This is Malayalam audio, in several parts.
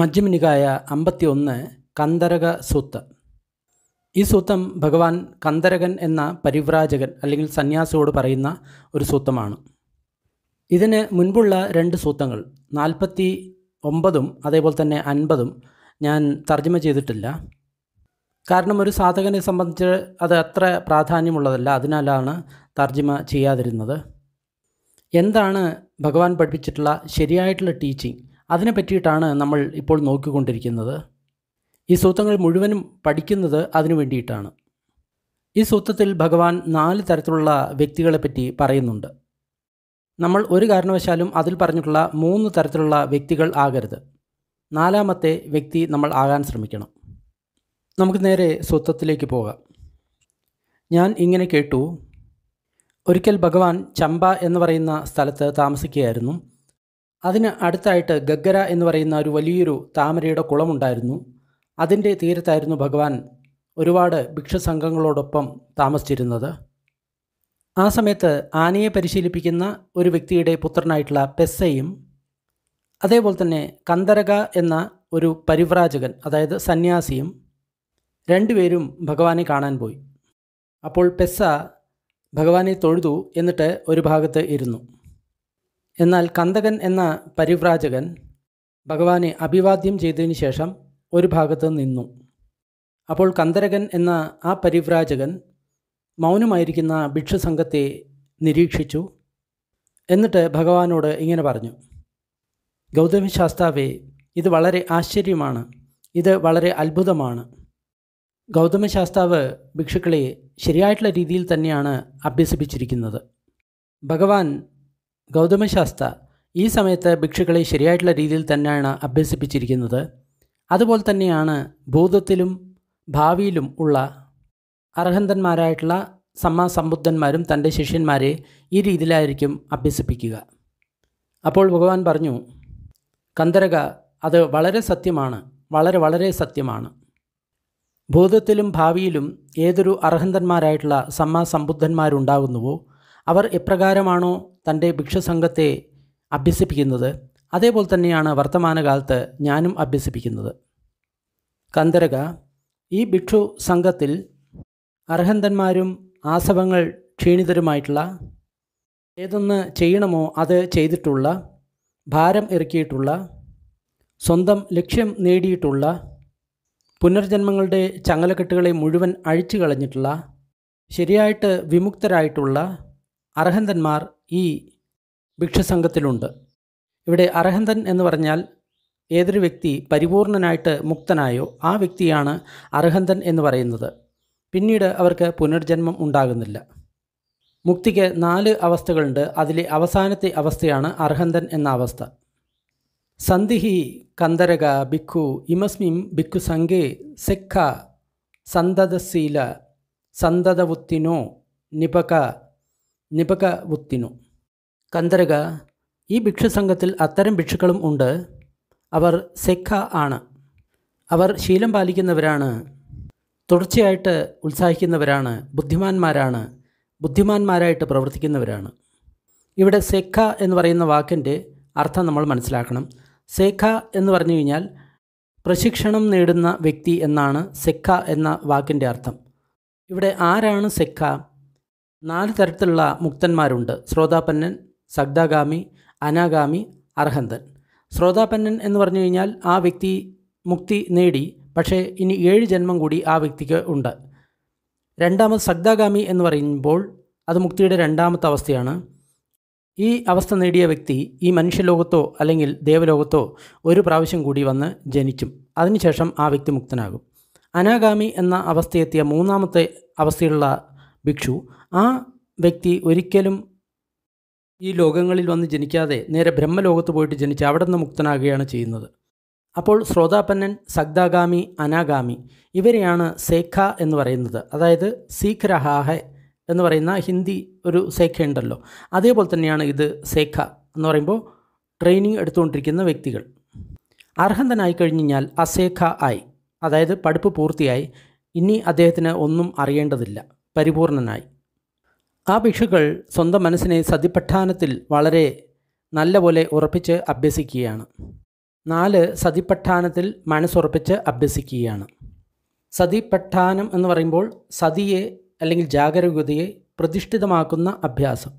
മജ്ജമിനികായ അമ്പത്തിയൊന്ന് കന്ദരക സൂത്ത് ഈ സൂത്തം ഭഗവാൻ കന്ദരകൻ എന്ന പരിവ്രാജകൻ അല്ലെങ്കിൽ സന്യാസിയോട് പറയുന്ന ഒരു സൂത്തമാണ് ഇതിന് മുൻപുള്ള രണ്ട് സൂത്തങ്ങൾ നാൽപ്പത്തി ഒമ്പതും അതേപോലെ തന്നെ അൻപതും ഞാൻ തർജ്ജമ ചെയ്തിട്ടില്ല കാരണം ഒരു സാധകനെ സംബന്ധിച്ച് അത് അത്ര പ്രാധാന്യമുള്ളതല്ല അതിനാലാണ് തർജ്ജമ ചെയ്യാതിരുന്നത് എന്താണ് ഭഗവാൻ പഠിപ്പിച്ചിട്ടുള്ള ശരിയായിട്ടുള്ള ടീച്ചിങ് അതിനെ പറ്റിയിട്ടാണ് നമ്മൾ ഇപ്പോൾ നോക്കിക്കൊണ്ടിരിക്കുന്നത് ഈ സൂത്രങ്ങൾ മുഴുവനും പഠിക്കുന്നത് അതിനു വേണ്ടിയിട്ടാണ് ഈ സൂത്രത്തിൽ ഭഗവാൻ നാല് തരത്തിലുള്ള വ്യക്തികളെ പറ്റി പറയുന്നുണ്ട് നമ്മൾ ഒരു കാരണവശാലും അതിൽ പറഞ്ഞിട്ടുള്ള മൂന്ന് തരത്തിലുള്ള വ്യക്തികൾ ആകരുത് നാലാമത്തെ വ്യക്തി നമ്മൾ ആകാൻ ശ്രമിക്കണം നമുക്ക് നേരെ സ്വത്വത്തിലേക്ക് പോകാം ഞാൻ ഇങ്ങനെ കേട്ടു ഒരിക്കൽ ഭഗവാൻ ചമ്പ എന്ന് പറയുന്ന സ്ഥലത്ത് താമസിക്കുകയായിരുന്നു അതിന് അടുത്തായിട്ട് ഗഗ്ഗര എന്ന് പറയുന്ന ഒരു വലിയൊരു താമരയുടെ കുളമുണ്ടായിരുന്നു അതിൻ്റെ തീരത്തായിരുന്നു ഭഗവാൻ ഒരുപാട് ഭിക്ഷസംഘങ്ങളോടൊപ്പം താമസിച്ചിരുന്നത് ആ സമയത്ത് ആനയെ പരിശീലിപ്പിക്കുന്ന ഒരു വ്യക്തിയുടെ പുത്രനായിട്ടുള്ള പെസ്സയും അതേപോലെ തന്നെ കന്തരക എന്ന ഒരു പരിവ്രാജകൻ അതായത് സന്യാസിയും രണ്ടുപേരും ഭഗവാനെ കാണാൻ പോയി അപ്പോൾ പെസ്സ ഭഗവാനെ തൊഴുതു എന്നിട്ട് ഒരു ഭാഗത്ത് ഇരുന്നു എന്നാൽ കന്തകൻ എന്ന പരിവ്രാജകൻ ഭഗവാനെ അഭിവാദ്യം ചെയ്തതിന് ശേഷം ഒരു ഭാഗത്ത് നിന്നു അപ്പോൾ കന്തരകൻ എന്ന ആ പരിവ്രാജകൻ മൗനമായിരിക്കുന്ന ഭിക്ഷുസംഘത്തെ നിരീക്ഷിച്ചു എന്നിട്ട് ഭഗവാനോട് ഇങ്ങനെ പറഞ്ഞു ഗൗതമി ശാസ്താവേ ഇത് വളരെ ആശ്ചര്യമാണ് ഇത് വളരെ അത്ഭുതമാണ് ഗൗതമ ശാസ്താവ് ഭിക്ഷുക്കളെ ശരിയായിട്ടുള്ള രീതിയിൽ തന്നെയാണ് അഭ്യസിപ്പിച്ചിരിക്കുന്നത് ഭഗവാൻ ഗൗതമശാസ്ത ഈ സമയത്ത് ഭിക്ഷുക്കളെ ശരിയായിട്ടുള്ള രീതിയിൽ തന്നെയാണ് അഭ്യസിപ്പിച്ചിരിക്കുന്നത് അതുപോലെ തന്നെയാണ് ഭൂതത്തിലും ഭാവിയിലും ഉള്ള അർഹന്തന്മാരായിട്ടുള്ള സമ്പുദ്ധന്മാരും തൻ്റെ ശിഷ്യന്മാരെ ഈ രീതിയിലായിരിക്കും അഭ്യസിപ്പിക്കുക അപ്പോൾ ഭഗവാൻ പറഞ്ഞു കന്ദരക അത് വളരെ സത്യമാണ് വളരെ വളരെ സത്യമാണ് ഭൂതത്തിലും ഭാവിയിലും ഏതൊരു അർഹന്തന്മാരായിട്ടുള്ള സമ്മാസംബുദ്ധന്മാരുണ്ടാകുന്നുവോ അവർ എപ്രകാരമാണോ തൻ്റെ ഭിക്ഷസംഘത്തെ അഭ്യസിപ്പിക്കുന്നത് അതേപോലെ തന്നെയാണ് വർത്തമാനകാലത്ത് ഞാനും അഭ്യസിപ്പിക്കുന്നത് കന്ദരക ഈ ഭിക്ഷു സംഘത്തിൽ അർഹന്തന്മാരും ആസവങ്ങൾ ക്ഷീണിതരുമായിട്ടുള്ള ഏതൊന്ന് ചെയ്യണമോ അത് ചെയ്തിട്ടുള്ള ഭാരം ഇറക്കിയിട്ടുള്ള സ്വന്തം ലക്ഷ്യം നേടിയിട്ടുള്ള പുനർജന്മങ്ങളുടെ ചങ്ങലക്കെട്ടുകളെ മുഴുവൻ അഴിച്ചു കളഞ്ഞിട്ടുള്ള ശരിയായിട്ട് വിമുക്തരായിട്ടുള്ള അർഹന്തന്മാർ ഈ ഭിക്ഷസംഘത്തിലുണ്ട് ഇവിടെ അർഹന്തൻ എന്ന് പറഞ്ഞാൽ ഏതൊരു വ്യക്തി പരിപൂർണനായിട്ട് മുക്തനായോ ആ വ്യക്തിയാണ് അർഹന്തൻ എന്ന് പറയുന്നത് പിന്നീട് അവർക്ക് പുനർജന്മം ഉണ്ടാകുന്നില്ല മുക്തിക്ക് നാല് അവസ്ഥകളുണ്ട് അതിലെ അവസാനത്തെ അവസ്ഥയാണ് അർഹന്തൻ എന്ന അവസ്ഥ സന്ധിഹി കന്ദരക ബിഖു ഇമസ്മിം ബിഖു സംഘേ സെഖ സന്തതശീല സന്തതവുത്തിനോ നിപക നിപക ഉത്തിനു കന്തരക ഈ ഭിക്ഷുസംഘത്തിൽ അത്തരം ഭിക്ഷുക്കളും ഉണ്ട് അവർ സെഖ ആണ് അവർ ശീലം പാലിക്കുന്നവരാണ് തുടർച്ചയായിട്ട് ഉത്സാഹിക്കുന്നവരാണ് ബുദ്ധിമാന്മാരാണ് ബുദ്ധിമാന്മാരായിട്ട് പ്രവർത്തിക്കുന്നവരാണ് ഇവിടെ സെഖ എന്ന് പറയുന്ന വാക്കിൻ്റെ അർത്ഥം നമ്മൾ മനസ്സിലാക്കണം സേഖ എന്ന് പറഞ്ഞു കഴിഞ്ഞാൽ പ്രശിക്ഷണം നേടുന്ന വ്യക്തി എന്നാണ് സെഖ എന്ന വാക്കിൻ്റെ അർത്ഥം ഇവിടെ ആരാണ് സെഖ നാല് തരത്തിലുള്ള മുക്തന്മാരുണ്ട് ശ്രോതാപന്നൻ സഗ്ദാഗാമി അനാഗാമി അർഹന്തൻ ശ്രോതാപന്നൻ എന്ന് പറഞ്ഞു കഴിഞ്ഞാൽ ആ വ്യക്തി മുക്തി നേടി പക്ഷേ ഇനി ഏഴ് ജന്മം കൂടി ആ വ്യക്തിക്ക് ഉണ്ട് രണ്ടാമത് സഗ്ദാഗാമി എന്ന് പറയുമ്പോൾ അത് മുക്തിയുടെ രണ്ടാമത്തെ അവസ്ഥയാണ് ഈ അവസ്ഥ നേടിയ വ്യക്തി ഈ മനുഷ്യലോകത്തോ അല്ലെങ്കിൽ ദേവലോകത്തോ ഒരു പ്രാവശ്യം കൂടി വന്ന് ജനിക്കും അതിനുശേഷം ആ വ്യക്തി മുക്തനാകും അനാഗാമി എന്ന അവസ്ഥയെത്തിയ മൂന്നാമത്തെ അവസ്ഥയിലുള്ള ഭിക്ഷു ആ വ്യക്തി ഒരിക്കലും ഈ ലോകങ്ങളിൽ വന്ന് ജനിക്കാതെ നേരെ ബ്രഹ്മലോകത്ത് പോയിട്ട് ജനിച്ച് അവിടെ നിന്ന് മുക്തനാകുകയാണ് ചെയ്യുന്നത് അപ്പോൾ ശ്രോതാപന്നൻ സഗ്ദാഗാമി അനാഗാമി ഇവരെയാണ് സേഖ എന്ന് പറയുന്നത് അതായത് സീഖ് രഹാഹെ എന്ന് പറയുന്ന ഹിന്ദി ഒരു സേഖ ഉണ്ടല്ലോ അതേപോലെ തന്നെയാണ് ഇത് സേഖ എന്ന് പറയുമ്പോൾ ട്രെയിനിങ് എടുത്തുകൊണ്ടിരിക്കുന്ന വ്യക്തികൾ അർഹന്തനായി കഴിഞ്ഞാൽ അസേഖ ആയി അതായത് പഠിപ്പ് പൂർത്തിയായി ഇനി അദ്ദേഹത്തിന് ഒന്നും അറിയേണ്ടതില്ല പരിപൂർണനായി ആ ഭിക്ഷുക്കൾ സ്വന്തം മനസ്സിനെ സതിപഠാനത്തിൽ വളരെ നല്ലപോലെ ഉറപ്പിച്ച് അഭ്യസിക്കുകയാണ് നാല് സതിപഠാനത്തിൽ മനസ്സുറപ്പിച്ച് അഭ്യസിക്കുകയാണ് സതിപഠാനം എന്ന് പറയുമ്പോൾ സതിയെ അല്ലെങ്കിൽ ജാഗരൂകതയെ പ്രതിഷ്ഠിതമാക്കുന്ന അഭ്യാസം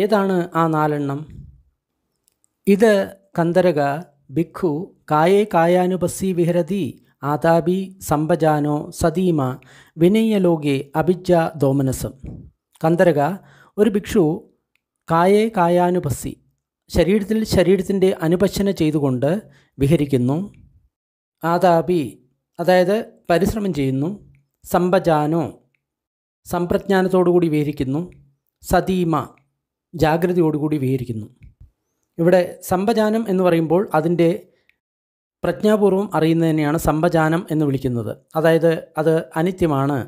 ഏതാണ് ആ നാലെണ്ണം ഇത് കന്ദരക ഭിഖു കായേ കായാനുപസി വിഹരതി ആതാബി സമ്പജാനോ സതീമ വിനയലോകെ അഭിജ്ജ ദോമനസം കന്തരക ഒരു ഭിക്ഷു കായേ കായാനുപസ്സി ശരീരത്തിൽ ശരീരത്തിൻ്റെ അനുപശന ചെയ്തുകൊണ്ട് വിഹരിക്കുന്നു ആദാബി അതായത് പരിശ്രമം ചെയ്യുന്നു സമ്പജാനോ സമ്പ്രജ്ഞാനത്തോടുകൂടി വിഹരിക്കുന്നു സതീമ ജാഗ്രതയോടുകൂടി വിഹരിക്കുന്നു ഇവിടെ സമ്പജാനം എന്ന് പറയുമ്പോൾ അതിൻ്റെ പ്രജ്ഞാപൂർവം അറിയുന്നതിനെയാണ് സമ്പജാനം എന്ന് വിളിക്കുന്നത് അതായത് അത് അനിത്യമാണ്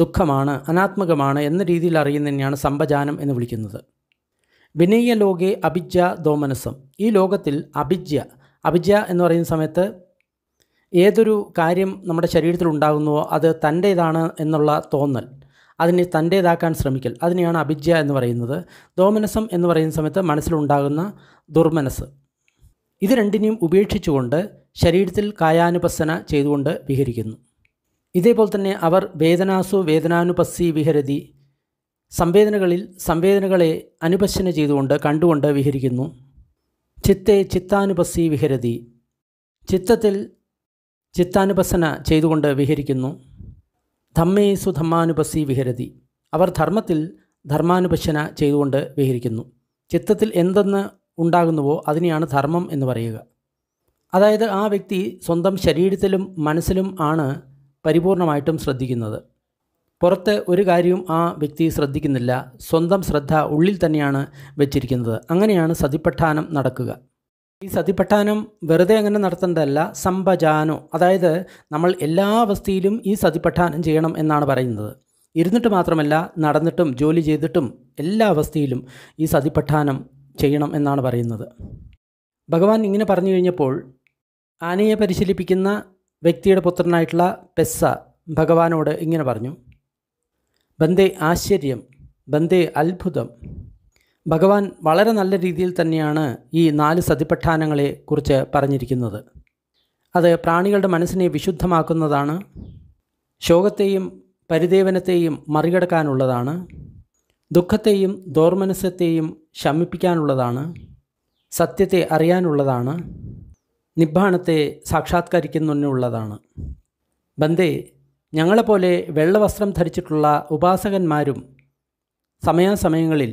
ദുഃഖമാണ് അനാത്മകമാണ് എന്ന രീതിയിൽ അറിയുന്നതിനെയാണ് സമ്പജാനം എന്ന് വിളിക്കുന്നത് വിനയ ലോകെ അഭിജ്യ ദോമനസം ഈ ലോകത്തിൽ അഭിജ്യ അഭിജ്യ എന്ന് പറയുന്ന സമയത്ത് ഏതൊരു കാര്യം നമ്മുടെ ശരീരത്തിൽ ഉണ്ടാകുന്നുവോ അത് തൻ്റേതാണ് എന്നുള്ള തോന്നൽ അതിനെ തൻ്റേതാക്കാൻ ശ്രമിക്കൽ അതിനെയാണ് അഭിജ്യ എന്ന് പറയുന്നത് ദോമനസം എന്ന് പറയുന്ന സമയത്ത് മനസ്സിലുണ്ടാകുന്ന ദുർമനസ് ഇത് രണ്ടിനെയും ഉപേക്ഷിച്ചുകൊണ്ട് ശരീരത്തിൽ കായാനുപസന ചെയ്തുകൊണ്ട് വിഹരിക്കുന്നു ഇതേപോലെ തന്നെ അവർ വേദനാസു വേദനാനുപസ്സി വിഹരതി സംവേദനകളിൽ സംവേദനകളെ അനുപശന ചെയ്തുകൊണ്ട് കണ്ടുകൊണ്ട് വിഹരിക്കുന്നു ചിത്തെ ചിത്താനുപസ്സി വിഹരതി ചിത്തത്തിൽ ചിത്താനുപസന ചെയ്തുകൊണ്ട് വിഹരിക്കുന്നു ധമ്മേ ധമ്മാനുപസ്സി വിഹരതി അവർ ധർമ്മത്തിൽ ധർമാനുപശന ചെയ്തുകൊണ്ട് വിഹരിക്കുന്നു ചിത്തത്തിൽ എന്തെന്ന് ഉണ്ടാകുന്നുവോ അതിനെയാണ് ധർമ്മം എന്ന് പറയുക അതായത് ആ വ്യക്തി സ്വന്തം ശരീരത്തിലും മനസ്സിലും ആണ് പരിപൂർണമായിട്ടും ശ്രദ്ധിക്കുന്നത് പുറത്ത് ഒരു കാര്യവും ആ വ്യക്തി ശ്രദ്ധിക്കുന്നില്ല സ്വന്തം ശ്രദ്ധ ഉള്ളിൽ തന്നെയാണ് വെച്ചിരിക്കുന്നത് അങ്ങനെയാണ് സതിപഠാനം നടക്കുക ഈ സതിപഠാനം വെറുതെ അങ്ങനെ നടത്തേണ്ടതല്ല സമ്പജാനോ അതായത് നമ്മൾ എല്ലാ അവസ്ഥയിലും ഈ സതിപഠാനം ചെയ്യണം എന്നാണ് പറയുന്നത് ഇരുന്നിട്ട് മാത്രമല്ല നടന്നിട്ടും ജോലി ചെയ്തിട്ടും എല്ലാ അവസ്ഥയിലും ഈ സതിപഠാനം ചെയ്യണം എന്നാണ് പറയുന്നത് ഭഗവാൻ ഇങ്ങനെ പറഞ്ഞു കഴിഞ്ഞപ്പോൾ ആനയെ പരിശീലിപ്പിക്കുന്ന വ്യക്തിയുടെ പുത്രനായിട്ടുള്ള പെസ്സ ഭഗവാനോട് ഇങ്ങനെ പറഞ്ഞു ബന്ദേ ആശ്ചര്യം ബന്ദേ അത്ഭുതം ഭഗവാൻ വളരെ നല്ല രീതിയിൽ തന്നെയാണ് ഈ നാല് സതിപഠാനങ്ങളെ കുറിച്ച് പറഞ്ഞിരിക്കുന്നത് അത് പ്രാണികളുടെ മനസ്സിനെ വിശുദ്ധമാക്കുന്നതാണ് ശോകത്തെയും പരിദേവനത്തെയും മറികടക്കാനുള്ളതാണ് ദുഃഖത്തെയും ദോർമനസ്സത്തെയും ശമിപ്പിക്കാനുള്ളതാണ് സത്യത്തെ അറിയാനുള്ളതാണ് നിബ്ബാണത്തെ സാക്ഷാത്കരിക്കുന്നതിനുള്ളതാണ് ബന്ദേ ഞങ്ങളെപ്പോലെ വെള്ളവസ്ത്രം ധരിച്ചിട്ടുള്ള ഉപാസകന്മാരും സമയാസമയങ്ങളിൽ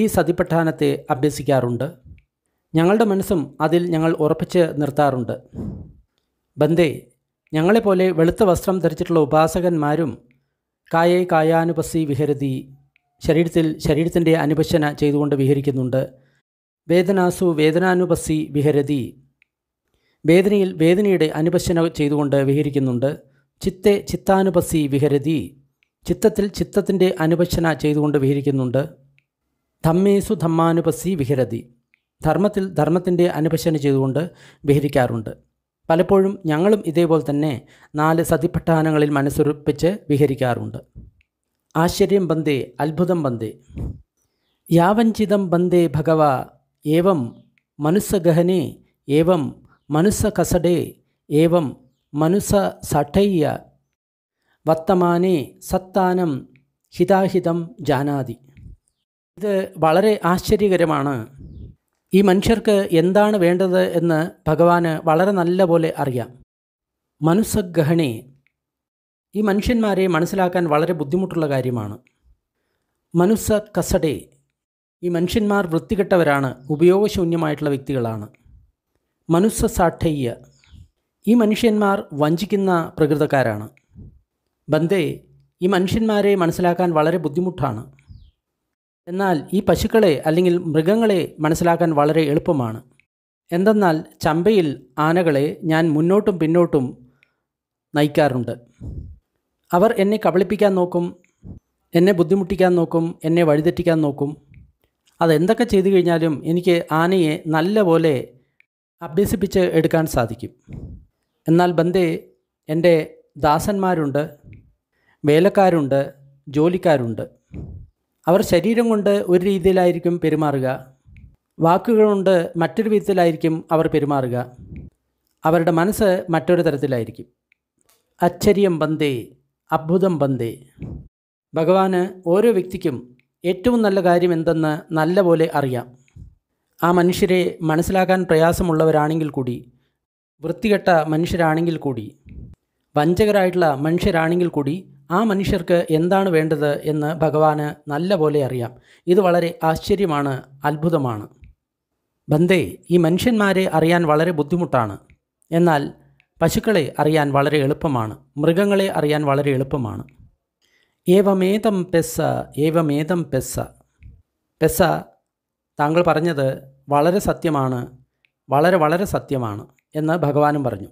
ഈ സതിപഠാനത്തെ അഭ്യസിക്കാറുണ്ട് ഞങ്ങളുടെ മനസ്സും അതിൽ ഞങ്ങൾ ഉറപ്പിച്ച് നിർത്താറുണ്ട് ബന്ദേ ഞങ്ങളെപ്പോലെ വെളുത്ത വസ്ത്രം ധരിച്ചിട്ടുള്ള ഉപാസകന്മാരും കായേ കായാനുപസി വിഹരതി ശരീരത്തിൽ ശരീരത്തിൻ്റെ അനുപശന ചെയ്തുകൊണ്ട് വിഹരിക്കുന്നുണ്ട് വേദനാസു വേദനാനുപസി വിഹരതി വേദനയിൽ വേദനയുടെ അനുപശന ചെയ്തുകൊണ്ട് വിഹരിക്കുന്നുണ്ട് ചിത്തെ ചിത്താനുപസി വിഹരതി ചിത്തത്തിൽ ചിത്തത്തിൻ്റെ അനുപശന ചെയ്തുകൊണ്ട് വിഹരിക്കുന്നുണ്ട് ധമ്മേസു ധമ്മാനുപസി വിഹരതി ധർമ്മത്തിൽ ധർമ്മത്തിൻ്റെ അനുപശന ചെയ്തുകൊണ്ട് വിഹരിക്കാറുണ്ട് പലപ്പോഴും ഞങ്ങളും ഇതേപോലെ തന്നെ നാല് സതിപഠാനങ്ങളിൽ മനസ്സുറപ്പിച്ച് വിഹരിക്കാറുണ്ട് ആശ്ചര്യം ബന്ദേ അത്ഭുതം ബന്ദേ യാവഞ്ചിതം ബന്ദേ ഭഗവ ഏവം മനുസ്സഗഹനെ ഏവം ಮನುಸ ഏവം ಏವಂ ಮನುಸ ಸಠಯ್ಯ സത്താനം ഹിതാഹിതം ജാനാതി ഇത് വളരെ ആശ്ചര്യകരമാണ് ഈ മനുഷ്യർക്ക് എന്താണ് വേണ്ടത് എന്ന് ഭഗവാന് വളരെ നല്ല പോലെ അറിയാം മനുസഗ്രഹണേ ഈ മനുഷ്യന്മാരെ മനസ്സിലാക്കാൻ വളരെ ബുദ്ധിമുട്ടുള്ള കാര്യമാണ് മനുസ കസടെ ഈ മനുഷ്യന്മാർ വൃത്തികെട്ടവരാണ് ഉപയോഗശൂന്യമായിട്ടുള്ള വ്യക്തികളാണ് മനുസ്സ ഈ മനുഷ്യന്മാർ വഞ്ചിക്കുന്ന പ്രകൃതക്കാരാണ് ബന്ദേ ഈ മനുഷ്യന്മാരെ മനസ്സിലാക്കാൻ വളരെ ബുദ്ധിമുട്ടാണ് എന്നാൽ ഈ പശുക്കളെ അല്ലെങ്കിൽ മൃഗങ്ങളെ മനസ്സിലാക്കാൻ വളരെ എളുപ്പമാണ് എന്തെന്നാൽ ചമ്പയിൽ ആനകളെ ഞാൻ മുന്നോട്ടും പിന്നോട്ടും നയിക്കാറുണ്ട് അവർ എന്നെ കബളിപ്പിക്കാൻ നോക്കും എന്നെ ബുദ്ധിമുട്ടിക്കാൻ നോക്കും എന്നെ വഴിതെറ്റിക്കാൻ നോക്കും അതെന്തൊക്കെ ചെയ്തു കഴിഞ്ഞാലും എനിക്ക് ആനയെ നല്ല പോലെ അഭ്യസിപ്പിച്ച് എടുക്കാൻ സാധിക്കും എന്നാൽ ബന്ധേ എൻ്റെ ദാസന്മാരുണ്ട് വേലക്കാരുണ്ട് ജോലിക്കാരുണ്ട് അവർ ശരീരം കൊണ്ട് ഒരു രീതിയിലായിരിക്കും പെരുമാറുക വാക്കുകൾ കൊണ്ട് മറ്റൊരു വിധത്തിലായിരിക്കും അവർ പെരുമാറുക അവരുടെ മനസ്സ് മറ്റൊരു തരത്തിലായിരിക്കും അച്ചര്യം ബന്ദേ അത്ഭുതം ബന്ദേ ഭഗവാന് ഓരോ വ്യക്തിക്കും ഏറ്റവും നല്ല കാര്യം എന്തെന്ന് നല്ലപോലെ അറിയാം ആ മനുഷ്യരെ മനസ്സിലാക്കാൻ പ്രയാസമുള്ളവരാണെങ്കിൽ കൂടി വൃത്തികെട്ട മനുഷ്യരാണെങ്കിൽ കൂടി വഞ്ചകരായിട്ടുള്ള മനുഷ്യരാണെങ്കിൽ കൂടി ആ മനുഷ്യർക്ക് എന്താണ് വേണ്ടത് എന്ന് ഭഗവാന് നല്ല പോലെ അറിയാം ഇത് വളരെ ആശ്ചര്യമാണ് അത്ഭുതമാണ് ബന്ദേ ഈ മനുഷ്യന്മാരെ അറിയാൻ വളരെ ബുദ്ധിമുട്ടാണ് എന്നാൽ പശുക്കളെ അറിയാൻ വളരെ എളുപ്പമാണ് മൃഗങ്ങളെ അറിയാൻ വളരെ എളുപ്പമാണ് ഏവമേതം പെസ്സ ഏവമേതം പെസ്സ പെസ്സ താങ്കൾ പറഞ്ഞത് വളരെ സത്യമാണ് വളരെ വളരെ സത്യമാണ് എന്ന് ഭഗവാനും പറഞ്ഞു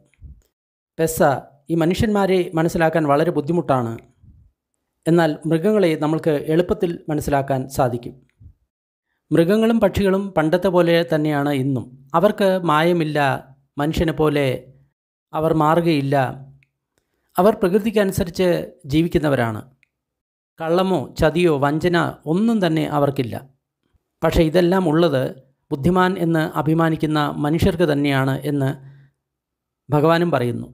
പെസ ഈ മനുഷ്യന്മാരെ മനസ്സിലാക്കാൻ വളരെ ബുദ്ധിമുട്ടാണ് എന്നാൽ മൃഗങ്ങളെ നമ്മൾക്ക് എളുപ്പത്തിൽ മനസ്സിലാക്കാൻ സാധിക്കും മൃഗങ്ങളും പക്ഷികളും പണ്ടത്തെ പോലെ തന്നെയാണ് ഇന്നും അവർക്ക് മായമില്ല മനുഷ്യനെ പോലെ അവർ മാറുകയില്ല അവർ പ്രകൃതിക്കനുസരിച്ച് ജീവിക്കുന്നവരാണ് കള്ളമോ ചതിയോ വഞ്ചന ഒന്നും തന്നെ അവർക്കില്ല പക്ഷേ ഇതെല്ലാം ഉള്ളത് ബുദ്ധിമാൻ എന്ന് അഭിമാനിക്കുന്ന മനുഷ്യർക്ക് തന്നെയാണ് എന്ന് ഭഗവാനും പറയുന്നു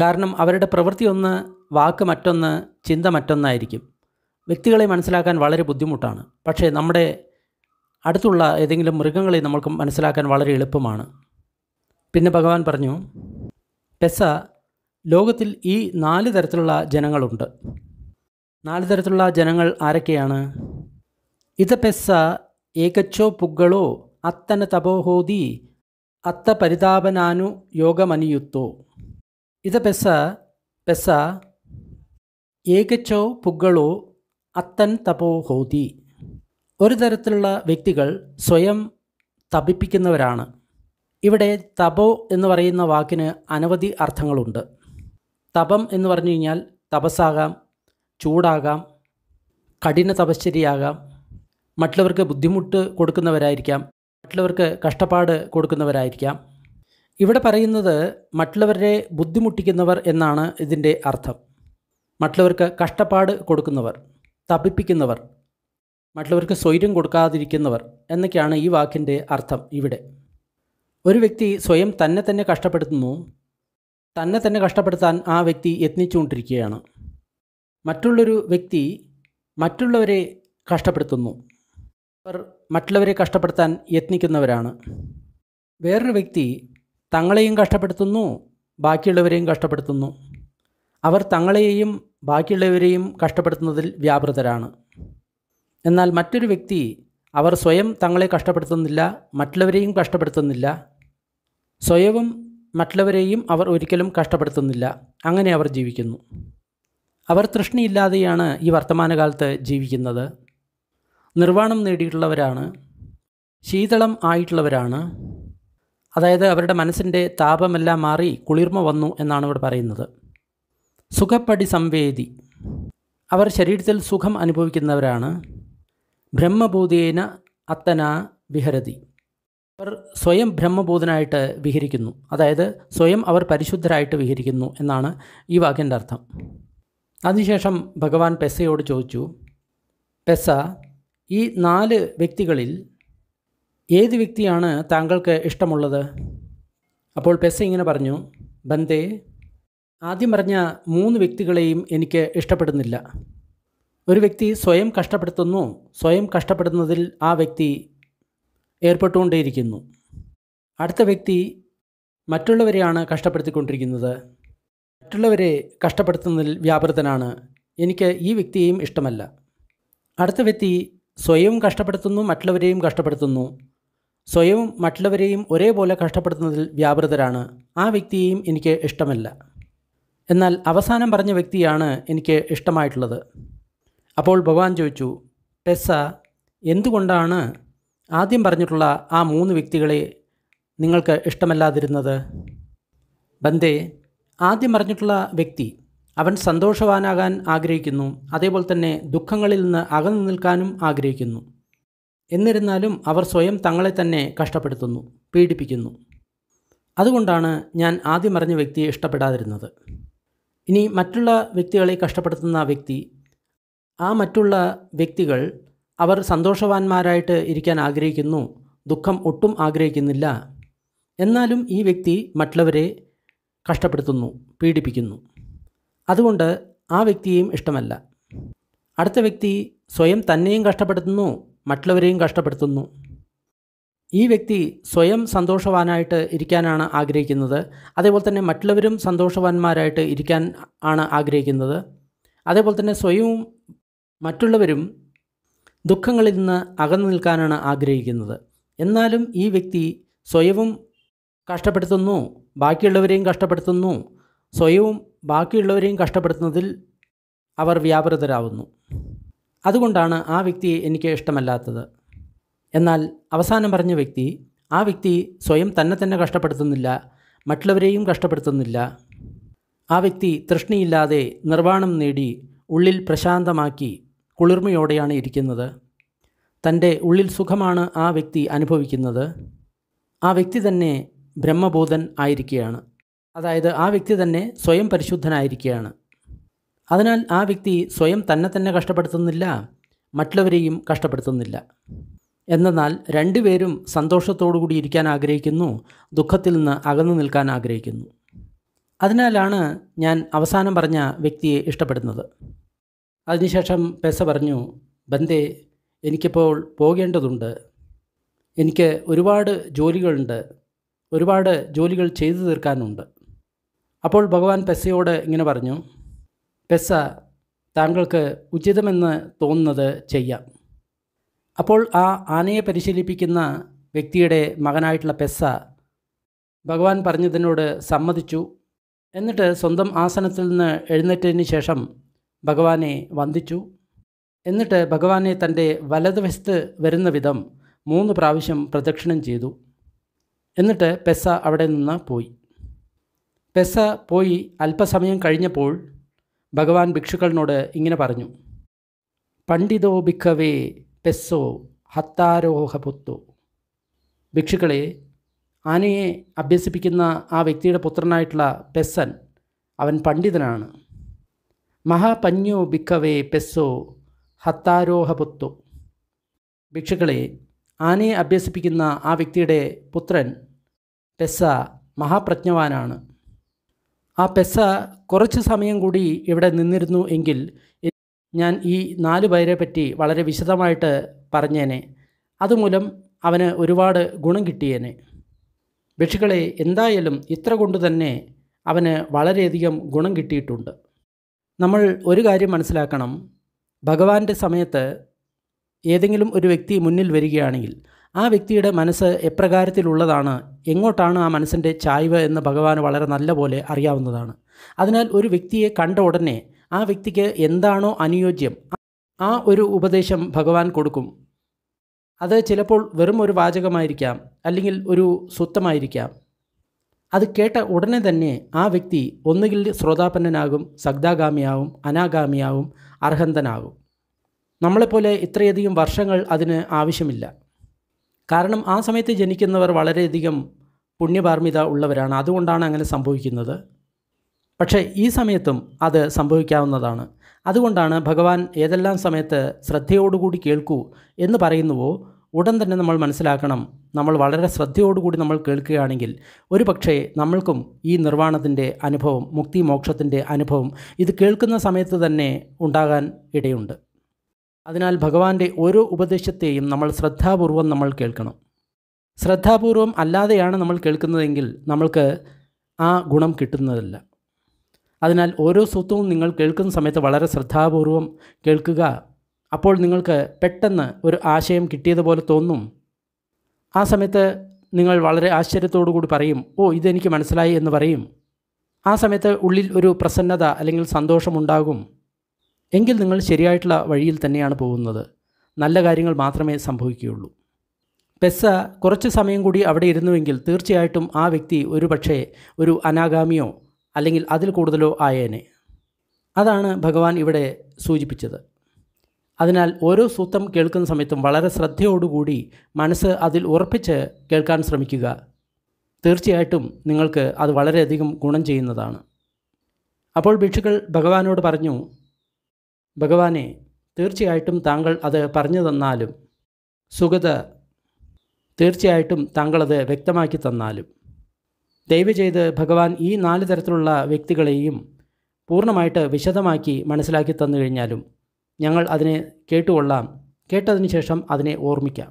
കാരണം അവരുടെ പ്രവൃത്തി ഒന്ന് വാക്ക് മറ്റൊന്ന് ചിന്ത മറ്റൊന്നായിരിക്കും വ്യക്തികളെ മനസ്സിലാക്കാൻ വളരെ ബുദ്ധിമുട്ടാണ് പക്ഷേ നമ്മുടെ അടുത്തുള്ള ഏതെങ്കിലും മൃഗങ്ങളെ നമ്മൾക്ക് മനസ്സിലാക്കാൻ വളരെ എളുപ്പമാണ് പിന്നെ ഭഗവാൻ പറഞ്ഞു പെസ ലോകത്തിൽ ഈ നാല് തരത്തിലുള്ള ജനങ്ങളുണ്ട് നാല് തരത്തിലുള്ള ജനങ്ങൾ ആരൊക്കെയാണ് ഏകച്ചോ പുഗ്ഗളോ അത്തന തപോഹോതി അത്ത പരിതാപനാനു യോഗമനിയുത്തോ ಯೋಗಮನಿಯುತ್ತೋ ಇತಪೆಸ್ಸ ಪೆಸ್ಸ ഏകച്ചോ പുഗ്ഗളോ അത്തൻ തപോഹോതി ഒരു തരത്തിലുള്ള വ്യക്തികൾ സ്വയം തപിപ്പിക്കുന്നവരാണ് ഇവിടെ തപോ എന്ന് പറയുന്ന വാക്കിന് അനവധി അർത്ഥങ്ങളുണ്ട് തപം എന്ന് പറഞ്ഞു കഴിഞ്ഞാൽ തപസ്സാകാം ചൂടാകാം കഠിന തപശ്ചര്യയാകാം മറ്റുള്ളവർക്ക് ബുദ്ധിമുട്ട് കൊടുക്കുന്നവരായിരിക്കാം മറ്റുള്ളവർക്ക് കഷ്ടപ്പാട് കൊടുക്കുന്നവരായിരിക്കാം ഇവിടെ പറയുന്നത് മറ്റുള്ളവരെ ബുദ്ധിമുട്ടിക്കുന്നവർ എന്നാണ് ഇതിൻ്റെ അർത്ഥം മറ്റുള്ളവർക്ക് കഷ്ടപ്പാട് കൊടുക്കുന്നവർ തപിപ്പിക്കുന്നവർ മറ്റുള്ളവർക്ക് സ്വൈര്യം കൊടുക്കാതിരിക്കുന്നവർ എന്നൊക്കെയാണ് ഈ വാക്കിൻ്റെ അർത്ഥം ഇവിടെ ഒരു വ്യക്തി സ്വയം തന്നെ തന്നെ കഷ്ടപ്പെടുത്തുന്നു തന്നെ തന്നെ കഷ്ടപ്പെടുത്താൻ ആ വ്യക്തി യത്നിച്ചുകൊണ്ടിരിക്കുകയാണ് മറ്റുള്ളൊരു വ്യക്തി മറ്റുള്ളവരെ കഷ്ടപ്പെടുത്തുന്നു അവർ മറ്റുള്ളവരെ കഷ്ടപ്പെടുത്താൻ യത്നിക്കുന്നവരാണ് വേറൊരു വ്യക്തി തങ്ങളെയും കഷ്ടപ്പെടുത്തുന്നു ബാക്കിയുള്ളവരെയും കഷ്ടപ്പെടുത്തുന്നു അവർ തങ്ങളെയും ബാക്കിയുള്ളവരെയും കഷ്ടപ്പെടുത്തുന്നതിൽ വ്യാപൃതരാണ് എന്നാൽ മറ്റൊരു വ്യക്തി അവർ സ്വയം തങ്ങളെ കഷ്ടപ്പെടുത്തുന്നില്ല മറ്റുള്ളവരെയും കഷ്ടപ്പെടുത്തുന്നില്ല സ്വയവും മറ്റുള്ളവരെയും അവർ ഒരിക്കലും കഷ്ടപ്പെടുത്തുന്നില്ല അങ്ങനെ അവർ ജീവിക്കുന്നു അവർ തൃഷ്ണിയില്ലാതെയാണ് ഈ വർത്തമാനകാലത്ത് ജീവിക്കുന്നത് നിർവ്വാണം നേടിയിട്ടുള്ളവരാണ് ശീതളം ആയിട്ടുള്ളവരാണ് അതായത് അവരുടെ മനസ്സിൻ്റെ താപമെല്ലാം മാറി കുളിർമ വന്നു എന്നാണ് ഇവിടെ പറയുന്നത് സുഖപ്പടി സംവേദി അവർ ശരീരത്തിൽ സുഖം അനുഭവിക്കുന്നവരാണ് ബ്രഹ്മഭൂതേന അത്തന വിഹരതി അവർ സ്വയം ബ്രഹ്മബോധനായിട്ട് വിഹരിക്കുന്നു അതായത് സ്വയം അവർ പരിശുദ്ധരായിട്ട് വിഹരിക്കുന്നു എന്നാണ് ഈ വാക്കിൻ്റെ അർത്ഥം അതിനുശേഷം ഭഗവാൻ പെസയോട് ചോദിച്ചു പെസ ഈ നാല് വ്യക്തികളിൽ ഏത് വ്യക്തിയാണ് താങ്കൾക്ക് ഇഷ്ടമുള്ളത് അപ്പോൾ പെസ ഇങ്ങനെ പറഞ്ഞു ബന്ദേ ആദ്യം പറഞ്ഞ മൂന്ന് വ്യക്തികളെയും എനിക്ക് ഇഷ്ടപ്പെടുന്നില്ല ഒരു വ്യക്തി സ്വയം കഷ്ടപ്പെടുത്തുന്നു സ്വയം കഷ്ടപ്പെടുന്നതിൽ ആ വ്യക്തി ഏർപ്പെട്ടുകൊണ്ടേയിരിക്കുന്നു അടുത്ത വ്യക്തി മറ്റുള്ളവരെയാണ് കഷ്ടപ്പെടുത്തിക്കൊണ്ടിരിക്കുന്നത് മറ്റുള്ളവരെ കഷ്ടപ്പെടുത്തുന്നതിൽ വ്യാപൃതനാണ് എനിക്ക് ഈ വ്യക്തിയെയും ഇഷ്ടമല്ല അടുത്ത വ്യക്തി സ്വയം കഷ്ടപ്പെടുത്തുന്നു മറ്റുള്ളവരെയും കഷ്ടപ്പെടുത്തുന്നു സ്വയം മറ്റുള്ളവരെയും ഒരേപോലെ കഷ്ടപ്പെടുത്തുന്നതിൽ വ്യാപൃതരാണ് ആ വ്യക്തിയെയും എനിക്ക് ഇഷ്ടമല്ല എന്നാൽ അവസാനം പറഞ്ഞ വ്യക്തിയാണ് എനിക്ക് ഇഷ്ടമായിട്ടുള്ളത് അപ്പോൾ ഭഗവാൻ ചോദിച്ചു ടെസ്സ എന്തുകൊണ്ടാണ് ആദ്യം പറഞ്ഞിട്ടുള്ള ആ മൂന്ന് വ്യക്തികളെ നിങ്ങൾക്ക് ഇഷ്ടമല്ലാതിരുന്നത് ബന്ദേ ആദ്യം പറഞ്ഞിട്ടുള്ള വ്യക്തി അവൻ സന്തോഷവാനാകാൻ ആഗ്രഹിക്കുന്നു അതേപോലെ തന്നെ ദുഃഖങ്ങളിൽ നിന്ന് അകന്നു നിൽക്കാനും ആഗ്രഹിക്കുന്നു എന്നിരുന്നാലും അവർ സ്വയം തങ്ങളെ തന്നെ കഷ്ടപ്പെടുത്തുന്നു പീഡിപ്പിക്കുന്നു അതുകൊണ്ടാണ് ഞാൻ ആദ്യം അറിഞ്ഞ വ്യക്തിയെ ഇഷ്ടപ്പെടാതിരുന്നത് ഇനി മറ്റുള്ള വ്യക്തികളെ കഷ്ടപ്പെടുത്തുന്ന വ്യക്തി ആ മറ്റുള്ള വ്യക്തികൾ അവർ സന്തോഷവാന്മാരായിട്ട് ഇരിക്കാൻ ആഗ്രഹിക്കുന്നു ദുഃഖം ഒട്ടും ആഗ്രഹിക്കുന്നില്ല എന്നാലും ഈ വ്യക്തി മറ്റുള്ളവരെ കഷ്ടപ്പെടുത്തുന്നു പീഡിപ്പിക്കുന്നു അതുകൊണ്ട് ആ വ്യക്തിയെയും ഇഷ്ടമല്ല അടുത്ത വ്യക്തി സ്വയം തന്നെയും കഷ്ടപ്പെടുത്തുന്നു മറ്റുള്ളവരെയും കഷ്ടപ്പെടുത്തുന്നു ഈ വ്യക്തി സ്വയം സന്തോഷവാനായിട്ട് ഇരിക്കാനാണ് ആഗ്രഹിക്കുന്നത് അതേപോലെ തന്നെ മറ്റുള്ളവരും സന്തോഷവാന്മാരായിട്ട് ഇരിക്കാൻ ആണ് ആഗ്രഹിക്കുന്നത് അതേപോലെ തന്നെ സ്വയവും മറ്റുള്ളവരും ദുഃഖങ്ങളിൽ നിന്ന് അകന്നു നിൽക്കാനാണ് ആഗ്രഹിക്കുന്നത് എന്നാലും ഈ വ്യക്തി സ്വയവും കഷ്ടപ്പെടുത്തുന്നു ബാക്കിയുള്ളവരെയും കഷ്ടപ്പെടുത്തുന്നു സ്വയവും ബാക്കിയുള്ളവരെയും കഷ്ടപ്പെടുത്തുന്നതിൽ അവർ വ്യാപൃതരാകുന്നു അതുകൊണ്ടാണ് ആ വ്യക്തിയെ എനിക്ക് ഇഷ്ടമല്ലാത്തത് എന്നാൽ അവസാനം പറഞ്ഞ വ്യക്തി ആ വ്യക്തി സ്വയം തന്നെ തന്നെ കഷ്ടപ്പെടുത്തുന്നില്ല മറ്റുള്ളവരെയും കഷ്ടപ്പെടുത്തുന്നില്ല ആ വ്യക്തി തൃഷ്ണിയില്ലാതെ നിർവ്വാണം നേടി ഉള്ളിൽ പ്രശാന്തമാക്കി കുളിർമയോടെയാണ് ഇരിക്കുന്നത് തൻ്റെ ഉള്ളിൽ സുഖമാണ് ആ വ്യക്തി അനുഭവിക്കുന്നത് ആ വ്യക്തി തന്നെ ബ്രഹ്മബോധൻ ആയിരിക്കുകയാണ് അതായത് ആ വ്യക്തി തന്നെ സ്വയം പരിശുദ്ധനായിരിക്കുകയാണ് അതിനാൽ ആ വ്യക്തി സ്വയം തന്നെ തന്നെ കഷ്ടപ്പെടുത്തുന്നില്ല മറ്റുള്ളവരെയും കഷ്ടപ്പെടുത്തുന്നില്ല എന്നാൽ രണ്ടുപേരും കൂടി ഇരിക്കാൻ ആഗ്രഹിക്കുന്നു ദുഃഖത്തിൽ നിന്ന് അകന്നു നിൽക്കാൻ ആഗ്രഹിക്കുന്നു അതിനാലാണ് ഞാൻ അവസാനം പറഞ്ഞ വ്യക്തിയെ ഇഷ്ടപ്പെടുന്നത് അതിനുശേഷം പെസ പറഞ്ഞു ബന്ദേ എനിക്കിപ്പോൾ പോകേണ്ടതുണ്ട് എനിക്ക് ഒരുപാട് ജോലികളുണ്ട് ഒരുപാട് ജോലികൾ ചെയ്തു തീർക്കാനുണ്ട് അപ്പോൾ ഭഗവാൻ പെസയോട് ഇങ്ങനെ പറഞ്ഞു പെസ താങ്കൾക്ക് ഉചിതമെന്ന് തോന്നുന്നത് ചെയ്യാം അപ്പോൾ ആ ആനയെ പരിശീലിപ്പിക്കുന്ന വ്യക്തിയുടെ മകനായിട്ടുള്ള പെസ ഭഗവാൻ പറഞ്ഞതിനോട് സമ്മതിച്ചു എന്നിട്ട് സ്വന്തം ആസനത്തിൽ നിന്ന് എഴുന്നേറ്റതിന് ശേഷം ഭഗവാനെ വന്ദിച്ചു എന്നിട്ട് ഭഗവാനെ തൻ്റെ വലതുവശത്ത് വരുന്ന വിധം മൂന്ന് പ്രാവശ്യം പ്രദക്ഷിണം ചെയ്തു എന്നിട്ട് പെസ അവിടെ നിന്ന് പോയി പെസ പോയി അല്പസമയം കഴിഞ്ഞപ്പോൾ ഭഗവാൻ ഭിക്ഷുക്കളിനോട് ഇങ്ങനെ പറഞ്ഞു പണ്ഡിതോ ഭിക്കവേ പെസ്സോ ഹത്താരോഹപുത്തോ ഭിക്ഷുക്കളെ ആനയെ അഭ്യസിപ്പിക്കുന്ന ആ വ്യക്തിയുടെ പുത്രനായിട്ടുള്ള പെസ്സൻ അവൻ പണ്ഡിതനാണ് മഹാപഞ്ഞോ ബിക്കവേ പെസ്സോ ഹത്താരോഹപുത്തോ ഭിക്ഷുക്കളെ ആനയെ അഭ്യസിപ്പിക്കുന്ന ആ വ്യക്തിയുടെ പുത്രൻ പെസ്സ മഹാപ്രജ്ഞവാനാണ് ആ പെസ കുറച്ച് സമയം കൂടി ഇവിടെ നിന്നിരുന്നു എങ്കിൽ ഞാൻ ഈ നാല് പേരെ പറ്റി വളരെ വിശദമായിട്ട് പറഞ്ഞേനെ അതുമൂലം അവന് ഒരുപാട് ഗുണം കിട്ടിയേനെ ഭക്ഷികളെ എന്തായാലും ഇത്ര കൊണ്ട് തന്നെ അവന് വളരെയധികം ഗുണം കിട്ടിയിട്ടുണ്ട് നമ്മൾ ഒരു കാര്യം മനസ്സിലാക്കണം ഭഗവാന്റെ സമയത്ത് ഏതെങ്കിലും ഒരു വ്യക്തി മുന്നിൽ വരികയാണെങ്കിൽ ആ വ്യക്തിയുടെ മനസ്സ് എപ്രകാരത്തിലുള്ളതാണ് എങ്ങോട്ടാണ് ആ മനസ്സിൻ്റെ ചായ്വ് എന്ന് ഭഗവാൻ വളരെ നല്ല പോലെ അറിയാവുന്നതാണ് അതിനാൽ ഒരു വ്യക്തിയെ കണ്ട ഉടനെ ആ വ്യക്തിക്ക് എന്താണോ അനുയോജ്യം ആ ഒരു ഉപദേശം ഭഗവാൻ കൊടുക്കും അത് ചിലപ്പോൾ വെറും ഒരു വാചകമായിരിക്കാം അല്ലെങ്കിൽ ഒരു സ്വത്തമായിരിക്കാം അത് കേട്ട ഉടനെ തന്നെ ആ വ്യക്തി ഒന്നുകിൽ ശ്രോതാപന്നനാകും സഗ്ദാഗാമിയാവും അനാഗാമിയാവും അർഹന്തനാകും നമ്മളെപ്പോലെ ഇത്രയധികം വർഷങ്ങൾ അതിന് ആവശ്യമില്ല കാരണം ആ സമയത്ത് ജനിക്കുന്നവർ വളരെയധികം പുണ്യപാർമിത ഉള്ളവരാണ് അതുകൊണ്ടാണ് അങ്ങനെ സംഭവിക്കുന്നത് പക്ഷേ ഈ സമയത്തും അത് സംഭവിക്കാവുന്നതാണ് അതുകൊണ്ടാണ് ഭഗവാൻ ഏതെല്ലാം സമയത്ത് ശ്രദ്ധയോടുകൂടി കേൾക്കൂ എന്ന് പറയുന്നുവോ ഉടൻ തന്നെ നമ്മൾ മനസ്സിലാക്കണം നമ്മൾ വളരെ ശ്രദ്ധയോടുകൂടി നമ്മൾ കേൾക്കുകയാണെങ്കിൽ ഒരു പക്ഷേ നമ്മൾക്കും ഈ നിർവ്വാണത്തിൻ്റെ അനുഭവം മുക്തി മോക്ഷത്തിൻ്റെ അനുഭവം ഇത് കേൾക്കുന്ന സമയത്ത് തന്നെ ഉണ്ടാകാൻ ഇടയുണ്ട് അതിനാൽ ഭഗവാന്റെ ഓരോ ഉപദേശത്തെയും നമ്മൾ ശ്രദ്ധാപൂർവം നമ്മൾ കേൾക്കണം ശ്രദ്ധാപൂർവം അല്ലാതെയാണ് നമ്മൾ കേൾക്കുന്നതെങ്കിൽ നമ്മൾക്ക് ആ ഗുണം കിട്ടുന്നതല്ല അതിനാൽ ഓരോ സ്വത്തവും നിങ്ങൾ കേൾക്കുന്ന സമയത്ത് വളരെ ശ്രദ്ധാപൂർവം കേൾക്കുക അപ്പോൾ നിങ്ങൾക്ക് പെട്ടെന്ന് ഒരു ആശയം കിട്ടിയതുപോലെ തോന്നും ആ സമയത്ത് നിങ്ങൾ വളരെ ആശ്ചര്യത്തോടു കൂടി പറയും ഓ ഇതെനിക്ക് മനസ്സിലായി എന്ന് പറയും ആ സമയത്ത് ഉള്ളിൽ ഒരു പ്രസന്നത അല്ലെങ്കിൽ സന്തോഷമുണ്ടാകും എങ്കിൽ നിങ്ങൾ ശരിയായിട്ടുള്ള വഴിയിൽ തന്നെയാണ് പോകുന്നത് നല്ല കാര്യങ്ങൾ മാത്രമേ സംഭവിക്കുകയുള്ളൂ പെസ കുറച്ച് സമയം കൂടി അവിടെ ഇരുന്നുവെങ്കിൽ തീർച്ചയായിട്ടും ആ വ്യക്തി ഒരു പക്ഷേ ഒരു അനാഗാമിയോ അല്ലെങ്കിൽ അതിൽ കൂടുതലോ ആയേനെ അതാണ് ഭഗവാൻ ഇവിടെ സൂചിപ്പിച്ചത് അതിനാൽ ഓരോ സൂത്രം കേൾക്കുന്ന സമയത്തും വളരെ ശ്രദ്ധയോടുകൂടി മനസ്സ് അതിൽ ഉറപ്പിച്ച് കേൾക്കാൻ ശ്രമിക്കുക തീർച്ചയായിട്ടും നിങ്ങൾക്ക് അത് വളരെയധികം ഗുണം ചെയ്യുന്നതാണ് അപ്പോൾ ഭിക്ഷുക്കൾ ഭഗവാനോട് പറഞ്ഞു ഭഗവാനെ തീർച്ചയായിട്ടും താങ്കൾ അത് പറഞ്ഞു തന്നാലും സുഗത തീർച്ചയായിട്ടും താങ്കളത് വ്യക്തമാക്കി തന്നാലും ദയവ് ചെയ്ത് ഭഗവാൻ ഈ നാല് തരത്തിലുള്ള വ്യക്തികളെയും പൂർണ്ണമായിട്ട് വിശദമാക്കി മനസ്സിലാക്കി തന്നു കഴിഞ്ഞാലും ഞങ്ങൾ അതിനെ കേട്ടുകൊള്ളാം കേട്ടതിന് ശേഷം അതിനെ ഓർമ്മിക്കാം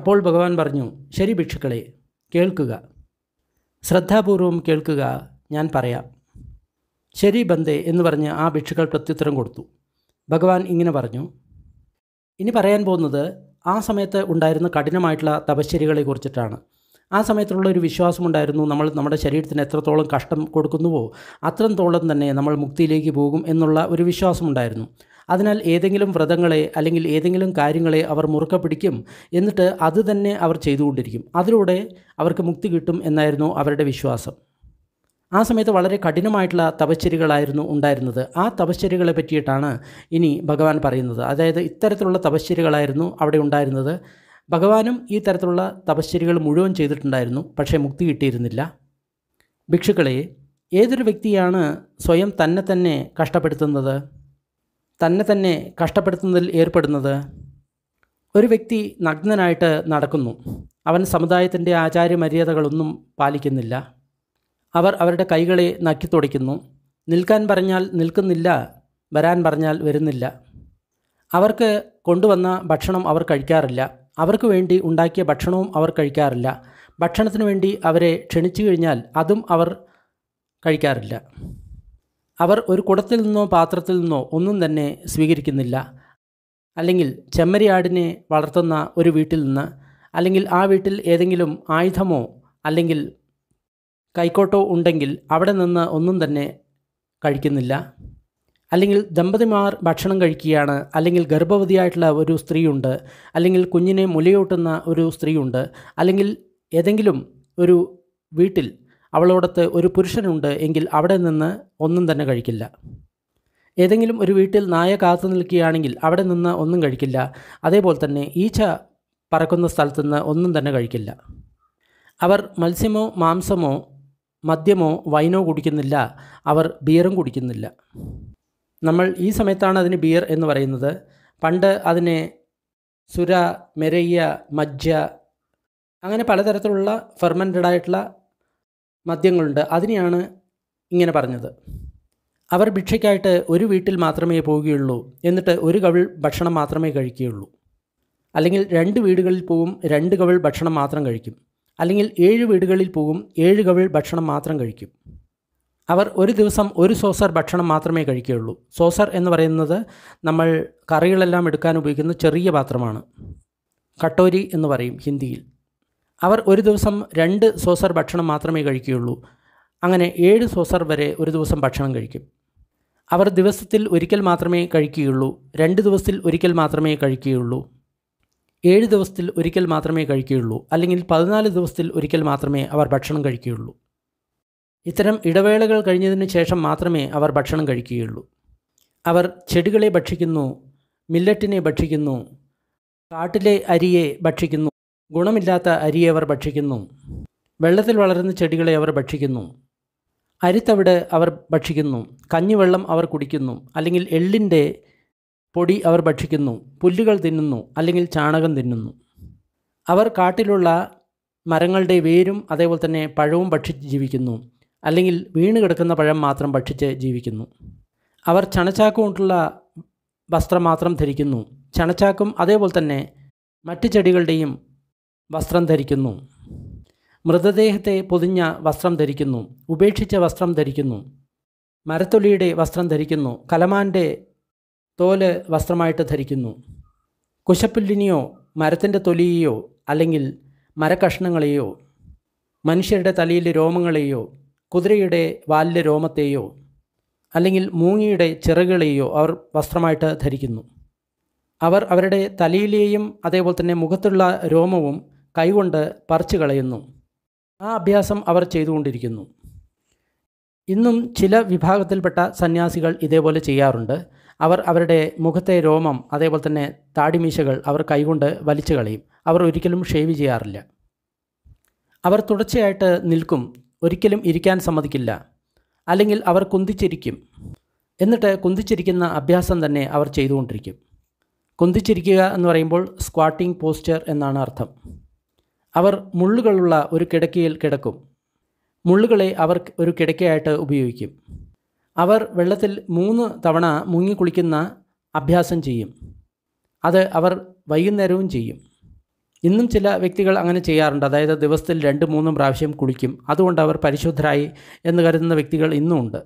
അപ്പോൾ ഭഗവാൻ പറഞ്ഞു ശരി ഭിക്ഷുക്കളെ കേൾക്കുക ശ്രദ്ധാപൂർവം കേൾക്കുക ഞാൻ പറയാം ശരി ബന്ദേ എന്ന് പറഞ്ഞ് ആ ഭിക്ഷുക്കൾ പ്രത്യുത്തരം കൊടുത്തു ഭഗവാൻ ഇങ്ങനെ പറഞ്ഞു ഇനി പറയാൻ പോകുന്നത് ആ സമയത്ത് ഉണ്ടായിരുന്ന കഠിനമായിട്ടുള്ള തപശ്ശേരികളെ കുറിച്ചിട്ടാണ് ആ സമയത്തുള്ള ഒരു വിശ്വാസം ഉണ്ടായിരുന്നു നമ്മൾ നമ്മുടെ ശരീരത്തിന് എത്രത്തോളം കഷ്ടം കൊടുക്കുന്നുവോ അത്രത്തോളം തന്നെ നമ്മൾ മുക്തിയിലേക്ക് പോകും എന്നുള്ള ഒരു വിശ്വാസമുണ്ടായിരുന്നു അതിനാൽ ഏതെങ്കിലും വ്രതങ്ങളെ അല്ലെങ്കിൽ ഏതെങ്കിലും കാര്യങ്ങളെ അവർ മുറുക്ക പിടിക്കും എന്നിട്ട് അത് തന്നെ അവർ ചെയ്തുകൊണ്ടിരിക്കും അതിലൂടെ അവർക്ക് മുക്തി കിട്ടും എന്നായിരുന്നു അവരുടെ വിശ്വാസം ആ സമയത്ത് വളരെ കഠിനമായിട്ടുള്ള തപശ്ശേരികളായിരുന്നു ഉണ്ടായിരുന്നത് ആ തപശ്ശേരികളെ പറ്റിയിട്ടാണ് ഇനി ഭഗവാൻ പറയുന്നത് അതായത് ഇത്തരത്തിലുള്ള തപശ്ശേരികളായിരുന്നു അവിടെ ഉണ്ടായിരുന്നത് ഭഗവാനും ഈ തരത്തിലുള്ള തപശ്ശേരികൾ മുഴുവൻ ചെയ്തിട്ടുണ്ടായിരുന്നു പക്ഷേ മുക്തി കിട്ടിയിരുന്നില്ല ഭിക്ഷുക്കളെ ഏതൊരു വ്യക്തിയാണ് സ്വയം തന്നെ തന്നെ കഷ്ടപ്പെടുത്തുന്നത് തന്നെ തന്നെ കഷ്ടപ്പെടുത്തുന്നതിൽ ഏർപ്പെടുന്നത് ഒരു വ്യക്തി നഗ്നനായിട്ട് നടക്കുന്നു അവൻ സമുദായത്തിൻ്റെ ആചാര്യ മര്യാദകളൊന്നും പാലിക്കുന്നില്ല അവർ അവരുടെ കൈകളെ നക്കിത്തുടയ്ക്കുന്നു നിൽക്കാൻ പറഞ്ഞാൽ നിൽക്കുന്നില്ല വരാൻ പറഞ്ഞാൽ വരുന്നില്ല അവർക്ക് കൊണ്ടുവന്ന ഭക്ഷണം അവർ കഴിക്കാറില്ല അവർക്ക് വേണ്ടി ഉണ്ടാക്കിയ ഭക്ഷണവും അവർ കഴിക്കാറില്ല ഭക്ഷണത്തിന് വേണ്ടി അവരെ ക്ഷണിച്ചു കഴിഞ്ഞാൽ അതും അവർ കഴിക്കാറില്ല അവർ ഒരു കുടത്തിൽ നിന്നോ പാത്രത്തിൽ നിന്നോ ഒന്നും തന്നെ സ്വീകരിക്കുന്നില്ല അല്ലെങ്കിൽ ചെമ്മരിയാടിനെ വളർത്തുന്ന ഒരു വീട്ടിൽ നിന്ന് അല്ലെങ്കിൽ ആ വീട്ടിൽ ഏതെങ്കിലും ആയുധമോ അല്ലെങ്കിൽ കൈക്കോട്ടോ ഉണ്ടെങ്കിൽ അവിടെ നിന്ന് ഒന്നും തന്നെ കഴിക്കുന്നില്ല അല്ലെങ്കിൽ ദമ്പതിമാർ ഭക്ഷണം കഴിക്കുകയാണ് അല്ലെങ്കിൽ ഗർഭവതിയായിട്ടുള്ള ഒരു സ്ത്രീയുണ്ട് അല്ലെങ്കിൽ കുഞ്ഞിനെ മുലയൂട്ടുന്ന ഒരു സ്ത്രീയുണ്ട് അല്ലെങ്കിൽ ഏതെങ്കിലും ഒരു വീട്ടിൽ അവളോടത്ത് ഒരു പുരുഷനുണ്ട് എങ്കിൽ അവിടെ നിന്ന് ഒന്നും തന്നെ കഴിക്കില്ല ഏതെങ്കിലും ഒരു വീട്ടിൽ നായ കാത്തു നിൽക്കുകയാണെങ്കിൽ അവിടെ നിന്ന് ഒന്നും കഴിക്കില്ല അതേപോലെ തന്നെ ഈച്ച പറക്കുന്ന സ്ഥലത്തുനിന്ന് ഒന്നും തന്നെ കഴിക്കില്ല അവർ മത്സ്യമോ മാംസമോ മദ്യമോ വൈനോ കുടിക്കുന്നില്ല അവർ ബിയറും കുടിക്കുന്നില്ല നമ്മൾ ഈ സമയത്താണ് അതിന് ബിയർ എന്ന് പറയുന്നത് പണ്ട് അതിനെ സുര മെരയ്യ മജ്ജ അങ്ങനെ പലതരത്തിലുള്ള ഫെർമെൻറ്റഡ് ആയിട്ടുള്ള മദ്യങ്ങളുണ്ട് അതിനെയാണ് ഇങ്ങനെ പറഞ്ഞത് അവർ ഭിക്ഷയ്ക്കായിട്ട് ഒരു വീട്ടിൽ മാത്രമേ പോവുകയുള്ളൂ എന്നിട്ട് ഒരു കവിൾ ഭക്ഷണം മാത്രമേ കഴിക്കുകയുള്ളൂ അല്ലെങ്കിൽ രണ്ട് വീടുകളിൽ പോവും രണ്ട് കവിൾ ഭക്ഷണം മാത്രം കഴിക്കും അല്ലെങ്കിൽ ഏഴ് വീടുകളിൽ പോകും ഏഴ് കവിൾ ഭക്ഷണം മാത്രം കഴിക്കും അവർ ഒരു ദിവസം ഒരു സോസർ ഭക്ഷണം മാത്രമേ കഴിക്കുകയുള്ളൂ സോസർ എന്ന് പറയുന്നത് നമ്മൾ കറികളെല്ലാം എടുക്കാൻ ഉപയോഗിക്കുന്ന ചെറിയ പാത്രമാണ് കട്ടോരി എന്ന് പറയും ഹിന്ദിയിൽ അവർ ഒരു ദിവസം രണ്ട് സോസർ ഭക്ഷണം മാത്രമേ കഴിക്കുകയുള്ളൂ അങ്ങനെ ഏഴ് സോസർ വരെ ഒരു ദിവസം ഭക്ഷണം കഴിക്കും അവർ ദിവസത്തിൽ ഒരിക്കൽ മാത്രമേ കഴിക്കുകയുള്ളൂ രണ്ട് ദിവസത്തിൽ ഒരിക്കൽ മാത്രമേ കഴിക്കുകയുള്ളൂ ഏഴ് ദിവസത്തിൽ ഒരിക്കൽ മാത്രമേ കഴിക്കുകയുള്ളൂ അല്ലെങ്കിൽ പതിനാല് ദിവസത്തിൽ ഒരിക്കൽ മാത്രമേ അവർ ഭക്ഷണം കഴിക്കുകയുള്ളൂ ഇത്തരം ഇടവേളകൾ കഴിഞ്ഞതിന് ശേഷം മാത്രമേ അവർ ഭക്ഷണം കഴിക്കുകയുള്ളൂ അവർ ചെടികളെ ഭക്ഷിക്കുന്നു മില്ലറ്റിനെ ഭക്ഷിക്കുന്നു കാട്ടിലെ അരിയെ ഭക്ഷിക്കുന്നു ഗുണമില്ലാത്ത അരിയെ അവർ ഭക്ഷിക്കുന്നു വെള്ളത്തിൽ വളരുന്ന ചെടികളെ അവർ ഭക്ഷിക്കുന്നു അരിത്തവിട് അവർ ഭക്ഷിക്കുന്നു കഞ്ഞിവെള്ളം അവർ കുടിക്കുന്നു അല്ലെങ്കിൽ എള്ളിൻ്റെ പൊടി അവർ ഭക്ഷിക്കുന്നു പുല്ലുകൾ തിന്നുന്നു അല്ലെങ്കിൽ ചാണകം തിന്നുന്നു അവർ കാട്ടിലുള്ള മരങ്ങളുടെ വേരും അതേപോലെ തന്നെ പഴവും ഭക്ഷിച്ച് ജീവിക്കുന്നു അല്ലെങ്കിൽ വീണ് കിടക്കുന്ന പഴം മാത്രം ഭക്ഷിച്ച് ജീവിക്കുന്നു അവർ ചണച്ചാക്കും കൊണ്ടുള്ള വസ്ത്രം മാത്രം ധരിക്കുന്നു ചണച്ചാക്കും അതേപോലെ തന്നെ മറ്റു ചെടികളുടെയും വസ്ത്രം ധരിക്കുന്നു മൃതദേഹത്തെ പൊതിഞ്ഞ വസ്ത്രം ധരിക്കുന്നു ഉപേക്ഷിച്ച വസ്ത്രം ധരിക്കുന്നു മരത്തൊലിയുടെ വസ്ത്രം ധരിക്കുന്നു കലമാൻ്റെ തോല് വസ്ത്രമായിട്ട് ധരിക്കുന്നു കുശപ്പുല്ലിനെയോ മരത്തിൻ്റെ തൊലിയെയോ അല്ലെങ്കിൽ മരക്കഷ്ണങ്ങളെയോ മനുഷ്യരുടെ തലയിലെ രോമങ്ങളെയോ കുതിരയുടെ വാലിലെ രോമത്തെയോ അല്ലെങ്കിൽ മൂങ്ങിയുടെ ചിറകുകളെയോ അവർ വസ്ത്രമായിട്ട് ധരിക്കുന്നു അവർ അവരുടെ തലയിലെയും അതേപോലെ തന്നെ മുഖത്തുള്ള രോമവും കൈകൊണ്ട് പറിച്ചു കളയുന്നു ആ അഭ്യാസം അവർ ചെയ്തുകൊണ്ടിരിക്കുന്നു ഇന്നും ചില വിഭാഗത്തിൽപ്പെട്ട സന്യാസികൾ ഇതേപോലെ ചെയ്യാറുണ്ട് അവർ അവരുടെ മുഖത്തെ രോമം അതേപോലെ തന്നെ താടിമീശകൾ അവർ കൈകൊണ്ട് വലിച്ചു കളയും അവർ ഒരിക്കലും ഷേവ് ചെയ്യാറില്ല അവർ തുടർച്ചയായിട്ട് നിൽക്കും ഒരിക്കലും ഇരിക്കാൻ സമ്മതിക്കില്ല അല്ലെങ്കിൽ അവർ കുന്തിച്ചിരിക്കും എന്നിട്ട് കുന്തിച്ചിരിക്കുന്ന അഭ്യാസം തന്നെ അവർ ചെയ്തുകൊണ്ടിരിക്കും കുന്തിച്ചിരിക്കുക എന്ന് പറയുമ്പോൾ സ്ക്വാട്ടിംഗ് പോസ്ചർ എന്നാണ് അർത്ഥം അവർ മുള്ളുകളുള്ള ഒരു കിടക്കയിൽ കിടക്കും മുള്ളുകളെ അവർ ഒരു കിടക്കയായിട്ട് ഉപയോഗിക്കും അവർ വെള്ളത്തിൽ മൂന്ന് തവണ മുങ്ങിക്കുളിക്കുന്ന അഭ്യാസം ചെയ്യും അത് അവർ വൈകുന്നേരവും ചെയ്യും ഇന്നും ചില വ്യക്തികൾ അങ്ങനെ ചെയ്യാറുണ്ട് അതായത് ദിവസത്തിൽ രണ്ട് മൂന്നും പ്രാവശ്യം കുളിക്കും അതുകൊണ്ട് അവർ പരിശുദ്ധരായി എന്ന് കരുതുന്ന വ്യക്തികൾ ഇന്നും ഉണ്ട്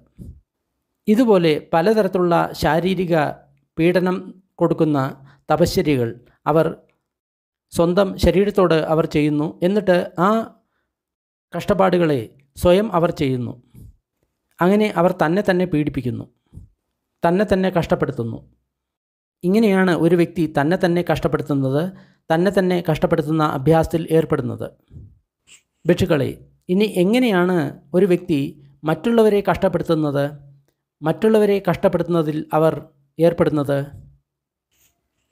ഇതുപോലെ പലതരത്തിലുള്ള ശാരീരിക പീഡനം കൊടുക്കുന്ന തപശ്ശേരികൾ അവർ സ്വന്തം ശരീരത്തോട് അവർ ചെയ്യുന്നു എന്നിട്ട് ആ കഷ്ടപ്പാടുകളെ സ്വയം അവർ ചെയ്യുന്നു അങ്ങനെ അവർ തന്നെ തന്നെ പീഡിപ്പിക്കുന്നു തന്നെ തന്നെ കഷ്ടപ്പെടുത്തുന്നു ഇങ്ങനെയാണ് ഒരു വ്യക്തി തന്നെ തന്നെ കഷ്ടപ്പെടുത്തുന്നത് തന്നെ തന്നെ കഷ്ടപ്പെടുത്തുന്ന അഭ്യാസത്തിൽ ഏർപ്പെടുന്നത് ഭിക്ഷുക്കളെ ഇനി എങ്ങനെയാണ് ഒരു വ്യക്തി മറ്റുള്ളവരെ കഷ്ടപ്പെടുത്തുന്നത് മറ്റുള്ളവരെ കഷ്ടപ്പെടുത്തുന്നതിൽ അവർ ഏർപ്പെടുന്നത്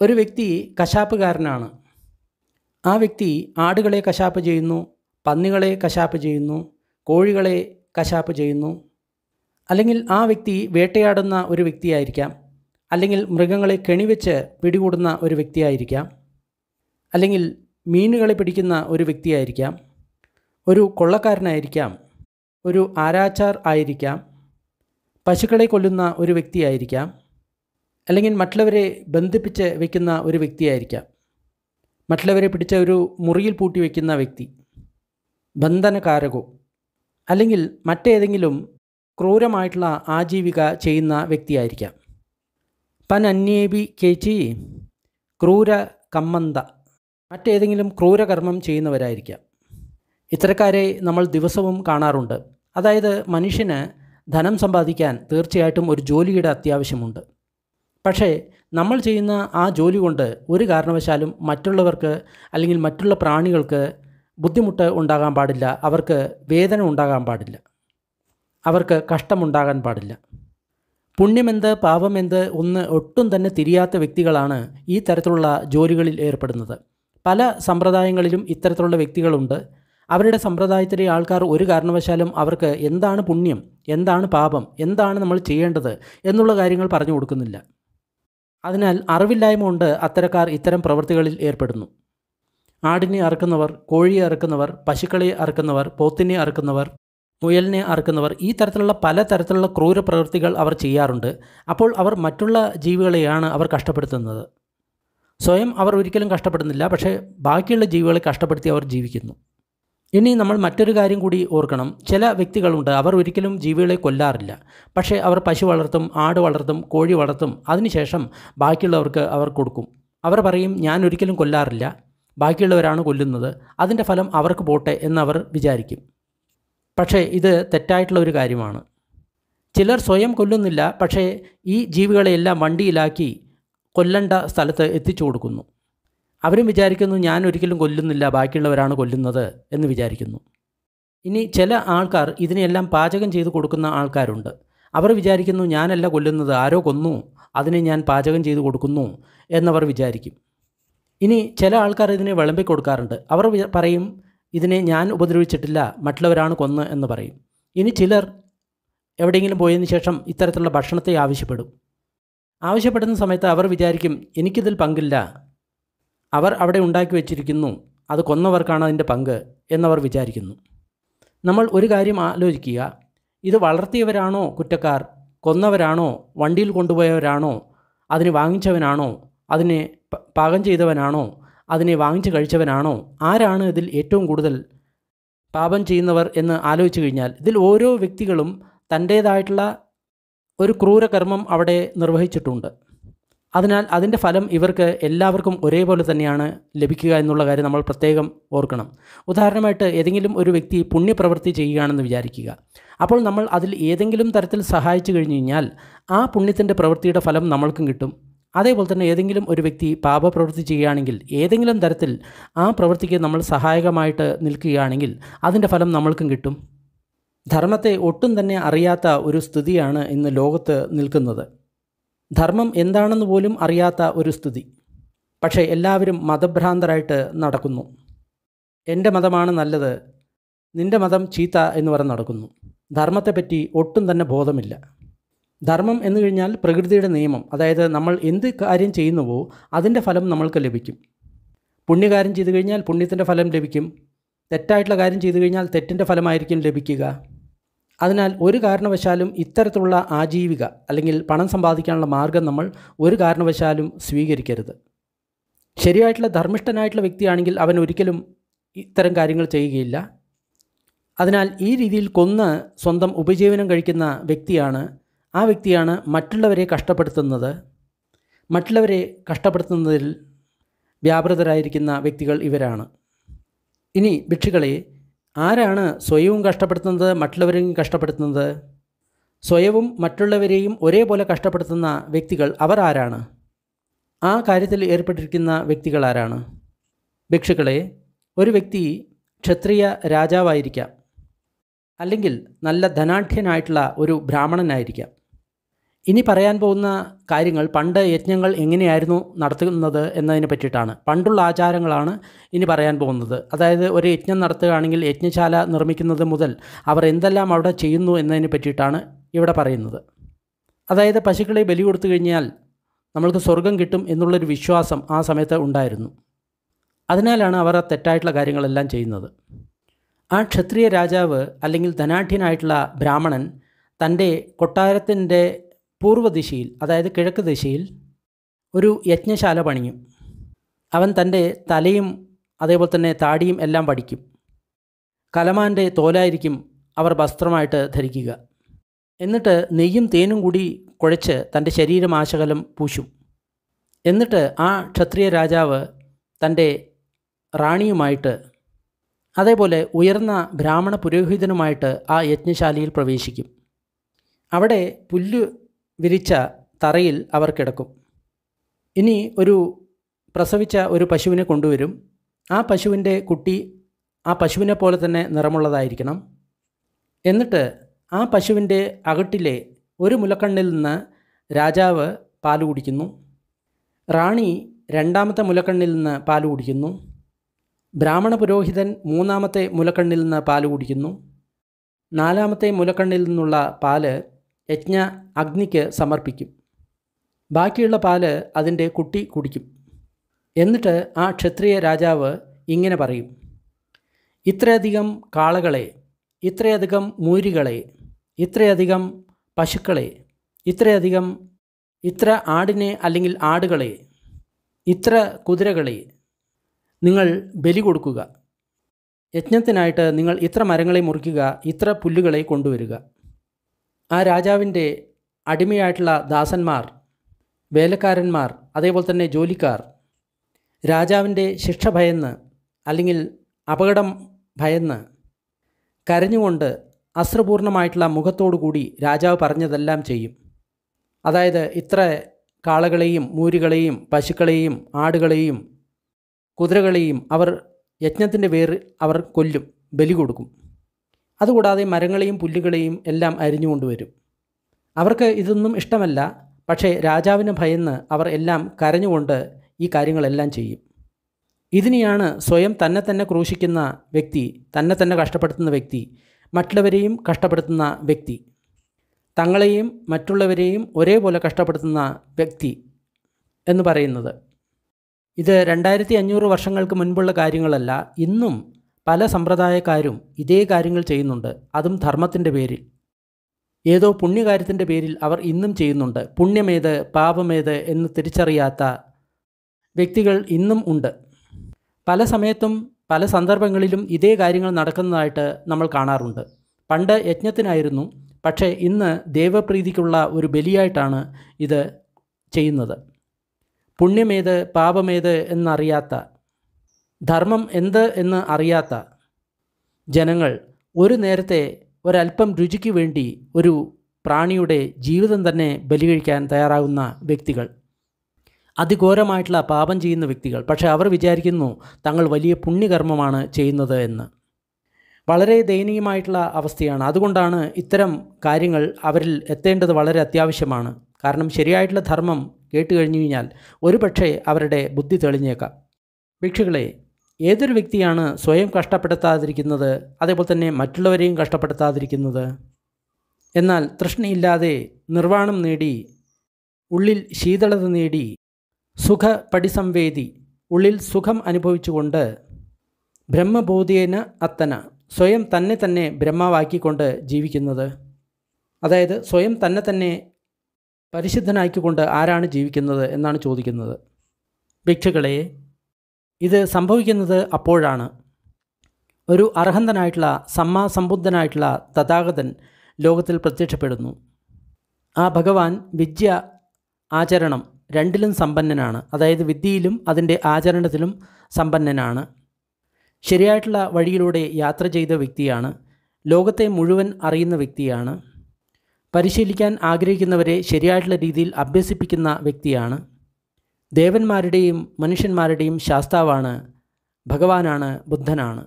ഒരു വ്യക്തി കശാപ്പുകാരനാണ് ആ വ്യക്തി ആടുകളെ കശാപ്പ് ചെയ്യുന്നു പന്നികളെ കശാപ്പ് ചെയ്യുന്നു കോഴികളെ കശാപ്പ് ചെയ്യുന്നു അല്ലെങ്കിൽ ആ വ്യക്തി വേട്ടയാടുന്ന ഒരു വ്യക്തിയായിരിക്കാം അല്ലെങ്കിൽ മൃഗങ്ങളെ കെണിവെച്ച് പിടികൂടുന്ന ഒരു വ്യക്തിയായിരിക്കാം അല്ലെങ്കിൽ മീനുകളെ പിടിക്കുന്ന ഒരു വ്യക്തിയായിരിക്കാം ഒരു കൊള്ളക്കാരനായിരിക്കാം ഒരു ആരാച്ചാർ ആയിരിക്കാം പശുക്കളെ കൊല്ലുന്ന ഒരു വ്യക്തിയായിരിക്കാം അല്ലെങ്കിൽ മറ്റുള്ളവരെ ബന്ധിപ്പിച്ച് വയ്ക്കുന്ന ഒരു വ്യക്തിയായിരിക്കാം മറ്റുള്ളവരെ പിടിച്ച ഒരു മുറിയിൽ പൂട്ടി വയ്ക്കുന്ന വ്യക്തി ബന്ധനകാരകോ അല്ലെങ്കിൽ മറ്റേതെങ്കിലും ക്രൂരമായിട്ടുള്ള ആജീവിക ചെയ്യുന്ന വ്യക്തിയായിരിക്കാം പൻ അന്യേബി കേച്ചി ക്രൂര കമ്മന്ത മറ്റേതെങ്കിലും ക്രൂരകർമ്മം ചെയ്യുന്നവരായിരിക്കാം ഇത്തരക്കാരെ നമ്മൾ ദിവസവും കാണാറുണ്ട് അതായത് മനുഷ്യന് ധനം സമ്പാദിക്കാൻ തീർച്ചയായിട്ടും ഒരു ജോലിയുടെ അത്യാവശ്യമുണ്ട് പക്ഷേ നമ്മൾ ചെയ്യുന്ന ആ ജോലി കൊണ്ട് ഒരു കാരണവശാലും മറ്റുള്ളവർക്ക് അല്ലെങ്കിൽ മറ്റുള്ള പ്രാണികൾക്ക് ബുദ്ധിമുട്ട് ഉണ്ടാകാൻ പാടില്ല അവർക്ക് വേദന ഉണ്ടാകാൻ പാടില്ല അവർക്ക് കഷ്ടമുണ്ടാകാൻ പാടില്ല പുണ്യമെന്ത് പാപമെന്ത് ഒന്ന് ഒട്ടും തന്നെ തിരിയാത്ത വ്യക്തികളാണ് ഈ തരത്തിലുള്ള ജോലികളിൽ ഏർപ്പെടുന്നത് പല സമ്പ്രദായങ്ങളിലും ഇത്തരത്തിലുള്ള വ്യക്തികളുണ്ട് അവരുടെ സമ്പ്രദായത്തിലെ ആൾക്കാർ ഒരു കാരണവശാലും അവർക്ക് എന്താണ് പുണ്യം എന്താണ് പാപം എന്താണ് നമ്മൾ ചെയ്യേണ്ടത് എന്നുള്ള കാര്യങ്ങൾ പറഞ്ഞു കൊടുക്കുന്നില്ല അതിനാൽ അറിവില്ലായ്മ കൊണ്ട് അത്തരക്കാർ ഇത്തരം പ്രവൃത്തികളിൽ ഏർപ്പെടുന്നു ആടിനെ അറുക്കുന്നവർ കോഴിയെ അറുക്കുന്നവർ പശുക്കളെ അറുക്കുന്നവർ പോത്തിനെ അറുക്കുന്നവർ മുയലിനെ അറുക്കുന്നവർ ഈ തരത്തിലുള്ള പല തരത്തിലുള്ള ക്രൂര പ്രവൃത്തികൾ അവർ ചെയ്യാറുണ്ട് അപ്പോൾ അവർ മറ്റുള്ള ജീവികളെയാണ് അവർ കഷ്ടപ്പെടുത്തുന്നത് സ്വയം അവർ ഒരിക്കലും കഷ്ടപ്പെടുന്നില്ല പക്ഷേ ബാക്കിയുള്ള ജീവികളെ കഷ്ടപ്പെടുത്തി അവർ ജീവിക്കുന്നു ഇനി നമ്മൾ മറ്റൊരു കാര്യം കൂടി ഓർക്കണം ചില വ്യക്തികളുണ്ട് അവർ ഒരിക്കലും ജീവികളെ കൊല്ലാറില്ല പക്ഷേ അവർ പശു വളർത്തും ആട് വളർത്തും കോഴി വളർത്തും അതിനുശേഷം ബാക്കിയുള്ളവർക്ക് അവർ കൊടുക്കും അവർ പറയും ഞാൻ ഒരിക്കലും കൊല്ലാറില്ല ബാക്കിയുള്ളവരാണ് കൊല്ലുന്നത് അതിൻ്റെ ഫലം അവർക്ക് പോട്ടെ എന്നവർ വിചാരിക്കും പക്ഷേ ഇത് തെറ്റായിട്ടുള്ള ഒരു കാര്യമാണ് ചിലർ സ്വയം കൊല്ലുന്നില്ല പക്ഷേ ഈ ജീവികളെയെല്ലാം വണ്ടിയിലാക്കി കൊല്ലണ്ട സ്ഥലത്ത് എത്തിച്ചു കൊടുക്കുന്നു അവരും വിചാരിക്കുന്നു ഞാൻ ഒരിക്കലും കൊല്ലുന്നില്ല ബാക്കിയുള്ളവരാണ് കൊല്ലുന്നത് എന്ന് വിചാരിക്കുന്നു ഇനി ചില ആൾക്കാർ ഇതിനെല്ലാം പാചകം ചെയ്ത് കൊടുക്കുന്ന ആൾക്കാരുണ്ട് അവർ വിചാരിക്കുന്നു ഞാനല്ല കൊല്ലുന്നത് ആരോ കൊന്നു അതിനെ ഞാൻ പാചകം ചെയ്ത് കൊടുക്കുന്നു എന്നവർ വിചാരിക്കും ഇനി ചില ആൾക്കാർ ഇതിനെ വിളമ്പിക്കൊടുക്കാറുണ്ട് അവർ പറയും ഇതിനെ ഞാൻ ഉപദ്രവിച്ചിട്ടില്ല മറ്റുള്ളവരാണ് കൊന്ന് എന്ന് പറയും ഇനി ചിലർ എവിടെയെങ്കിലും പോയതിനു ശേഷം ഇത്തരത്തിലുള്ള ഭക്ഷണത്തെ ആവശ്യപ്പെടും ആവശ്യപ്പെടുന്ന സമയത്ത് അവർ വിചാരിക്കും എനിക്കിതിൽ പങ്കില്ല അവർ അവിടെ ഉണ്ടാക്കി വെച്ചിരിക്കുന്നു അത് കൊന്നവർക്കാണ് അതിൻ്റെ പങ്ക് എന്നവർ വിചാരിക്കുന്നു നമ്മൾ ഒരു കാര്യം ആലോചിക്കുക ഇത് വളർത്തിയവരാണോ കുറ്റക്കാർ കൊന്നവരാണോ വണ്ടിയിൽ കൊണ്ടുപോയവരാണോ അതിന് വാങ്ങിച്ചവനാണോ അതിനെ പാകം ചെയ്തവനാണോ അതിനെ വാങ്ങിച്ചു കഴിച്ചവനാണോ ആരാണ് ഇതിൽ ഏറ്റവും കൂടുതൽ പാപം ചെയ്യുന്നവർ എന്ന് ആലോചിച്ചു കഴിഞ്ഞാൽ ഇതിൽ ഓരോ വ്യക്തികളും തൻ്റേതായിട്ടുള്ള ഒരു ക്രൂരകർമ്മം അവിടെ നിർവഹിച്ചിട്ടുണ്ട് അതിനാൽ അതിൻ്റെ ഫലം ഇവർക്ക് എല്ലാവർക്കും ഒരേപോലെ തന്നെയാണ് ലഭിക്കുക എന്നുള്ള കാര്യം നമ്മൾ പ്രത്യേകം ഓർക്കണം ഉദാഹരണമായിട്ട് ഏതെങ്കിലും ഒരു വ്യക്തി പുണ്യപ്രവൃത്തി ചെയ്യുകയാണെന്ന് വിചാരിക്കുക അപ്പോൾ നമ്മൾ അതിൽ ഏതെങ്കിലും തരത്തിൽ സഹായിച്ചു കഴിഞ്ഞു കഴിഞ്ഞാൽ ആ പുണ്യത്തിൻ്റെ പ്രവൃത്തിയുടെ ഫലം നമ്മൾക്കും കിട്ടും അതേപോലെ തന്നെ ഏതെങ്കിലും ഒരു വ്യക്തി പാപപ്രവൃത്തി ചെയ്യുകയാണെങ്കിൽ ഏതെങ്കിലും തരത്തിൽ ആ പ്രവൃത്തിക്ക് നമ്മൾ സഹായകമായിട്ട് നിൽക്കുകയാണെങ്കിൽ അതിൻ്റെ ഫലം നമ്മൾക്കും കിട്ടും ധർമ്മത്തെ ഒട്ടും തന്നെ അറിയാത്ത ഒരു സ്ഥിതിയാണ് ഇന്ന് ലോകത്ത് നിൽക്കുന്നത് ധർമ്മം എന്താണെന്ന് പോലും അറിയാത്ത ഒരു സ്ഥിതി പക്ഷേ എല്ലാവരും മതഭ്രാന്തരായിട്ട് നടക്കുന്നു എൻ്റെ മതമാണ് നല്ലത് നിൻ്റെ മതം ചീത്ത എന്ന് പറഞ്ഞ് നടക്കുന്നു ധർമ്മത്തെപ്പറ്റി ഒട്ടും തന്നെ ബോധമില്ല ധർമ്മം എന്ന് കഴിഞ്ഞാൽ പ്രകൃതിയുടെ നിയമം അതായത് നമ്മൾ എന്ത് കാര്യം ചെയ്യുന്നുവോ അതിൻ്റെ ഫലം നമ്മൾക്ക് ലഭിക്കും പുണ്യകാര്യം ചെയ്തു കഴിഞ്ഞാൽ പുണ്യത്തിൻ്റെ ഫലം ലഭിക്കും തെറ്റായിട്ടുള്ള കാര്യം ചെയ്തു കഴിഞ്ഞാൽ തെറ്റിൻ്റെ ഫലമായിരിക്കും ലഭിക്കുക അതിനാൽ ഒരു കാരണവശാലും ഇത്തരത്തിലുള്ള ആജീവിക അല്ലെങ്കിൽ പണം സമ്പാദിക്കാനുള്ള മാർഗം നമ്മൾ ഒരു കാരണവശാലും സ്വീകരിക്കരുത് ശരിയായിട്ടുള്ള ധർമ്മിഷ്ഠനായിട്ടുള്ള വ്യക്തിയാണെങ്കിൽ അവൻ ഒരിക്കലും ഇത്തരം കാര്യങ്ങൾ ചെയ്യുകയില്ല അതിനാൽ ഈ രീതിയിൽ കൊന്ന് സ്വന്തം ഉപജീവനം കഴിക്കുന്ന വ്യക്തിയാണ് ആ വ്യക്തിയാണ് മറ്റുള്ളവരെ കഷ്ടപ്പെടുത്തുന്നത് മറ്റുള്ളവരെ കഷ്ടപ്പെടുത്തുന്നതിൽ വ്യാപൃതരായിരിക്കുന്ന വ്യക്തികൾ ഇവരാണ് ഇനി ഭിക്ഷുക്കളെ ആരാണ് സ്വയവും കഷ്ടപ്പെടുത്തുന്നത് മറ്റുള്ളവരെയും കഷ്ടപ്പെടുത്തുന്നത് സ്വയവും മറ്റുള്ളവരെയും ഒരേപോലെ കഷ്ടപ്പെടുത്തുന്ന വ്യക്തികൾ അവർ ആരാണ് ആ കാര്യത്തിൽ ഏർപ്പെട്ടിരിക്കുന്ന വ്യക്തികൾ ആരാണ് ഭിക്ഷുക്കളെ ഒരു വ്യക്തി ക്ഷത്രിയ രാജാവായിരിക്കാം അല്ലെങ്കിൽ നല്ല ധനാഠ്യനായിട്ടുള്ള ഒരു ബ്രാഹ്മണനായിരിക്കാം ഇനി പറയാൻ പോകുന്ന കാര്യങ്ങൾ പണ്ട് യജ്ഞങ്ങൾ എങ്ങനെയായിരുന്നു നടത്തുന്നത് എന്നതിനെ പറ്റിയിട്ടാണ് പണ്ടുള്ള ആചാരങ്ങളാണ് ഇനി പറയാൻ പോകുന്നത് അതായത് ഒരു യജ്ഞം നടത്തുകയാണെങ്കിൽ യജ്ഞശാല നിർമ്മിക്കുന്നത് മുതൽ അവർ എന്തെല്ലാം അവിടെ ചെയ്യുന്നു എന്നതിനെ പറ്റിയിട്ടാണ് ഇവിടെ പറയുന്നത് അതായത് പശുക്കളെ ബലി കൊടുത്തു കഴിഞ്ഞാൽ നമ്മൾക്ക് സ്വർഗം കിട്ടും എന്നുള്ളൊരു വിശ്വാസം ആ സമയത്ത് ഉണ്ടായിരുന്നു അതിനാലാണ് അവർ തെറ്റായിട്ടുള്ള കാര്യങ്ങളെല്ലാം ചെയ്യുന്നത് ആ ക്ഷത്രിയ രാജാവ് അല്ലെങ്കിൽ ധനാഠ്യനായിട്ടുള്ള ബ്രാഹ്മണൻ തൻ്റെ കൊട്ടാരത്തിൻ്റെ പൂർവ്വദിശയിൽ അതായത് കിഴക്ക് ദിശയിൽ ഒരു യജ്ഞശാല പണിയും അവൻ തൻ്റെ തലയും അതേപോലെ തന്നെ താടിയും എല്ലാം പഠിക്കും കലമാൻ്റെ തോലായിരിക്കും അവർ വസ്ത്രമായിട്ട് ധരിക്കുക എന്നിട്ട് നെയ്യും തേനും കൂടി കുഴച്ച് തൻ്റെ ശരീരം ആശകലം പൂശും എന്നിട്ട് ആ ക്ഷത്രിയ രാജാവ് തൻ്റെ റാണിയുമായിട്ട് അതേപോലെ ഉയർന്ന ബ്രാഹ്മണ പുരോഹിതനുമായിട്ട് ആ യജ്ഞശാലയിൽ പ്രവേശിക്കും അവിടെ പുല്ല് വിരിച്ച തറയിൽ അവർ കിടക്കും ഇനി ഒരു പ്രസവിച്ച ഒരു പശുവിനെ കൊണ്ടുവരും ആ പശുവിൻ്റെ കുട്ടി ആ പശുവിനെ പോലെ തന്നെ നിറമുള്ളതായിരിക്കണം എന്നിട്ട് ആ പശുവിൻ്റെ അകട്ടിലെ ഒരു മുലക്കണ്ണിൽ നിന്ന് രാജാവ് പാൽ കുടിക്കുന്നു റാണി രണ്ടാമത്തെ മുലക്കണ്ണിൽ നിന്ന് പാൽ കുടിക്കുന്നു ബ്രാഹ്മണ പുരോഹിതൻ മൂന്നാമത്തെ മുലക്കണ്ണിൽ നിന്ന് പാൽ കുടിക്കുന്നു നാലാമത്തെ മുലക്കണ്ണിൽ നിന്നുള്ള പാല് യജ്ഞ അഗ്നിക്ക് സമർപ്പിക്കും ബാക്കിയുള്ള പാല് അതിൻ്റെ കുട്ടി കുടിക്കും എന്നിട്ട് ആ ക്ഷത്രിയ രാജാവ് ഇങ്ങനെ പറയും ഇത്രയധികം കാളകളെ ഇത്രയധികം മൂരികളെ ഇത്രയധികം പശുക്കളെ ഇത്രയധികം ഇത്ര ആടിനെ അല്ലെങ്കിൽ ആടുകളെ ഇത്ര കുതിരകളെ നിങ്ങൾ ബലി കൊടുക്കുക യജ്ഞത്തിനായിട്ട് നിങ്ങൾ ഇത്ര മരങ്ങളെ മുറിക്കുക ഇത്ര പുല്ലുകളെ കൊണ്ടുവരിക ആ രാജാവിൻ്റെ അടിമയായിട്ടുള്ള ദാസന്മാർ വേലക്കാരന്മാർ അതേപോലെ തന്നെ ജോലിക്കാർ രാജാവിൻ്റെ ശിക്ഷ ഭയന്ന് അല്ലെങ്കിൽ അപകടം ഭയന്ന് കരഞ്ഞുകൊണ്ട് അശ്രപൂർണമായിട്ടുള്ള മുഖത്തോടുകൂടി രാജാവ് പറഞ്ഞതെല്ലാം ചെയ്യും അതായത് ഇത്ര കാളകളെയും മൂരികളെയും പശുക്കളെയും ആടുകളെയും കുതിരകളെയും അവർ യജ്ഞത്തിൻ്റെ പേര് അവർ കൊല്ലും ബലി കൊടുക്കും അതുകൂടാതെ മരങ്ങളെയും പുല്ലുകളെയും എല്ലാം അരിഞ്ഞുകൊണ്ടുവരും അവർക്ക് ഇതൊന്നും ഇഷ്ടമല്ല പക്ഷേ രാജാവിന് ഭയന്ന് അവർ എല്ലാം കരഞ്ഞുകൊണ്ട് ഈ കാര്യങ്ങളെല്ലാം ചെയ്യും ഇതിനെയാണ് സ്വയം തന്നെ തന്നെ ക്രൂശിക്കുന്ന വ്യക്തി തന്നെ തന്നെ കഷ്ടപ്പെടുത്തുന്ന വ്യക്തി മറ്റുള്ളവരെയും കഷ്ടപ്പെടുത്തുന്ന വ്യക്തി തങ്ങളെയും മറ്റുള്ളവരെയും ഒരേപോലെ കഷ്ടപ്പെടുത്തുന്ന വ്യക്തി എന്ന് പറയുന്നത് ഇത് രണ്ടായിരത്തി അഞ്ഞൂറ് വർഷങ്ങൾക്ക് മുൻപുള്ള കാര്യങ്ങളല്ല ഇന്നും പല സമ്പ്രദായക്കാരും ഇതേ കാര്യങ്ങൾ ചെയ്യുന്നുണ്ട് അതും ധർമ്മത്തിൻ്റെ പേരിൽ ഏതോ പുണ്യകാര്യത്തിൻ്റെ പേരിൽ അവർ ഇന്നും ചെയ്യുന്നുണ്ട് പുണ്യമേത് പാപമേത് എന്ന് തിരിച്ചറിയാത്ത വ്യക്തികൾ ഇന്നും ഉണ്ട് പല സമയത്തും പല സന്ദർഭങ്ങളിലും ഇതേ കാര്യങ്ങൾ നടക്കുന്നതായിട്ട് നമ്മൾ കാണാറുണ്ട് പണ്ട് യജ്ഞത്തിനായിരുന്നു പക്ഷേ ഇന്ന് ദേവപ്രീതിക്കുള്ള ഒരു ബലിയായിട്ടാണ് ഇത് ചെയ്യുന്നത് പുണ്യമേത് പാപമേത് എന്നറിയാത്ത ധർമ്മം എന്ത് എന്ന് അറിയാത്ത ജനങ്ങൾ ഒരു നേരത്തെ ഒരല്പം രുചിക്ക് വേണ്ടി ഒരു പ്രാണിയുടെ ജീവിതം തന്നെ ബലികഴിക്കാൻ തയ്യാറാകുന്ന വ്യക്തികൾ അതിഘോരമായിട്ടുള്ള പാപം ചെയ്യുന്ന വ്യക്തികൾ പക്ഷേ അവർ വിചാരിക്കുന്നു തങ്ങൾ വലിയ പുണ്യകർമ്മമാണ് ചെയ്യുന്നത് എന്ന് വളരെ ദയനീയമായിട്ടുള്ള അവസ്ഥയാണ് അതുകൊണ്ടാണ് ഇത്തരം കാര്യങ്ങൾ അവരിൽ എത്തേണ്ടത് വളരെ അത്യാവശ്യമാണ് കാരണം ശരിയായിട്ടുള്ള ധർമ്മം കേട്ട് കഴിഞ്ഞു കഴിഞ്ഞാൽ ഒരുപക്ഷെ അവരുടെ ബുദ്ധി തെളിഞ്ഞേക്കാം ഭിക്ഷുക്കളെ ഏതൊരു വ്യക്തിയാണ് സ്വയം കഷ്ടപ്പെടുത്താതിരിക്കുന്നത് അതേപോലെ തന്നെ മറ്റുള്ളവരെയും കഷ്ടപ്പെടുത്താതിരിക്കുന്നത് എന്നാൽ തൃഷ്ണയില്ലാതെ നിർവ്വാണം നേടി ഉള്ളിൽ ശീതളത നേടി സുഖ പടിസംവേദി ഉള്ളിൽ സുഖം അനുഭവിച്ചുകൊണ്ട് ബ്രഹ്മബോധേന അത്തന സ്വയം തന്നെ തന്നെ ബ്രഹ്മാവാക്കിക്കൊണ്ട് ജീവിക്കുന്നത് അതായത് സ്വയം തന്നെ തന്നെ പരിശുദ്ധനാക്കിക്കൊണ്ട് ആരാണ് ജീവിക്കുന്നത് എന്നാണ് ചോദിക്കുന്നത് ഭിക്ഷുക്കളെ ഇത് സംഭവിക്കുന്നത് അപ്പോഴാണ് ഒരു അർഹന്തനായിട്ടുള്ള സമ്മാസമ്പുദ്ധനായിട്ടുള്ള തഥാഗതൻ ലോകത്തിൽ പ്രത്യക്ഷപ്പെടുന്നു ആ ഭഗവാൻ വിദ്യ ആചരണം രണ്ടിലും സമ്പന്നനാണ് അതായത് വിദ്യയിലും അതിൻ്റെ ആചരണത്തിലും സമ്പന്നനാണ് ശരിയായിട്ടുള്ള വഴിയിലൂടെ യാത്ര ചെയ്ത വ്യക്തിയാണ് ലോകത്തെ മുഴുവൻ അറിയുന്ന വ്യക്തിയാണ് പരിശീലിക്കാൻ ആഗ്രഹിക്കുന്നവരെ ശരിയായിട്ടുള്ള രീതിയിൽ അഭ്യസിപ്പിക്കുന്ന വ്യക്തിയാണ് ദേവന്മാരുടെയും മനുഷ്യന്മാരുടെയും ശാസ്താവാണ് ഭഗവാനാണ് ബുദ്ധനാണ്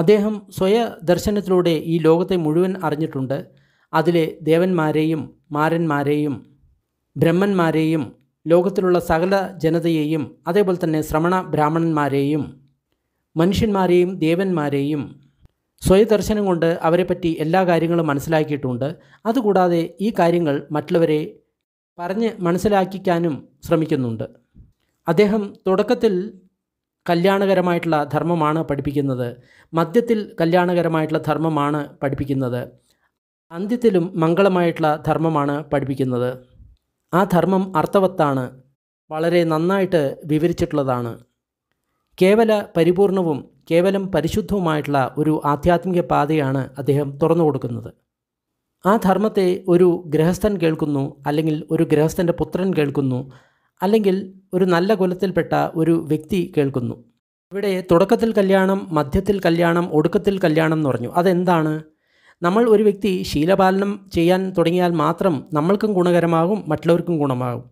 അദ്ദേഹം സ്വയ ദർശനത്തിലൂടെ ഈ ലോകത്തെ മുഴുവൻ അറിഞ്ഞിട്ടുണ്ട് അതിലെ ദേവന്മാരെയും മാരന്മാരെയും ബ്രഹ്മന്മാരെയും ലോകത്തിലുള്ള സകല ജനതയെയും അതേപോലെ തന്നെ ശ്രമണ ബ്രാഹ്മണന്മാരെയും മനുഷ്യന്മാരെയും ദേവന്മാരെയും സ്വയദർശനം കൊണ്ട് അവരെപ്പറ്റി എല്ലാ കാര്യങ്ങളും മനസ്സിലാക്കിയിട്ടുണ്ട് അതുകൂടാതെ ഈ കാര്യങ്ങൾ മറ്റുള്ളവരെ പറഞ്ഞ് മനസ്സിലാക്കിക്കാനും ശ്രമിക്കുന്നുണ്ട് അദ്ദേഹം തുടക്കത്തിൽ കല്യാണകരമായിട്ടുള്ള ധർമ്മമാണ് പഠിപ്പിക്കുന്നത് മധ്യത്തിൽ കല്യാണകരമായിട്ടുള്ള ധർമ്മമാണ് പഠിപ്പിക്കുന്നത് അന്ത്യത്തിലും മംഗളമായിട്ടുള്ള ധർമ്മമാണ് പഠിപ്പിക്കുന്നത് ആ ധർമ്മം അർത്ഥവത്താണ് വളരെ നന്നായിട്ട് വിവരിച്ചിട്ടുള്ളതാണ് കേവല പരിപൂർണവും കേവലം പരിശുദ്ധവുമായിട്ടുള്ള ഒരു ആധ്യാത്മിക പാതയാണ് അദ്ദേഹം തുറന്നു കൊടുക്കുന്നത് ആ ധർമ്മത്തെ ഒരു ഗൃഹസ്ഥൻ കേൾക്കുന്നു അല്ലെങ്കിൽ ഒരു ഗൃഹസ്ഥൻ്റെ പുത്രൻ കേൾക്കുന്നു അല്ലെങ്കിൽ ഒരു നല്ല കുലത്തിൽപ്പെട്ട ഒരു വ്യക്തി കേൾക്കുന്നു ഇവിടെ തുടക്കത്തിൽ കല്യാണം മധ്യത്തിൽ കല്യാണം ഒടുക്കത്തിൽ കല്യാണം എന്ന് പറഞ്ഞു അതെന്താണ് നമ്മൾ ഒരു വ്യക്തി ശീലപാലനം ചെയ്യാൻ തുടങ്ങിയാൽ മാത്രം നമ്മൾക്കും ഗുണകരമാകും മറ്റുള്ളവർക്കും ഗുണമാകും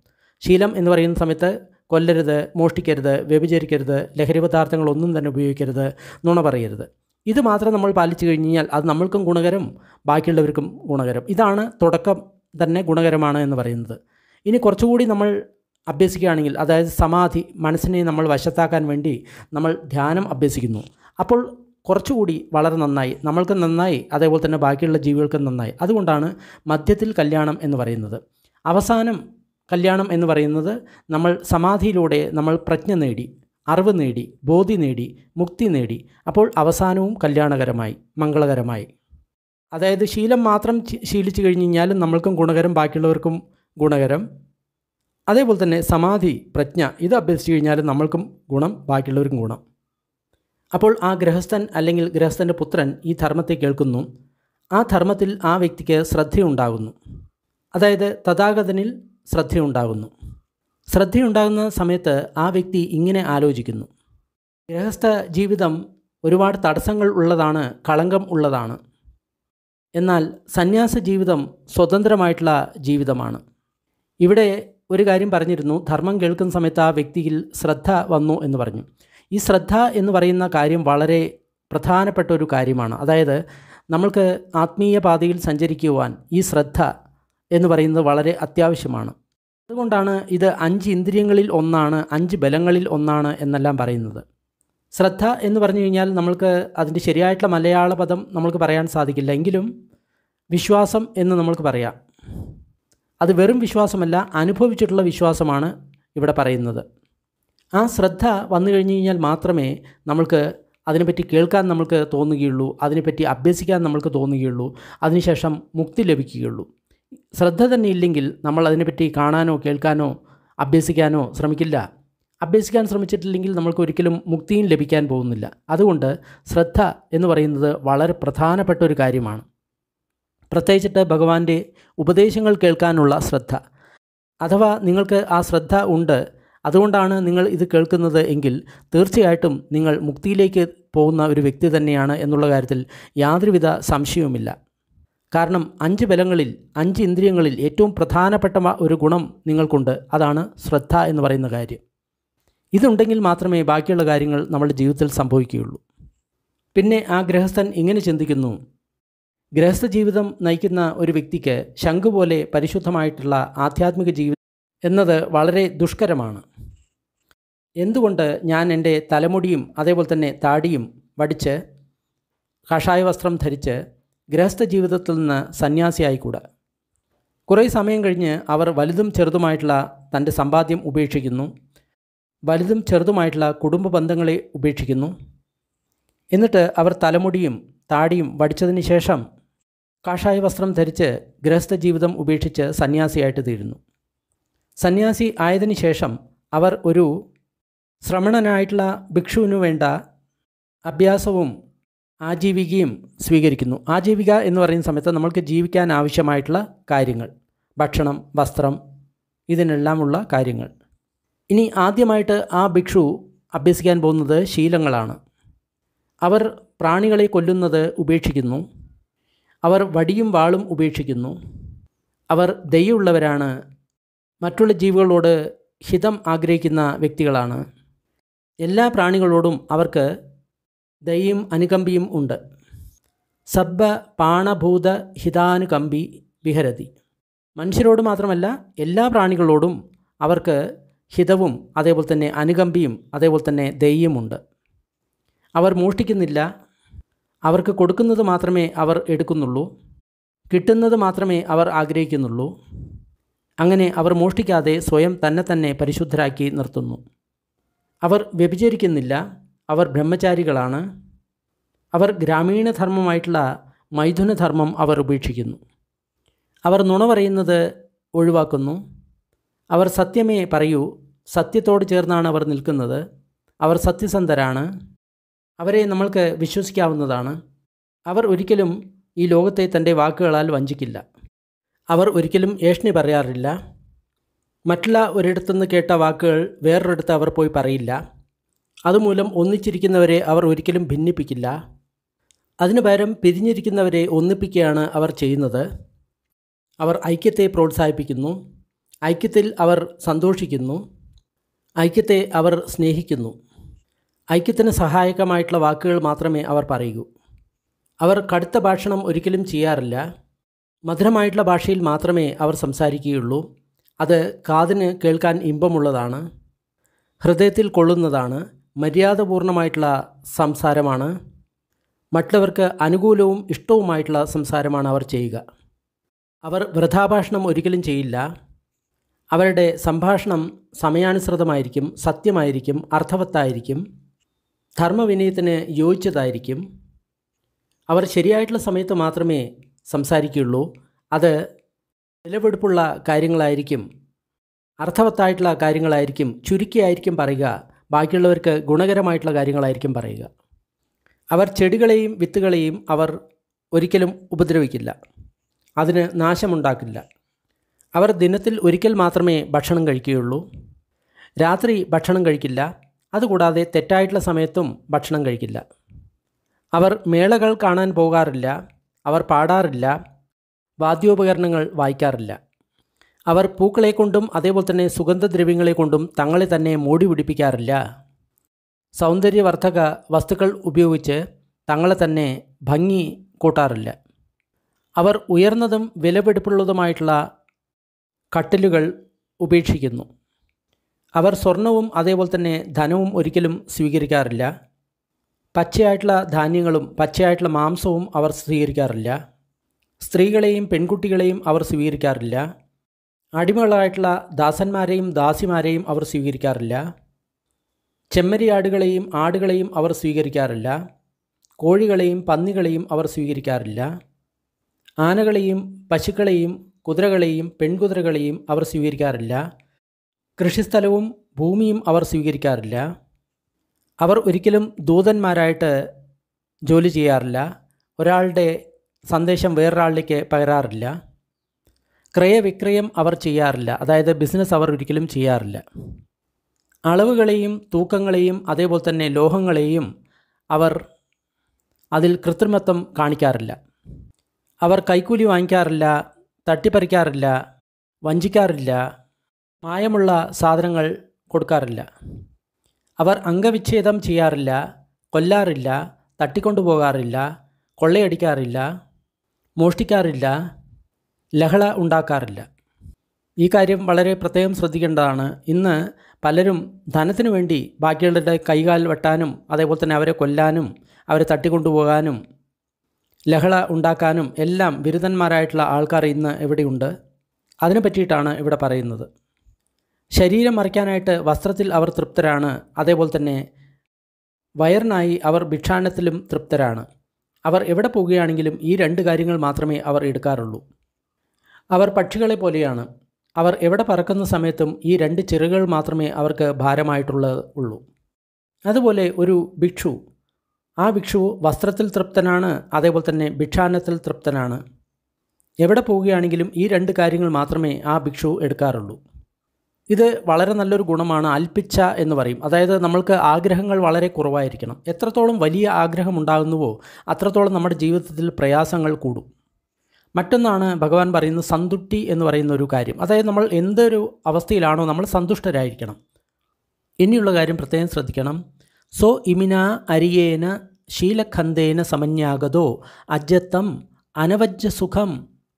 ശീലം എന്ന് പറയുന്ന സമയത്ത് കൊല്ലരുത് മോഷ്ടിക്കരുത് വ്യഭിചരിക്കരുത് ലഹരി പദാർത്ഥങ്ങളൊന്നും തന്നെ ഉപയോഗിക്കരുത് നുണ പറയരുത് ഇത് മാത്രം നമ്മൾ പാലിച്ചു കഴിഞ്ഞാൽ അത് നമ്മൾക്കും ഗുണകരം ബാക്കിയുള്ളവർക്കും ഗുണകരം ഇതാണ് തുടക്കം തന്നെ ഗുണകരമാണ് എന്ന് പറയുന്നത് ഇനി കുറച്ചുകൂടി നമ്മൾ അഭ്യസിക്കുകയാണെങ്കിൽ അതായത് സമാധി മനസ്സിനെ നമ്മൾ വശത്താക്കാൻ വേണ്ടി നമ്മൾ ധ്യാനം അഭ്യസിക്കുന്നു അപ്പോൾ കുറച്ചുകൂടി വളരെ നന്നായി നമ്മൾക്ക് നന്നായി അതേപോലെ തന്നെ ബാക്കിയുള്ള ജീവികൾക്കും നന്നായി അതുകൊണ്ടാണ് മധ്യത്തിൽ കല്യാണം എന്ന് പറയുന്നത് അവസാനം കല്യാണം എന്ന് പറയുന്നത് നമ്മൾ സമാധിയിലൂടെ നമ്മൾ പ്രജ്ഞ നേടി അറിവ് നേടി ബോധി നേടി മുക്തി നേടി അപ്പോൾ അവസാനവും കല്യാണകരമായി മംഗളകരമായി അതായത് ശീലം മാത്രം ശീലിച്ചു കഴിഞ്ഞ് കഴിഞ്ഞാൽ നമ്മൾക്കും ഗുണകരം ബാക്കിയുള്ളവർക്കും ഗുണകരം അതേപോലെ തന്നെ സമാധി പ്രജ്ഞ ഇത് അഭ്യസിച്ചു കഴിഞ്ഞാൽ നമ്മൾക്കും ഗുണം ബാക്കിയുള്ളവർക്കും ഗുണം അപ്പോൾ ആ ഗൃഹസ്ഥൻ അല്ലെങ്കിൽ ഗൃഹസ്ഥൻ്റെ പുത്രൻ ഈ ധർമ്മത്തെ കേൾക്കുന്നു ആ ധർമ്മത്തിൽ ആ വ്യക്തിക്ക് ശ്രദ്ധയുണ്ടാകുന്നു അതായത് തഥാഗതനിൽ ശ്രദ്ധയുണ്ടാകുന്നു ശ്രദ്ധയുണ്ടാകുന്ന സമയത്ത് ആ വ്യക്തി ഇങ്ങനെ ആലോചിക്കുന്നു ഗൃഹസ്ഥ ജീവിതം ഒരുപാട് തടസ്സങ്ങൾ ഉള്ളതാണ് കളങ്കം ഉള്ളതാണ് എന്നാൽ സന്യാസ ജീവിതം സ്വതന്ത്രമായിട്ടുള്ള ജീവിതമാണ് ഇവിടെ ഒരു കാര്യം പറഞ്ഞിരുന്നു ധർമ്മം കേൾക്കുന്ന സമയത്ത് ആ വ്യക്തിയിൽ ശ്രദ്ധ വന്നു എന്ന് പറഞ്ഞു ഈ ശ്രദ്ധ എന്ന് പറയുന്ന കാര്യം വളരെ പ്രധാനപ്പെട്ട ഒരു കാര്യമാണ് അതായത് നമ്മൾക്ക് ആത്മീയ പാതയിൽ സഞ്ചരിക്കുവാൻ ഈ ശ്രദ്ധ എന്ന് പറയുന്നത് വളരെ അത്യാവശ്യമാണ് അതുകൊണ്ടാണ് ഇത് അഞ്ച് ഇന്ദ്രിയങ്ങളിൽ ഒന്നാണ് അഞ്ച് ബലങ്ങളിൽ ഒന്നാണ് എന്നെല്ലാം പറയുന്നത് ശ്രദ്ധ എന്ന് പറഞ്ഞു കഴിഞ്ഞാൽ നമ്മൾക്ക് അതിൻ്റെ ശരിയായിട്ടുള്ള മലയാള പദം നമ്മൾക്ക് പറയാൻ സാധിക്കില്ല എങ്കിലും വിശ്വാസം എന്ന് നമ്മൾക്ക് പറയാം അത് വെറും വിശ്വാസമല്ല അനുഭവിച്ചിട്ടുള്ള വിശ്വാസമാണ് ഇവിടെ പറയുന്നത് ആ ശ്രദ്ധ വന്നു കഴിഞ്ഞു കഴിഞ്ഞാൽ മാത്രമേ നമ്മൾക്ക് അതിനെപ്പറ്റി കേൾക്കാൻ നമ്മൾക്ക് തോന്നുകയുള്ളൂ അതിനെപ്പറ്റി അഭ്യസിക്കാൻ നമ്മൾക്ക് തോന്നുകയുള്ളൂ അതിനുശേഷം മുക്തി ലഭിക്കുകയുള്ളൂ ശ്രദ്ധ തന്നെ ഇല്ലെങ്കിൽ നമ്മൾ അതിനെപ്പറ്റി കാണാനോ കേൾക്കാനോ അഭ്യസിക്കാനോ ശ്രമിക്കില്ല അഭ്യസിക്കാൻ ശ്രമിച്ചിട്ടില്ലെങ്കിൽ നമ്മൾക്ക് ഒരിക്കലും മുക്തിയും ലഭിക്കാൻ പോകുന്നില്ല അതുകൊണ്ട് ശ്രദ്ധ എന്ന് പറയുന്നത് വളരെ പ്രധാനപ്പെട്ട ഒരു കാര്യമാണ് പ്രത്യേകിച്ചിട്ട് ഭഗവാന്റെ ഉപദേശങ്ങൾ കേൾക്കാനുള്ള ശ്രദ്ധ അഥവാ നിങ്ങൾക്ക് ആ ശ്രദ്ധ ഉണ്ട് അതുകൊണ്ടാണ് നിങ്ങൾ ഇത് കേൾക്കുന്നത് എങ്കിൽ തീർച്ചയായിട്ടും നിങ്ങൾ മുക്തിയിലേക്ക് പോകുന്ന ഒരു വ്യക്തി തന്നെയാണ് എന്നുള്ള കാര്യത്തിൽ യാതൊരുവിധ സംശയവുമില്ല കാരണം അഞ്ച് ബലങ്ങളിൽ അഞ്ച് ഇന്ദ്രിയങ്ങളിൽ ഏറ്റവും പ്രധാനപ്പെട്ട ഒരു ഗുണം നിങ്ങൾക്കുണ്ട് അതാണ് ശ്രദ്ധ എന്ന് പറയുന്ന കാര്യം ഇതുണ്ടെങ്കിൽ മാത്രമേ ബാക്കിയുള്ള കാര്യങ്ങൾ നമ്മുടെ ജീവിതത്തിൽ സംഭവിക്കുകയുള്ളൂ പിന്നെ ആ ഗ്രഹസ്ഥൻ ഇങ്ങനെ ചിന്തിക്കുന്നു ഗ്രഹസ്ഥ ജീവിതം നയിക്കുന്ന ഒരു വ്യക്തിക്ക് ശംഖ് പോലെ പരിശുദ്ധമായിട്ടുള്ള ആധ്യാത്മിക ജീവിതം എന്നത് വളരെ ദുഷ്കരമാണ് എന്തുകൊണ്ട് ഞാൻ എൻ്റെ തലമുടിയും അതേപോലെ തന്നെ താടിയും വടിച്ച് കഷായ വസ്ത്രം ധരിച്ച് ഗൃഹസ്ഥ ജീവിതത്തിൽ നിന്ന് സന്യാസിയായിക്കൂടാ കുറേ സമയം കഴിഞ്ഞ് അവർ വലുതും ചെറുതുമായിട്ടുള്ള തൻ്റെ സമ്പാദ്യം ഉപേക്ഷിക്കുന്നു വലുതും ചെറുതുമായിട്ടുള്ള കുടുംബ ബന്ധങ്ങളെ ഉപേക്ഷിക്കുന്നു എന്നിട്ട് അവർ തലമുടിയും താടിയും വടിച്ചതിന് ശേഷം കാഷായ വസ്ത്രം ധരിച്ച് ഗൃഹസ്ഥ ജീവിതം ഉപേക്ഷിച്ച് സന്യാസിയായിട്ട് തീരുന്നു സന്യാസി ആയതിനു ശേഷം അവർ ഒരു ശ്രമണനായിട്ടുള്ള ഭിക്ഷുവിനു വേണ്ട അഭ്യാസവും ആജീവികയും സ്വീകരിക്കുന്നു ആജീവിക എന്ന് പറയുന്ന സമയത്ത് നമ്മൾക്ക് ജീവിക്കാൻ ആവശ്യമായിട്ടുള്ള കാര്യങ്ങൾ ഭക്ഷണം വസ്ത്രം ഇതിനെല്ലാമുള്ള കാര്യങ്ങൾ ഇനി ആദ്യമായിട്ട് ആ ഭിക്ഷു അഭ്യസിക്കാൻ പോകുന്നത് ശീലങ്ങളാണ് അവർ പ്രാണികളെ കൊല്ലുന്നത് ഉപേക്ഷിക്കുന്നു അവർ വടിയും വാളും ഉപേക്ഷിക്കുന്നു അവർ ദയുള്ളവരാണ് മറ്റുള്ള ജീവികളോട് ഹിതം ആഗ്രഹിക്കുന്ന വ്യക്തികളാണ് എല്ലാ പ്രാണികളോടും അവർക്ക് ദയയും അനുകമ്പിയും ഉണ്ട് സബ്ബ പാണഭൂത ഹിതാനുകമ്പി വിഹരതി മനുഷ്യരോട് മാത്രമല്ല എല്ലാ പ്രാണികളോടും അവർക്ക് ഹിതവും അതേപോലെ തന്നെ അനുകമ്പിയും അതേപോലെ തന്നെ ദയ്യമുണ്ട് അവർ മോഷ്ടിക്കുന്നില്ല അവർക്ക് കൊടുക്കുന്നത് മാത്രമേ അവർ എടുക്കുന്നുള്ളൂ കിട്ടുന്നത് മാത്രമേ അവർ ആഗ്രഹിക്കുന്നുള്ളൂ അങ്ങനെ അവർ മോഷ്ടിക്കാതെ സ്വയം തന്നെ തന്നെ പരിശുദ്ധരാക്കി നിർത്തുന്നു അവർ വ്യഭിചരിക്കുന്നില്ല അവർ ബ്രഹ്മചാരികളാണ് അവർ ഗ്രാമീണ ധർമ്മമായിട്ടുള്ള ധർമ്മം അവർ ഉപേക്ഷിക്കുന്നു അവർ നുണ പറയുന്നത് ഒഴിവാക്കുന്നു അവർ സത്യമേ പറയൂ സത്യത്തോട് ചേർന്നാണ് അവർ നിൽക്കുന്നത് അവർ സത്യസന്ധരാണ് അവരെ നമ്മൾക്ക് വിശ്വസിക്കാവുന്നതാണ് അവർ ഒരിക്കലും ഈ ലോകത്തെ തൻ്റെ വാക്കുകളാൽ വഞ്ചിക്കില്ല അവർ ഒരിക്കലും ഏഷ്ണി പറയാറില്ല മറ്റുള്ള ഒരിടത്തുനിന്ന് കേട്ട വാക്കുകൾ വേറൊരിടത്ത് അവർ പോയി പറയില്ല അതുമൂലം ഒന്നിച്ചിരിക്കുന്നവരെ അവർ ഒരിക്കലും ഭിന്നിപ്പിക്കില്ല അതിനു പകരം പിരിഞ്ഞിരിക്കുന്നവരെ ഒന്നിപ്പിക്കുകയാണ് അവർ ചെയ്യുന്നത് അവർ ഐക്യത്തെ പ്രോത്സാഹിപ്പിക്കുന്നു ഐക്യത്തിൽ അവർ സന്തോഷിക്കുന്നു ഐക്യത്തെ അവർ സ്നേഹിക്കുന്നു ഐക്യത്തിന് സഹായകമായിട്ടുള്ള വാക്കുകൾ മാത്രമേ അവർ പറയൂ അവർ കടുത്ത ഭാഷണം ഒരിക്കലും ചെയ്യാറില്ല മധുരമായിട്ടുള്ള ഭാഷയിൽ മാത്രമേ അവർ സംസാരിക്കുകയുള്ളൂ അത് കാതിന് കേൾക്കാൻ ഇമ്പമുള്ളതാണ് ഹൃദയത്തിൽ കൊള്ളുന്നതാണ് മര്യാദപൂർണമായിട്ടുള്ള സംസാരമാണ് മറ്റുള്ളവർക്ക് അനുകൂലവും ഇഷ്ടവുമായിട്ടുള്ള സംസാരമാണ് അവർ ചെയ്യുക അവർ വൃഥാഭാഷണം ഒരിക്കലും ചെയ്യില്ല അവരുടെ സംഭാഷണം സമയാനുസൃതമായിരിക്കും സത്യമായിരിക്കും അർത്ഥവത്തായിരിക്കും ധർമ്മവിനയത്തിന് യോജിച്ചതായിരിക്കും അവർ ശരിയായിട്ടുള്ള സമയത്ത് മാത്രമേ സംസാരിക്കുകയുള്ളൂ അത് വിലപിടിപ്പുള്ള കാര്യങ്ങളായിരിക്കും അർത്ഥവത്തായിട്ടുള്ള കാര്യങ്ങളായിരിക്കും ചുരുക്കിയായിരിക്കും പറയുക ബാക്കിയുള്ളവർക്ക് ഗുണകരമായിട്ടുള്ള കാര്യങ്ങളായിരിക്കും പറയുക അവർ ചെടികളെയും വിത്തുകളെയും അവർ ഒരിക്കലും ഉപദ്രവിക്കില്ല അതിന് നാശമുണ്ടാക്കില്ല അവർ ദിനത്തിൽ ഒരിക്കൽ മാത്രമേ ഭക്ഷണം കഴിക്കുകയുള്ളൂ രാത്രി ഭക്ഷണം കഴിക്കില്ല അതുകൂടാതെ തെറ്റായിട്ടുള്ള സമയത്തും ഭക്ഷണം കഴിക്കില്ല അവർ മേളകൾ കാണാൻ പോകാറില്ല അവർ പാടാറില്ല വാദ്യോപകരണങ്ങൾ വായിക്കാറില്ല അവർ പൂക്കളെ കൊണ്ടും അതേപോലെ തന്നെ സുഗന്ധദ്രവ്യങ്ങളെ കൊണ്ടും തങ്ങളെ തന്നെ മൂടി പിടിപ്പിക്കാറില്ല സൗന്ദര്യവർദ്ധക വസ്തുക്കൾ ഉപയോഗിച്ച് തങ്ങളെ തന്നെ ഭംഗി കൂട്ടാറില്ല അവർ ഉയർന്നതും വിലപിടിപ്പുള്ളതുമായിട്ടുള്ള കട്ടിലുകൾ ഉപേക്ഷിക്കുന്നു അവർ സ്വർണവും അതേപോലെ തന്നെ ധനവും ഒരിക്കലും സ്വീകരിക്കാറില്ല പച്ചയായിട്ടുള്ള ധാന്യങ്ങളും പച്ചയായിട്ടുള്ള മാംസവും അവർ സ്വീകരിക്കാറില്ല സ്ത്രീകളെയും പെൺകുട്ടികളെയും അവർ സ്വീകരിക്കാറില്ല അടിമകളായിട്ടുള്ള ദാസന്മാരെയും ദാസിമാരെയും അവർ സ്വീകരിക്കാറില്ല ചെമ്മരിയാടുകളെയും ആടുകളെയും അവർ സ്വീകരിക്കാറില്ല കോഴികളെയും പന്നികളെയും അവർ സ്വീകരിക്കാറില്ല ആനകളെയും പശുക്കളെയും കുതിരകളെയും പെൺകുതിരകളെയും അവർ സ്വീകരിക്കാറില്ല കൃഷിസ്ഥലവും ഭൂമിയും അവർ സ്വീകരിക്കാറില്ല അവർ ഒരിക്കലും ദൂതന്മാരായിട്ട് ജോലി ചെയ്യാറില്ല ഒരാളുടെ സന്ദേശം വേറൊരാളിലേക്ക് പകരാറില്ല ക്രയവിക്രയം അവർ ചെയ്യാറില്ല അതായത് ബിസിനസ് അവർ ഒരിക്കലും ചെയ്യാറില്ല അളവുകളെയും തൂക്കങ്ങളെയും അതേപോലെ തന്നെ ലോഹങ്ങളെയും അവർ അതിൽ കൃത്രിമത്വം കാണിക്കാറില്ല അവർ കൈക്കൂലി വാങ്ങിക്കാറില്ല തട്ടിപ്പറിക്കാറില്ല വഞ്ചിക്കാറില്ല മായമുള്ള സാധനങ്ങൾ കൊടുക്കാറില്ല അവർ അംഗവിച്ഛേദം ചെയ്യാറില്ല കൊല്ലാറില്ല തട്ടിക്കൊണ്ടുപോകാറില്ല കൊള്ളയടിക്കാറില്ല മോഷ്ടിക്കാറില്ല ലഹള ഉണ്ടാക്കാറില്ല ഈ കാര്യം വളരെ പ്രത്യേകം ശ്രദ്ധിക്കേണ്ടതാണ് ഇന്ന് പലരും ധനത്തിനു വേണ്ടി ബാക്കിയുള്ളവരുടെ കൈകാൽ വെട്ടാനും അതേപോലെ തന്നെ അവരെ കൊല്ലാനും അവരെ തട്ടിക്കൊണ്ടുപോകാനും ലഹള ഉണ്ടാക്കാനും എല്ലാം ബിരുദന്മാരായിട്ടുള്ള ആൾക്കാർ ഇന്ന് എവിടെയുണ്ട് അതിനെ പറ്റിയിട്ടാണ് ഇവിടെ പറയുന്നത് ശരീരം മറിക്കാനായിട്ട് വസ്ത്രത്തിൽ അവർ തൃപ്തരാണ് അതേപോലെ തന്നെ വയറിനായി അവർ ഭിക്ഷാടനത്തിലും തൃപ്തരാണ് അവർ എവിടെ പോവുകയാണെങ്കിലും ഈ രണ്ട് കാര്യങ്ങൾ മാത്രമേ അവർ എടുക്കാറുള്ളൂ അവർ പക്ഷികളെ പോലെയാണ് അവർ എവിടെ പറക്കുന്ന സമയത്തും ഈ രണ്ട് ചിറകുകൾ മാത്രമേ അവർക്ക് ഭാരമായിട്ടുള്ള ഉള്ളൂ അതുപോലെ ഒരു ഭിക്ഷു ആ ഭിക്ഷു വസ്ത്രത്തിൽ തൃപ്തനാണ് അതേപോലെ തന്നെ ഭിക്ഷാന്നത്തിൽ തൃപ്തനാണ് എവിടെ പോവുകയാണെങ്കിലും ഈ രണ്ട് കാര്യങ്ങൾ മാത്രമേ ആ ഭിക്ഷു എടുക്കാറുള്ളൂ ഇത് വളരെ നല്ലൊരു ഗുണമാണ് അൽപ്പിച്ച എന്ന് പറയും അതായത് നമ്മൾക്ക് ആഗ്രഹങ്ങൾ വളരെ കുറവായിരിക്കണം എത്രത്തോളം വലിയ ആഗ്രഹം ഉണ്ടാകുന്നുവോ അത്രത്തോളം നമ്മുടെ ജീവിതത്തിൽ പ്രയാസങ്ങൾ കൂടും മറ്റൊന്നാണ് ഭഗവാൻ പറയുന്നത് സന്തുഷ്ടി എന്ന് പറയുന്ന ഒരു കാര്യം അതായത് നമ്മൾ എന്തൊരു അവസ്ഥയിലാണോ നമ്മൾ സന്തുഷ്ടരായിരിക്കണം ഇനിയുള്ള കാര്യം പ്രത്യേകം ശ്രദ്ധിക്കണം സോ ഇമിന അരിയേന ശീലഖന്ധേന സമന്യാഗതോ അജത്തം അനവജ്ജ സുഖം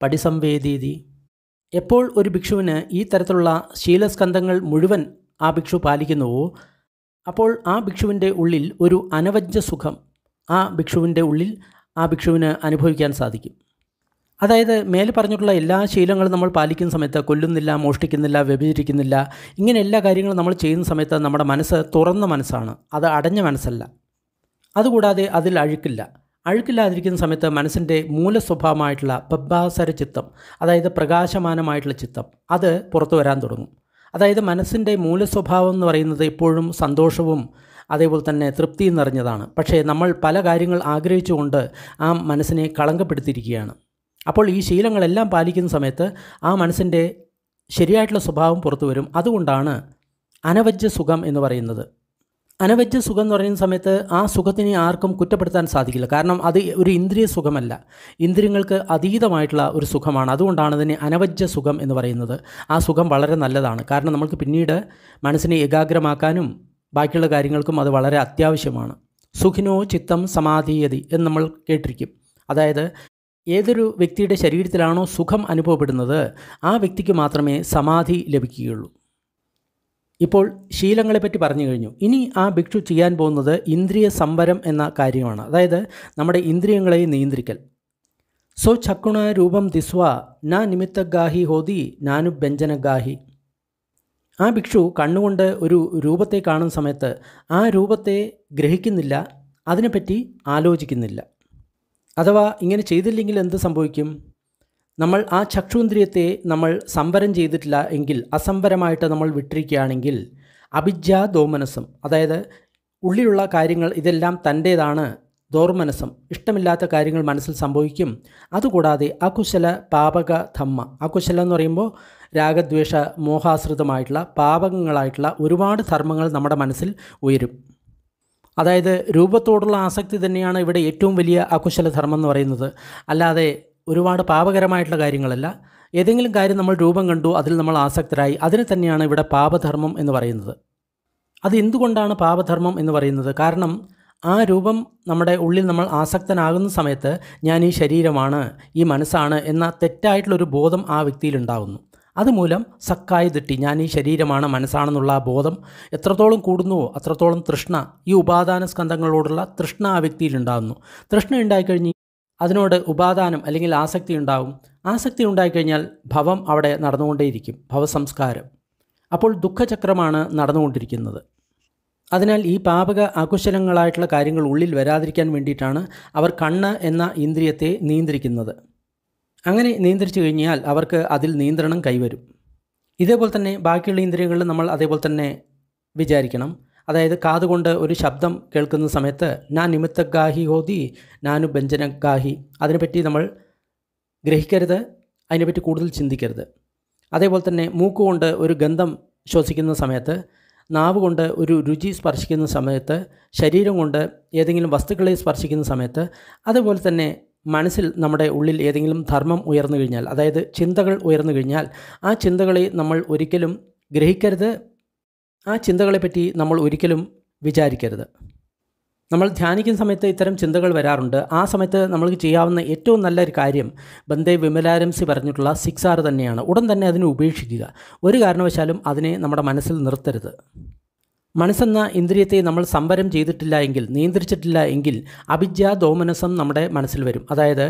പടിസംവേദീതി എപ്പോൾ ഒരു ഭിക്ഷുവിന് ഈ തരത്തിലുള്ള ശീലസ്കന്ധങ്ങൾ മുഴുവൻ ആ ഭിക്ഷു പാലിക്കുന്നുവോ അപ്പോൾ ആ ഭിക്ഷുവിൻ്റെ ഉള്ളിൽ ഒരു അനവജ്ജ സുഖം ആ ഭിക്ഷുവിൻ്റെ ഉള്ളിൽ ആ ഭിക്ഷുവിന് അനുഭവിക്കാൻ സാധിക്കും അതായത് മേലെ പറഞ്ഞിട്ടുള്ള എല്ലാ ശീലങ്ങളും നമ്മൾ പാലിക്കുന്ന സമയത്ത് കൊല്ലുന്നില്ല മോഷ്ടിക്കുന്നില്ല വ്യഭിചരിക്കുന്നില്ല ഇങ്ങനെ എല്ലാ കാര്യങ്ങളും നമ്മൾ ചെയ്യുന്ന സമയത്ത് നമ്മുടെ മനസ്സ് തുറന്ന മനസ്സാണ് അത് അടഞ്ഞ മനസ്സല്ല അതുകൂടാതെ അതിൽ അഴുക്കില്ല അഴുക്കില്ലാതിരിക്കുന്ന സമയത്ത് മനസ്സിൻ്റെ മൂല സ്വഭാവമായിട്ടുള്ള പബ്ബാസര ചിത്തം അതായത് പ്രകാശമാനമായിട്ടുള്ള ചിത്തം അത് പുറത്തു വരാൻ തുടങ്ങും അതായത് മനസ്സിൻ്റെ മൂല സ്വഭാവം എന്ന് പറയുന്നത് എപ്പോഴും സന്തോഷവും അതേപോലെ തന്നെ തൃപ്തിയും നിറഞ്ഞതാണ് പക്ഷേ നമ്മൾ പല കാര്യങ്ങൾ ആഗ്രഹിച്ചുകൊണ്ട് ആ മനസ്സിനെ കളങ്കപ്പെടുത്തിയിരിക്കുകയാണ് അപ്പോൾ ഈ ശീലങ്ങളെല്ലാം പാലിക്കുന്ന സമയത്ത് ആ മനസ്സിൻ്റെ ശരിയായിട്ടുള്ള സ്വഭാവം പുറത്തു വരും അതുകൊണ്ടാണ് അനവജ്യ സുഖം എന്ന് പറയുന്നത് അനവജ്യ സുഖം എന്ന് പറയുന്ന സമയത്ത് ആ സുഖത്തിനെ ആർക്കും കുറ്റപ്പെടുത്താൻ സാധിക്കില്ല കാരണം അത് ഒരു ഇന്ദ്രിയ സുഖമല്ല ഇന്ദ്രിയങ്ങൾക്ക് അതീതമായിട്ടുള്ള ഒരു സുഖമാണ് അതുകൊണ്ടാണ് അതിനെ അനവജ്യ സുഖം എന്ന് പറയുന്നത് ആ സുഖം വളരെ നല്ലതാണ് കാരണം നമുക്ക് പിന്നീട് മനസ്സിനെ ഏകാഗ്രമാക്കാനും ബാക്കിയുള്ള കാര്യങ്ങൾക്കും അത് വളരെ അത്യാവശ്യമാണ് സുഖിനോ ചിത്തം സമാധീയതി എന്ന് നമ്മൾ കേട്ടിരിക്കും അതായത് ഏതൊരു വ്യക്തിയുടെ ശരീരത്തിലാണോ സുഖം അനുഭവപ്പെടുന്നത് ആ വ്യക്തിക്ക് മാത്രമേ സമാധി ലഭിക്കുകയുള്ളൂ ഇപ്പോൾ ശീലങ്ങളെപ്പറ്റി പറഞ്ഞു കഴിഞ്ഞു ഇനി ആ ഭിക്ഷു ചെയ്യാൻ പോകുന്നത് ഇന്ദ്രിയ സംവരം എന്ന കാര്യമാണ് അതായത് നമ്മുടെ ഇന്ദ്രിയങ്ങളെ നിയന്ത്രിക്കൽ സോ ചക്കുണ രൂപം ദിസ്വ ന നിമിത്തഗാഹി ഹോതി നാനു വ്യഞ്ജനഗാഹി ആ ഭിക്ഷു കണ്ണുകൊണ്ട് ഒരു രൂപത്തെ കാണുന്ന സമയത്ത് ആ രൂപത്തെ ഗ്രഹിക്കുന്നില്ല അതിനെപ്പറ്റി ആലോചിക്കുന്നില്ല അഥവാ ഇങ്ങനെ ചെയ്തില്ലെങ്കിൽ എന്ത് സംഭവിക്കും നമ്മൾ ആ ചക്ഷുന്ദ്രിയത്തെ നമ്മൾ സംവരം ചെയ്തിട്ടില്ല എങ്കിൽ അസംവരമായിട്ട് നമ്മൾ വിട്ടിരിക്കുകയാണെങ്കിൽ അഭിജ്ഞാ ദോമനസം അതായത് ഉള്ളിലുള്ള കാര്യങ്ങൾ ഇതെല്ലാം തൻ്റേതാണ് ദോർമനസം ഇഷ്ടമില്ലാത്ത കാര്യങ്ങൾ മനസ്സിൽ സംഭവിക്കും അതുകൂടാതെ അകുശല പാപക ധമ്മ അകുശല എന്ന് പറയുമ്പോൾ രാഗദ്വേഷ മോഹാശ്രിതമായിട്ടുള്ള പാപകങ്ങളായിട്ടുള്ള ഒരുപാട് ധർമ്മങ്ങൾ നമ്മുടെ മനസ്സിൽ ഉയരും അതായത് രൂപത്തോടുള്ള ആസക്തി തന്നെയാണ് ഇവിടെ ഏറ്റവും വലിയ അകുശല ധർമ്മം എന്ന് പറയുന്നത് അല്ലാതെ ഒരുപാട് പാപകരമായിട്ടുള്ള കാര്യങ്ങളല്ല ഏതെങ്കിലും കാര്യം നമ്മൾ രൂപം കണ്ടു അതിൽ നമ്മൾ ആസക്തരായി അതിന് തന്നെയാണ് ഇവിടെ പാപധർമ്മം എന്ന് പറയുന്നത് അത് എന്തുകൊണ്ടാണ് പാപധർമ്മം എന്ന് പറയുന്നത് കാരണം ആ രൂപം നമ്മുടെ ഉള്ളിൽ നമ്മൾ ആസക്തനാകുന്ന സമയത്ത് ഞാൻ ഈ ശരീരമാണ് ഈ മനസ്സാണ് എന്ന തെറ്റായിട്ടുള്ളൊരു ബോധം ആ വ്യക്തിയിൽ ഉണ്ടാകുന്നു അതുമൂലം സക്കായ് തെട്ടി ഞാൻ ഈ ശരീരമാണ് മനസ്സാണെന്നുള്ള ആ ബോധം എത്രത്തോളം കൂടുന്നുവോ അത്രത്തോളം തൃഷ്ണ ഈ ഉപാദാന സ്കന്ധങ്ങളോടുള്ള തൃഷ്ണ ആ വ്യക്തിയിൽ ഉണ്ടാകുന്നു തൃഷ്ണ ഉണ്ടായിക്കഴിഞ്ഞ് അതിനോട് ഉപാദാനം അല്ലെങ്കിൽ ആസക്തി ഉണ്ടാകും ആസക്തി ഉണ്ടായിക്കഴിഞ്ഞാൽ ഭവം അവിടെ നടന്നുകൊണ്ടേയിരിക്കും ഭവസംസ്കാരം അപ്പോൾ ദുഃഖചക്രമാണ് നടന്നുകൊണ്ടിരിക്കുന്നത് അതിനാൽ ഈ പാപക അകുശലങ്ങളായിട്ടുള്ള കാര്യങ്ങൾ ഉള്ളിൽ വരാതിരിക്കാൻ വേണ്ടിയിട്ടാണ് അവർ കണ്ണ് എന്ന ഇന്ദ്രിയത്തെ നിയന്ത്രിക്കുന്നത് അങ്ങനെ നിയന്ത്രിച്ചു കഴിഞ്ഞാൽ അവർക്ക് അതിൽ നിയന്ത്രണം കൈവരും ഇതേപോലെ തന്നെ ബാക്കിയുള്ള ഇന്ദ്രിയങ്ങളിൽ നമ്മൾ അതേപോലെ തന്നെ വിചാരിക്കണം അതായത് കാതുകൊണ്ട് ഒരു ശബ്ദം കേൾക്കുന്ന സമയത്ത് ഞാൻ നിമിത്തഗാഹി ഹോതി നാനു ബഞ്ജനഗാഹി അതിനെപ്പറ്റി നമ്മൾ ഗ്രഹിക്കരുത് അതിനെപ്പറ്റി കൂടുതൽ ചിന്തിക്കരുത് അതേപോലെ തന്നെ മൂക്കുകൊണ്ട് ഒരു ഗന്ധം ശ്വസിക്കുന്ന സമയത്ത് നാവ് കൊണ്ട് ഒരു രുചി സ്പർശിക്കുന്ന സമയത്ത് ശരീരം കൊണ്ട് ഏതെങ്കിലും വസ്തുക്കളെ സ്പർശിക്കുന്ന സമയത്ത് അതുപോലെ തന്നെ മനസ്സിൽ നമ്മുടെ ഉള്ളിൽ ഏതെങ്കിലും ധർമ്മം ഉയർന്നു കഴിഞ്ഞാൽ അതായത് ചിന്തകൾ ഉയർന്നു കഴിഞ്ഞാൽ ആ ചിന്തകളെ നമ്മൾ ഒരിക്കലും ഗ്രഹിക്കരുത് ആ ചിന്തകളെപ്പറ്റി നമ്മൾ ഒരിക്കലും വിചാരിക്കരുത് നമ്മൾ ധ്യാനിക്കുന്ന സമയത്ത് ഇത്തരം ചിന്തകൾ വരാറുണ്ട് ആ സമയത്ത് നമ്മൾക്ക് ചെയ്യാവുന്ന ഏറ്റവും നല്ലൊരു കാര്യം ബന്ദേ വിമലാരംസി പറഞ്ഞിട്ടുള്ള സിക്സ് ആർ തന്നെയാണ് ഉടൻ തന്നെ അതിനെ ഉപേക്ഷിക്കുക ഒരു കാരണവശാലും അതിനെ നമ്മുടെ മനസ്സിൽ നിർത്തരുത് മനസ്സെന്ന ഇന്ദ്രിയത്തെ നമ്മൾ സംവരം ചെയ്തിട്ടില്ല എങ്കിൽ നിയന്ത്രിച്ചിട്ടില്ല എങ്കിൽ അഭിജ്ഞാ ദോമനസം നമ്മുടെ മനസ്സിൽ വരും അതായത്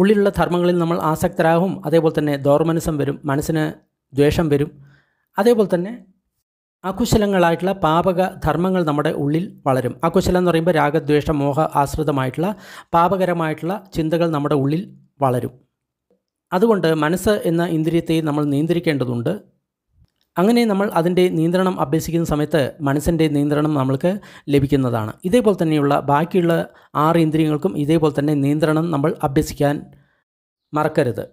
ഉള്ളിലുള്ള ധർമ്മങ്ങളിൽ നമ്മൾ ആസക്തരാകും അതേപോലെ തന്നെ ദോർമനസം വരും മനസ്സിന് ദ്വേഷം വരും അതേപോലെ തന്നെ അകുശലങ്ങളായിട്ടുള്ള പാപക ധർമ്മങ്ങൾ നമ്മുടെ ഉള്ളിൽ വളരും അകുശലം എന്ന് പറയുമ്പോൾ രാഗദ്വേഷ മോഹ ആശ്രിതമായിട്ടുള്ള പാപകരമായിട്ടുള്ള ചിന്തകൾ നമ്മുടെ ഉള്ളിൽ വളരും അതുകൊണ്ട് മനസ്സ് എന്ന ഇന്ദ്രിയത്തെ നമ്മൾ നിയന്ത്രിക്കേണ്ടതുണ്ട് അങ്ങനെ നമ്മൾ അതിൻ്റെ നിയന്ത്രണം അഭ്യസിക്കുന്ന സമയത്ത് മനസ്സിൻ്റെ നിയന്ത്രണം നമ്മൾക്ക് ലഭിക്കുന്നതാണ് ഇതേപോലെ തന്നെയുള്ള ബാക്കിയുള്ള ആറ് ഇന്ദ്രിയങ്ങൾക്കും ഇതേപോലെ തന്നെ നിയന്ത്രണം നമ്മൾ അഭ്യസിക്കാൻ മറക്കരുത്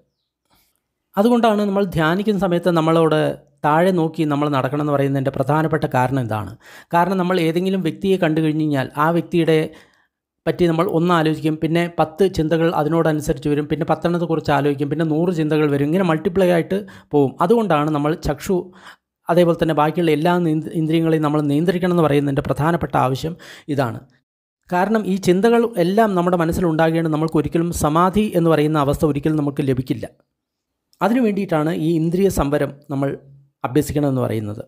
അതുകൊണ്ടാണ് നമ്മൾ ധ്യാനിക്കുന്ന സമയത്ത് നമ്മളോട് താഴെ നോക്കി നമ്മൾ നടക്കണം എന്ന് പറയുന്നതിൻ്റെ പ്രധാനപ്പെട്ട കാരണം ഇതാണ് കാരണം നമ്മൾ ഏതെങ്കിലും വ്യക്തിയെ കണ്ടു കഴിഞ്ഞു കഴിഞ്ഞാൽ ആ വ്യക്തിയുടെ പറ്റി നമ്മൾ ഒന്ന് ആലോചിക്കും പിന്നെ പത്ത് ചിന്തകൾ അതിനോടനുസരിച്ച് വരും പിന്നെ കുറിച്ച് ആലോചിക്കും പിന്നെ നൂറ് ചിന്തകൾ വരും ഇങ്ങനെ മൾട്ടിപ്ലൈ ആയിട്ട് പോകും അതുകൊണ്ടാണ് നമ്മൾ ചക്ഷു അതേപോലെ തന്നെ ബാക്കിയുള്ള എല്ലാ ഇന്ദ്രിയങ്ങളെയും നമ്മൾ നിയന്ത്രിക്കണം എന്ന് പറയുന്നതിൻ്റെ പ്രധാനപ്പെട്ട ആവശ്യം ഇതാണ് കാരണം ഈ ചിന്തകൾ എല്ലാം നമ്മുടെ മനസ്സിലുണ്ടാകുകയാണ് നമുക്ക് ഒരിക്കലും സമാധി എന്ന് പറയുന്ന അവസ്ഥ ഒരിക്കലും നമുക്ക് ലഭിക്കില്ല അതിനു വേണ്ടിയിട്ടാണ് ഈ ഇന്ദ്രിയ സംവരം നമ്മൾ അഭ്യസിക്കണമെന്ന് പറയുന്നത്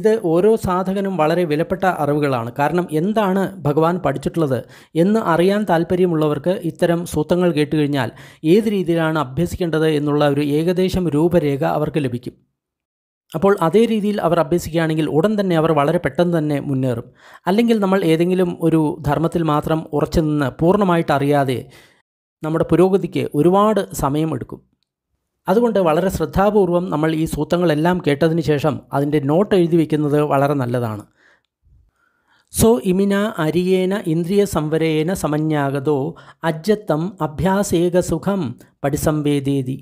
ഇത് ഓരോ സാധകനും വളരെ വിലപ്പെട്ട അറിവുകളാണ് കാരണം എന്താണ് ഭഗവാൻ പഠിച്ചിട്ടുള്ളത് എന്ന് അറിയാൻ താല്പര്യമുള്ളവർക്ക് ഇത്തരം സൂത്രങ്ങൾ കേട്ടുകഴിഞ്ഞാൽ ഏത് രീതിയിലാണ് അഭ്യസിക്കേണ്ടത് എന്നുള്ള ഒരു ഏകദേശം രൂപരേഖ അവർക്ക് ലഭിക്കും അപ്പോൾ അതേ രീതിയിൽ അവർ അഭ്യസിക്കുകയാണെങ്കിൽ ഉടൻ തന്നെ അവർ വളരെ പെട്ടെന്ന് തന്നെ മുന്നേറും അല്ലെങ്കിൽ നമ്മൾ ഏതെങ്കിലും ഒരു ധർമ്മത്തിൽ മാത്രം ഉറച്ചു നിന്ന് പൂർണ്ണമായിട്ട് അറിയാതെ നമ്മുടെ പുരോഗതിക്ക് ഒരുപാട് സമയമെടുക്കും അതുകൊണ്ട് വളരെ ശ്രദ്ധാപൂർവം നമ്മൾ ഈ സൂത്രങ്ങളെല്ലാം കേട്ടതിന് ശേഷം അതിൻ്റെ നോട്ട് എഴുതി വയ്ക്കുന്നത് വളരെ നല്ലതാണ് സോ ഇമിന അരിയേന ഇന്ദ്രിയ സംവരേന സമന്യാഗതോ അജ്ജത്തം അഭ്യാസേക സുഖം പടിസംവേദേതി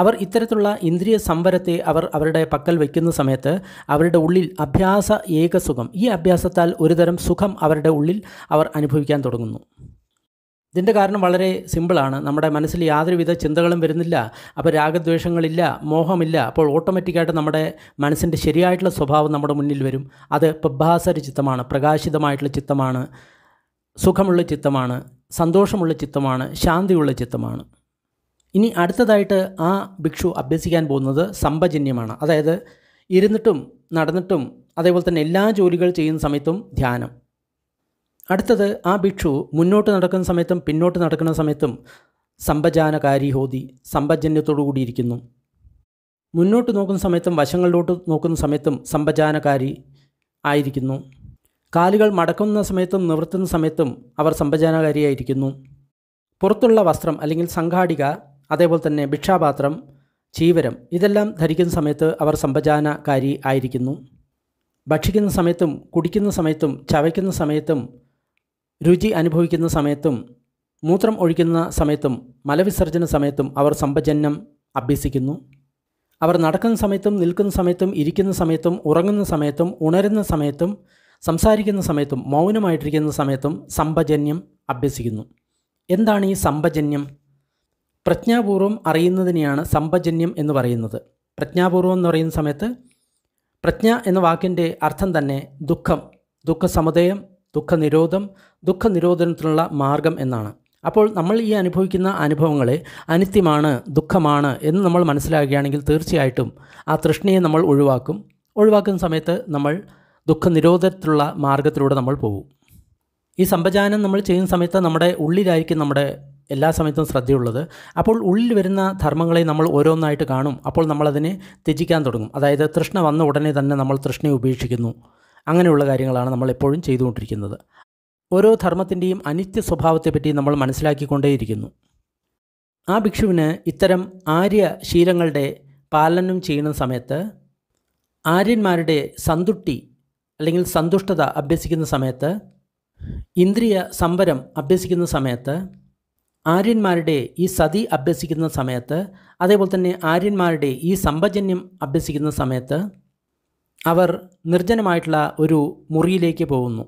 അവർ ഇത്തരത്തിലുള്ള ഇന്ദ്രിയ സംവരത്തെ അവർ അവരുടെ പക്കൽ വയ്ക്കുന്ന സമയത്ത് അവരുടെ ഉള്ളിൽ അഭ്യാസ ഏകസുഖം ഈ അഭ്യാസത്താൽ ഒരുതരം സുഖം അവരുടെ ഉള്ളിൽ അവർ അനുഭവിക്കാൻ തുടങ്ങുന്നു ഇതിൻ്റെ കാരണം വളരെ സിമ്പിളാണ് നമ്മുടെ മനസ്സിൽ യാതൊരുവിധ ചിന്തകളും വരുന്നില്ല അപ്പോൾ രാഗദ്വേഷങ്ങളില്ല മോഹമില്ല അപ്പോൾ ഓട്ടോമാറ്റിക്കായിട്ട് നമ്മുടെ മനസ്സിൻ്റെ ശരിയായിട്ടുള്ള സ്വഭാവം നമ്മുടെ മുന്നിൽ വരും അത് പ്രഭാസര ചിത്തമാണ് പ്രകാശിതമായിട്ടുള്ള ചിത്തമാണ് സുഖമുള്ള ചിത്തമാണ് സന്തോഷമുള്ള ചിത്തമാണ് ശാന്തിയുള്ള ചിത്തമാണ് ഇനി അടുത്തതായിട്ട് ആ ഭിക്ഷു അഭ്യസിക്കാൻ പോകുന്നത് സമ്പജന്യമാണ് അതായത് ഇരുന്നിട്ടും നടന്നിട്ടും അതേപോലെ തന്നെ എല്ലാ ജോലികൾ ചെയ്യുന്ന സമയത്തും ധ്യാനം അടുത്തത് ആ ഭിക്ഷു മുന്നോട്ട് നടക്കുന്ന സമയത്തും പിന്നോട്ട് നടക്കുന്ന സമയത്തും സമ്പജാനകാരി ഹോതി സമ്പജന്യത്തോടു കൂടിയിരിക്കുന്നു മുന്നോട്ട് നോക്കുന്ന സമയത്തും വശങ്ങളിലോട്ട് നോക്കുന്ന സമയത്തും സമ്പജാനകാരി ആയിരിക്കുന്നു കാലുകൾ മടക്കുന്ന സമയത്തും നിവർത്തുന്ന സമയത്തും അവർ സമ്പജാനകാരിയായിരിക്കുന്നു പുറത്തുള്ള വസ്ത്രം അല്ലെങ്കിൽ സംഘാടിക അതേപോലെ തന്നെ ഭിക്ഷാപാത്രം ചീവരം ഇതെല്ലാം ധരിക്കുന്ന സമയത്ത് അവർ സമ്പജാനകാരി ആയിരിക്കുന്നു ഭക്ഷിക്കുന്ന സമയത്തും കുടിക്കുന്ന സമയത്തും ചവയ്ക്കുന്ന സമയത്തും രുചി അനുഭവിക്കുന്ന സമയത്തും മൂത്രം ഒഴിക്കുന്ന സമയത്തും മലവിസർജന സമയത്തും അവർ സമ്പജന്യം അഭ്യസിക്കുന്നു അവർ നടക്കുന്ന സമയത്തും നിൽക്കുന്ന സമയത്തും ഇരിക്കുന്ന സമയത്തും ഉറങ്ങുന്ന സമയത്തും ഉണരുന്ന സമയത്തും സംസാരിക്കുന്ന സമയത്തും മൗനമായിട്ടിരിക്കുന്ന സമയത്തും സമ്പജന്യം അഭ്യസിക്കുന്നു എന്താണ് ഈ സമ്പജന്യം പ്രജ്ഞാപൂർവം അറിയുന്നതിനെയാണ് സമ്പജന്യം എന്ന് പറയുന്നത് പ്രജ്ഞാപൂർവം എന്ന് പറയുന്ന സമയത്ത് പ്രജ്ഞ എന്ന വാക്കിൻ്റെ അർത്ഥം തന്നെ ദുഃഖം ദുഃഖസമുദയം ദുഃഖനിരോധം ദുഃഖനിരോധനത്തിനുള്ള മാർഗം എന്നാണ് അപ്പോൾ നമ്മൾ ഈ അനുഭവിക്കുന്ന അനുഭവങ്ങളെ അനിത്യമാണ് ദുഃഖമാണ് എന്ന് നമ്മൾ മനസ്സിലാക്കുകയാണെങ്കിൽ തീർച്ചയായിട്ടും ആ തൃഷ്ണയെ നമ്മൾ ഒഴിവാക്കും ഒഴിവാക്കുന്ന സമയത്ത് നമ്മൾ ദുഃഖനിരോധത്തിലുള്ള മാർഗത്തിലൂടെ നമ്മൾ പോകും ഈ സമ്പജാനം നമ്മൾ ചെയ്യുന്ന സമയത്ത് നമ്മുടെ ഉള്ളിലായിരിക്കും നമ്മുടെ എല്ലാ സമയത്തും ശ്രദ്ധയുള്ളത് അപ്പോൾ ഉള്ളിൽ വരുന്ന ധർമ്മങ്ങളെ നമ്മൾ ഓരോന്നായിട്ട് കാണും അപ്പോൾ നമ്മളതിനെ ത്യജിക്കാൻ തുടങ്ങും അതായത് തൃഷ്ണ വന്ന ഉടനെ തന്നെ നമ്മൾ തൃഷ്ണയെ ഉപേക്ഷിക്കുന്നു അങ്ങനെയുള്ള കാര്യങ്ങളാണ് നമ്മൾ എപ്പോഴും ചെയ്തുകൊണ്ടിരിക്കുന്നത് ഓരോ ധർമ്മത്തിൻ്റെയും അനിത്യ സ്വഭാവത്തെപ്പറ്റി നമ്മൾ മനസ്സിലാക്കിക്കൊണ്ടേയിരിക്കുന്നു ആ ഭിക്ഷുവിന് ഇത്തരം ആര്യ ശീലങ്ങളുടെ പാലനം ചെയ്യുന്ന സമയത്ത് ആര്യന്മാരുടെ സന്തുഷ്ടി അല്ലെങ്കിൽ സന്തുഷ്ടത അഭ്യസിക്കുന്ന സമയത്ത് ഇന്ദ്രിയ സംവരം അഭ്യസിക്കുന്ന സമയത്ത് ആര്യന്മാരുടെ ഈ സതി അഭ്യസിക്കുന്ന സമയത്ത് അതേപോലെ തന്നെ ആര്യന്മാരുടെ ഈ സമ്പജന്യം അഭ്യസിക്കുന്ന സമയത്ത് അവർ നിർജ്ജനമായിട്ടുള്ള ഒരു മുറിയിലേക്ക് പോകുന്നു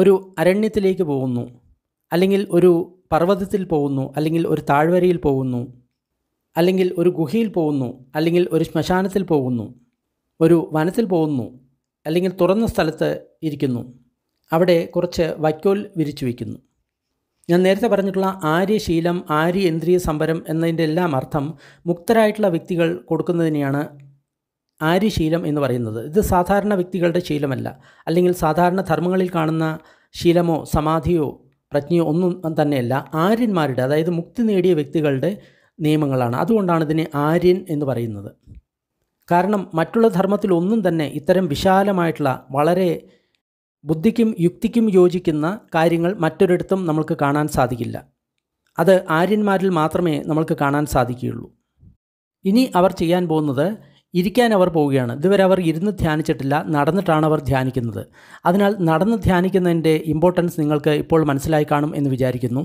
ഒരു അരണ്യത്തിലേക്ക് പോകുന്നു അല്ലെങ്കിൽ ഒരു പർവ്വതത്തിൽ പോകുന്നു അല്ലെങ്കിൽ ഒരു താഴ്വരയിൽ പോകുന്നു അല്ലെങ്കിൽ ഒരു ഗുഹയിൽ പോകുന്നു അല്ലെങ്കിൽ ഒരു ശ്മശാനത്തിൽ പോകുന്നു ഒരു വനത്തിൽ പോകുന്നു അല്ലെങ്കിൽ തുറന്ന സ്ഥലത്ത് ഇരിക്കുന്നു അവിടെ കുറച്ച് വൈക്കോൽ വിരിച്ചു വയ്ക്കുന്നു ഞാൻ നേരത്തെ പറഞ്ഞിട്ടുള്ള ആര്യശീലം ഇന്ദ്രിയ സംബരം എന്നതിൻ്റെ എല്ലാം അർത്ഥം മുക്തരായിട്ടുള്ള വ്യക്തികൾ കൊടുക്കുന്നതിനെയാണ് ശീലം എന്ന് പറയുന്നത് ഇത് സാധാരണ വ്യക്തികളുടെ ശീലമല്ല അല്ലെങ്കിൽ സാധാരണ ധർമ്മങ്ങളിൽ കാണുന്ന ശീലമോ സമാധിയോ പ്രജ്ഞയോ ഒന്നും തന്നെയല്ല ആര്യന്മാരുടെ അതായത് മുക്തി നേടിയ വ്യക്തികളുടെ നിയമങ്ങളാണ് അതുകൊണ്ടാണ് ഇതിനെ ആര്യൻ എന്ന് പറയുന്നത് കാരണം മറ്റുള്ള ധർമ്മത്തിലൊന്നും തന്നെ ഇത്തരം വിശാലമായിട്ടുള്ള വളരെ ബുദ്ധിക്കും യുക്തിക്കും യോജിക്കുന്ന കാര്യങ്ങൾ മറ്റൊരിടത്തും നമ്മൾക്ക് കാണാൻ സാധിക്കില്ല അത് ആര്യന്മാരിൽ മാത്രമേ നമ്മൾക്ക് കാണാൻ സാധിക്കുകയുള്ളൂ ഇനി അവർ ചെയ്യാൻ പോകുന്നത് ഇരിക്കാൻ അവർ പോവുകയാണ് ഇതുവരെ അവർ ഇരുന്ന് ധ്യാനിച്ചിട്ടില്ല നടന്നിട്ടാണ് അവർ ധ്യാനിക്കുന്നത് അതിനാൽ നടന്ന് ധ്യാനിക്കുന്നതിൻ്റെ ഇമ്പോർട്ടൻസ് നിങ്ങൾക്ക് ഇപ്പോൾ മനസ്സിലായി കാണും എന്ന് വിചാരിക്കുന്നു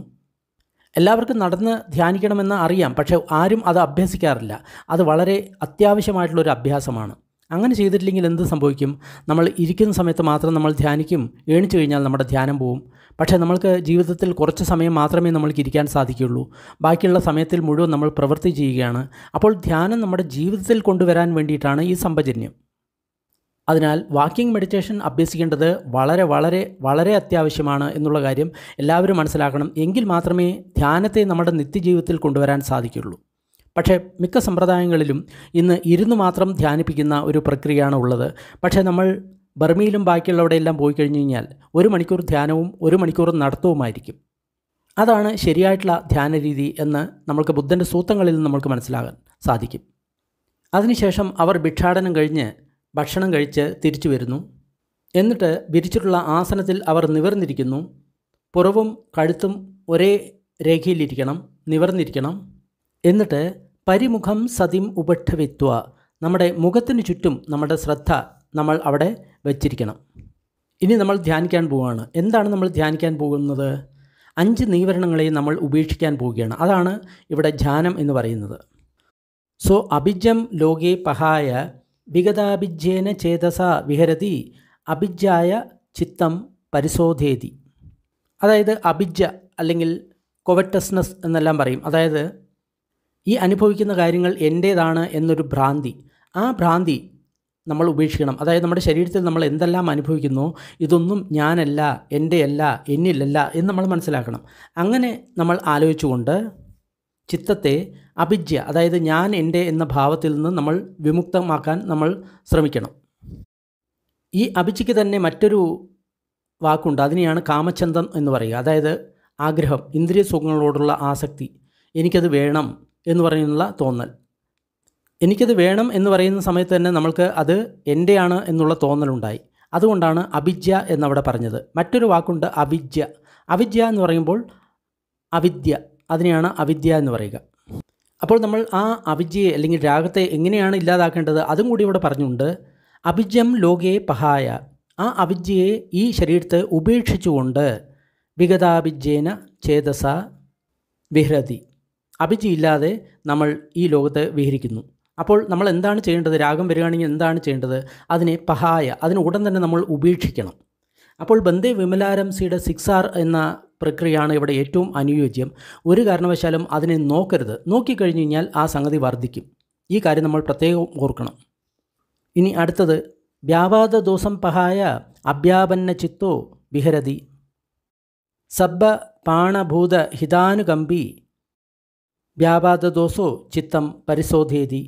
എല്ലാവർക്കും നടന്ന് ധ്യാനിക്കണമെന്ന് അറിയാം പക്ഷേ ആരും അത് അഭ്യസിക്കാറില്ല അത് വളരെ അത്യാവശ്യമായിട്ടുള്ളൊരു അഭ്യാസമാണ് അങ്ങനെ ചെയ്തിട്ടില്ലെങ്കിൽ എന്ത് സംഭവിക്കും നമ്മൾ ഇരിക്കുന്ന സമയത്ത് മാത്രം നമ്മൾ ധ്യാനിക്കും എണിച്ചു കഴിഞ്ഞാൽ നമ്മുടെ ധ്യാനം പോവും പക്ഷേ നമ്മൾക്ക് ജീവിതത്തിൽ കുറച്ച് സമയം മാത്രമേ നമ്മൾക്ക് ഇരിക്കാൻ സാധിക്കുകയുള്ളൂ ബാക്കിയുള്ള സമയത്തിൽ മുഴുവൻ നമ്മൾ പ്രവൃത്തി ചെയ്യുകയാണ് അപ്പോൾ ധ്യാനം നമ്മുടെ ജീവിതത്തിൽ കൊണ്ടുവരാൻ വേണ്ടിയിട്ടാണ് ഈ സമ്പജന്യം അതിനാൽ വാക്കിംഗ് മെഡിറ്റേഷൻ അഭ്യസിക്കേണ്ടത് വളരെ വളരെ വളരെ അത്യാവശ്യമാണ് എന്നുള്ള കാര്യം എല്ലാവരും മനസ്സിലാക്കണം എങ്കിൽ മാത്രമേ ധ്യാനത്തെ നമ്മുടെ നിത്യജീവിതത്തിൽ കൊണ്ടുവരാൻ സാധിക്കുകയുള്ളൂ പക്ഷേ മിക്ക സമ്പ്രദായങ്ങളിലും ഇന്ന് ഇരുന്ന് മാത്രം ധ്യാനിപ്പിക്കുന്ന ഒരു പ്രക്രിയയാണ് ഉള്ളത് പക്ഷേ നമ്മൾ ബർമിയിലും ബാക്കിയുള്ളവിടെയെല്ലാം പോയി കഴിഞ്ഞു കഴിഞ്ഞാൽ ഒരു മണിക്കൂർ ധ്യാനവും ഒരു മണിക്കൂർ നടത്തവുമായിരിക്കും അതാണ് ശരിയായിട്ടുള്ള ധ്യാന രീതി എന്ന് നമ്മൾക്ക് ബുദ്ധൻ്റെ സൂത്രങ്ങളിൽ നിന്ന് നമ്മൾക്ക് മനസ്സിലാകാൻ സാധിക്കും അതിനുശേഷം അവർ ഭിക്ഷാടനം കഴിഞ്ഞ് ഭക്ഷണം കഴിച്ച് തിരിച്ചു വരുന്നു എന്നിട്ട് വിരിച്ചിട്ടുള്ള ആസനത്തിൽ അവർ നിവർന്നിരിക്കുന്നു പുറവും കഴുത്തും ഒരേ രേഖയിലിരിക്കണം നിവർന്നിരിക്കണം എന്നിട്ട് പരിമുഖം സതിം ഉപക്ഷവിത്വ നമ്മുടെ മുഖത്തിന് ചുറ്റും നമ്മുടെ ശ്രദ്ധ നമ്മൾ അവിടെ വച്ചിരിക്കണം ഇനി നമ്മൾ ധ്യാനിക്കാൻ പോവുകയാണ് എന്താണ് നമ്മൾ ധ്യാനിക്കാൻ പോകുന്നത് അഞ്ച് നീവരണങ്ങളെയും നമ്മൾ ഉപേക്ഷിക്കാൻ പോവുകയാണ് അതാണ് ഇവിടെ ധ്യാനം എന്ന് പറയുന്നത് സോ അഭിജം ലോകേ പഹായ വിഗതാഭിജ്യേന ചേതസ വിഹരതി അഭിജായ ചിത്തം പരിശോധേതി അതായത് അഭിജ അല്ലെങ്കിൽ കൊവറ്റസ്നസ് എന്നെല്ലാം പറയും അതായത് ഈ അനുഭവിക്കുന്ന കാര്യങ്ങൾ എൻ്റേതാണ് എന്നൊരു ഭ്രാന്തി ആ ഭ്രാന്തി നമ്മൾ ഉപേക്ഷിക്കണം അതായത് നമ്മുടെ ശരീരത്തിൽ നമ്മൾ എന്തെല്ലാം അനുഭവിക്കുന്നു ഇതൊന്നും ഞാനല്ല എൻ്റെ അല്ല എന്ന് നമ്മൾ മനസ്സിലാക്കണം അങ്ങനെ നമ്മൾ ആലോചിച്ചുകൊണ്ട് ചിത്തത്തെ അഭിജ്യ അതായത് ഞാൻ എൻ്റെ എന്ന ഭാവത്തിൽ നിന്ന് നമ്മൾ വിമുക്തമാക്കാൻ നമ്മൾ ശ്രമിക്കണം ഈ അഭിജിക്ക് തന്നെ മറ്റൊരു വാക്കുണ്ട് അതിനെയാണ് കാമചന്തം എന്ന് പറയുക അതായത് ആഗ്രഹം ഇന്ദ്രിയ സുഖങ്ങളോടുള്ള ആസക്തി എനിക്കത് വേണം എന്ന് പറയുന്നുള്ള തോന്നൽ എനിക്കത് വേണം എന്ന് പറയുന്ന സമയത്ത് തന്നെ നമ്മൾക്ക് അത് എൻ്റെയാണ് എന്നുള്ള തോന്നലുണ്ടായി അതുകൊണ്ടാണ് അവിദ്യ എന്നവിടെ പറഞ്ഞത് മറ്റൊരു വാക്കുണ്ട് അവിദ്യ അവിദ്യ എന്ന് പറയുമ്പോൾ അവിദ്യ അതിനെയാണ് അവിദ്യ എന്ന് പറയുക അപ്പോൾ നമ്മൾ ആ അവിദ്യയെ അല്ലെങ്കിൽ രാഗത്തെ എങ്ങനെയാണ് ഇല്ലാതാക്കേണ്ടത് അതും കൂടി ഇവിടെ പറഞ്ഞുകൊണ്ട് അഭിജ്യം ലോകയെ പഹായ ആ അവിദ്യയെ ഈ ശരീരത്തെ ഉപേക്ഷിച്ചുകൊണ്ട് വിഗതാഭിജ്യേന ചേതസ വിഹ്രതി അഭിജി ഇല്ലാതെ നമ്മൾ ഈ ലോകത്തെ വിഹരിക്കുന്നു അപ്പോൾ നമ്മൾ എന്താണ് ചെയ്യേണ്ടത് രാഗം വരികയാണെങ്കിൽ എന്താണ് ചെയ്യേണ്ടത് അതിനെ പഹായ അതിന് ഉടൻ തന്നെ നമ്മൾ ഉപേക്ഷിക്കണം അപ്പോൾ ബന്ദേ വിമലാരംസിയുടെ സിക്സ് ആർ എന്ന പ്രക്രിയയാണ് ഇവിടെ ഏറ്റവും അനുയോജ്യം ഒരു കാരണവശാലും അതിനെ നോക്കരുത് നോക്കിക്കഴിഞ്ഞ് കഴിഞ്ഞാൽ ആ സംഗതി വർദ്ധിക്കും ഈ കാര്യം നമ്മൾ പ്രത്യേകം ഓർക്കണം ഇനി അടുത്തത് വ്യാപാത ദോഷം പഹായ അഭ്യാപന്ന ചിത്തോ വിഹരതി സബ്ബ പാണഭൂത ഹിതാനുകമ്പി വ്യാപാത ദോഷോ ചിത്തം പരിശോധേതി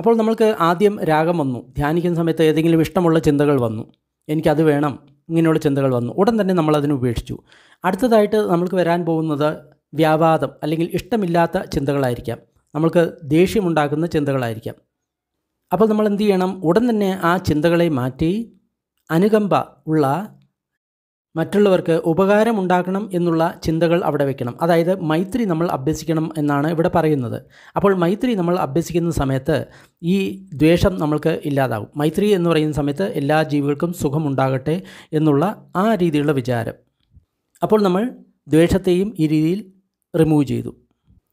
അപ്പോൾ നമ്മൾക്ക് ആദ്യം രാഗം വന്നു ധ്യാനിക്കുന്ന സമയത്ത് ഏതെങ്കിലും ഇഷ്ടമുള്ള ചിന്തകൾ വന്നു എനിക്കത് വേണം ഇങ്ങനെയുള്ള ചിന്തകൾ വന്നു ഉടൻ തന്നെ നമ്മൾ അതിനെ ഉപേക്ഷിച്ചു അടുത്തതായിട്ട് നമ്മൾക്ക് വരാൻ പോകുന്നത് വ്യാപാദം അല്ലെങ്കിൽ ഇഷ്ടമില്ലാത്ത ചിന്തകളായിരിക്കാം നമ്മൾക്ക് ദേഷ്യമുണ്ടാക്കുന്ന ചിന്തകളായിരിക്കാം അപ്പോൾ നമ്മൾ എന്ത് ചെയ്യണം ഉടൻ തന്നെ ആ ചിന്തകളെ മാറ്റി അനുകമ്പ ഉള്ള മറ്റുള്ളവർക്ക് ഉപകാരമുണ്ടാക്കണം എന്നുള്ള ചിന്തകൾ അവിടെ വെക്കണം അതായത് മൈത്രി നമ്മൾ അഭ്യസിക്കണം എന്നാണ് ഇവിടെ പറയുന്നത് അപ്പോൾ മൈത്രി നമ്മൾ അഭ്യസിക്കുന്ന സമയത്ത് ഈ ദ്വേഷം നമ്മൾക്ക് ഇല്ലാതാകും മൈത്രി എന്ന് പറയുന്ന സമയത്ത് എല്ലാ ജീവികൾക്കും സുഖമുണ്ടാകട്ടെ എന്നുള്ള ആ രീതിയിലുള്ള വിചാരം അപ്പോൾ നമ്മൾ ദ്വേഷത്തെയും ഈ രീതിയിൽ റിമൂവ് ചെയ്തു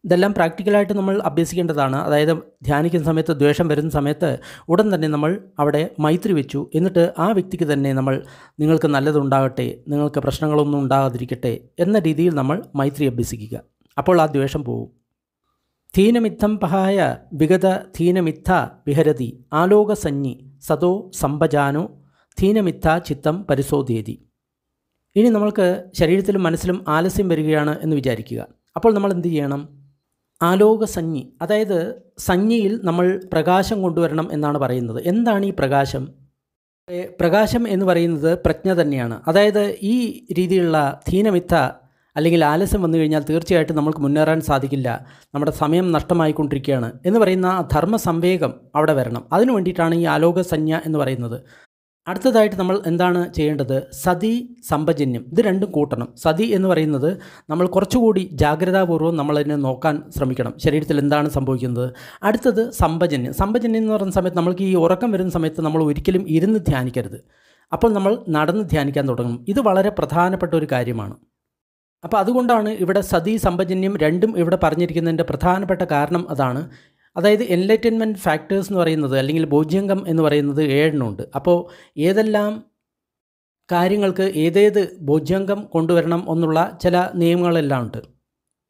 ഇതെല്ലാം പ്രാക്ടിക്കലായിട്ട് നമ്മൾ അഭ്യസിക്കേണ്ടതാണ് അതായത് ധ്യാനിക്കുന്ന സമയത്ത് ദ്വേഷം വരുന്ന സമയത്ത് ഉടൻ തന്നെ നമ്മൾ അവിടെ മൈത്രി വെച്ചു എന്നിട്ട് ആ വ്യക്തിക്ക് തന്നെ നമ്മൾ നിങ്ങൾക്ക് നല്ലതുണ്ടാകട്ടെ നിങ്ങൾക്ക് പ്രശ്നങ്ങളൊന്നും ഉണ്ടാകാതിരിക്കട്ടെ എന്ന രീതിയിൽ നമ്മൾ മൈത്രി അഭ്യസിക്കുക അപ്പോൾ ആ ദ്വേഷം പോവും ധീനമിത്തം പഹായ വിഗത ധീനമിത്ഥ വിഹരതി ആലോകസഞ്ജി സതോ സമ്പജാനോ ധീനമിത്ത ചിത്തം പരിശോധേതി ഇനി നമ്മൾക്ക് ശരീരത്തിലും മനസ്സിലും ആലസ്യം വരികയാണ് എന്ന് വിചാരിക്കുക അപ്പോൾ നമ്മൾ എന്ത് ചെയ്യണം ആലോക അതായത് സഞ്ജിയിൽ നമ്മൾ പ്രകാശം കൊണ്ടുവരണം എന്നാണ് പറയുന്നത് എന്താണ് ഈ പ്രകാശം പ്രകാശം എന്ന് പറയുന്നത് പ്രജ്ഞ തന്നെയാണ് അതായത് ഈ രീതിയിലുള്ള ധീനമിത്ത അല്ലെങ്കിൽ ആലസ്യം വന്നു കഴിഞ്ഞാൽ തീർച്ചയായിട്ടും നമുക്ക് മുന്നേറാൻ സാധിക്കില്ല നമ്മുടെ സമയം നഷ്ടമായിക്കൊണ്ടിരിക്കുകയാണ് എന്ന് പറയുന്ന ധർമ്മ സംവേഗം അവിടെ വരണം അതിനു വേണ്ടിയിട്ടാണ് ഈ ആലോകസഞ്ജ എന്ന് പറയുന്നത് അടുത്തതായിട്ട് നമ്മൾ എന്താണ് ചെയ്യേണ്ടത് സതി സമ്പജന്യം ഇത് രണ്ടും കൂട്ടണം സതി എന്ന് പറയുന്നത് നമ്മൾ കുറച്ചുകൂടി ജാഗ്രതാപൂർവ്വം നമ്മളതിനെ നോക്കാൻ ശ്രമിക്കണം ശരീരത്തിൽ എന്താണ് സംഭവിക്കുന്നത് അടുത്തത് സമ്പജന്യം സമ്പജന്യം എന്ന് പറയുന്ന സമയത്ത് നമ്മൾക്ക് ഈ ഉറക്കം വരുന്ന സമയത്ത് നമ്മൾ ഒരിക്കലും ഇരുന്ന് ധ്യാനിക്കരുത് അപ്പോൾ നമ്മൾ നടന്ന് ധ്യാനിക്കാൻ തുടങ്ങും ഇത് വളരെ പ്രധാനപ്പെട്ട ഒരു കാര്യമാണ് അപ്പോൾ അതുകൊണ്ടാണ് ഇവിടെ സതി സമ്പജന്യം രണ്ടും ഇവിടെ പറഞ്ഞിരിക്കുന്നതിൻ്റെ പ്രധാനപ്പെട്ട കാരണം അതാണ് അതായത് എൻലൈറ്റൻമെൻറ്റ് ഫാക്ടേഴ്സ് എന്ന് പറയുന്നത് അല്ലെങ്കിൽ ബോധ്യംഗം എന്ന് പറയുന്നത് ഏഴിനുണ്ട് അപ്പോൾ ഏതെല്ലാം കാര്യങ്ങൾക്ക് ഏതേത് ബോധ്യംഗം കൊണ്ടുവരണം എന്നുള്ള ചില നിയമങ്ങളെല്ലാം ഉണ്ട്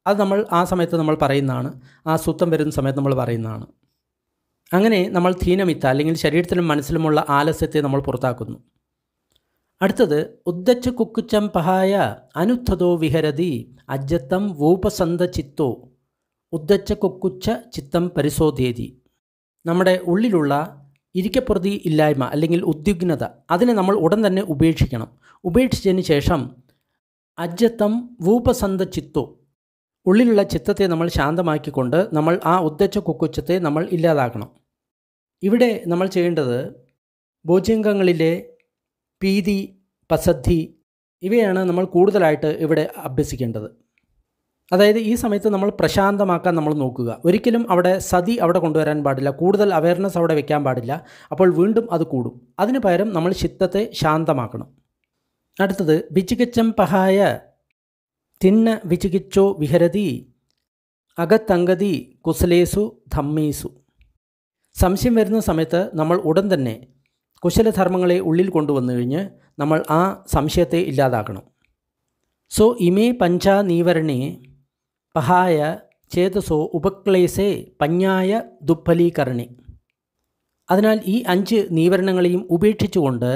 അത് നമ്മൾ ആ സമയത്ത് നമ്മൾ പറയുന്നതാണ് ആ സുത്തം വരുന്ന സമയത്ത് നമ്മൾ പറയുന്നതാണ് അങ്ങനെ നമ്മൾ ധീനമിത്ത അല്ലെങ്കിൽ ശരീരത്തിലും മനസ്സിലുമുള്ള ആലസ്യത്തെ നമ്മൾ പുറത്താക്കുന്നു അടുത്തത് ഉദ്ദച്ച കുക്കുച്ചം പഹായ അനുദ്ധതോ വിഹരതി അജ്ജത്തം വൂപസന്ത ചിത്തോ ഉദ്ദച്ച കൊക്കുച്ച ചിത്തം പരിശോധേതി നമ്മുടെ ഉള്ളിലുള്ള ഇരിക്കപ്പുറതി ഇല്ലായ്മ അല്ലെങ്കിൽ ഉദ്വിഗ്നത അതിനെ നമ്മൾ ഉടൻ തന്നെ ഉപേക്ഷിക്കണം ഉപേക്ഷിച്ചതിന് ശേഷം അജ്ജത്തം വൂപസന്ത ചിത്തോ ഉള്ളിലുള്ള ചിത്തത്തെ നമ്മൾ ശാന്തമാക്കിക്കൊണ്ട് നമ്മൾ ആ ഉദ്ദച്ച കൊക്കുച്ചത്തെ നമ്മൾ ഇല്ലാതാക്കണം ഇവിടെ നമ്മൾ ചെയ്യേണ്ടത് ഭോജ്യംഗങ്ങളിലെ പീതി പസദ്ധി ഇവയാണ് നമ്മൾ കൂടുതലായിട്ട് ഇവിടെ അഭ്യസിക്കേണ്ടത് അതായത് ഈ സമയത്ത് നമ്മൾ പ്രശാന്തമാക്കാൻ നമ്മൾ നോക്കുക ഒരിക്കലും അവിടെ സതി അവിടെ കൊണ്ടുവരാൻ പാടില്ല കൂടുതൽ അവയർനെസ് അവിടെ വെക്കാൻ പാടില്ല അപ്പോൾ വീണ്ടും അത് കൂടും അതിന് പകരം നമ്മൾ ചിത്തത്തെ ശാന്തമാക്കണം അടുത്തത് വിചികിച്ചം പഹായ തിന്ന വിചികിച്ചോ വിഹരതി അകത്തങ്കതി കുസലേസു ധമ്മീസു സംശയം വരുന്ന സമയത്ത് നമ്മൾ ഉടൻ തന്നെ കുശലധർമ്മങ്ങളെ ഉള്ളിൽ കൊണ്ടുവന്നു കഴിഞ്ഞ് നമ്മൾ ആ സംശയത്തെ ഇല്ലാതാക്കണം സോ ഇമേ പഞ്ച നീവരണേ പഹായ ചേതസോ ഉപക്ലേശേ പഞ്ഞായ ദുഃഫലീകരണി അതിനാൽ ഈ അഞ്ച് നീവരണങ്ങളെയും ഉപേക്ഷിച്ചുകൊണ്ട്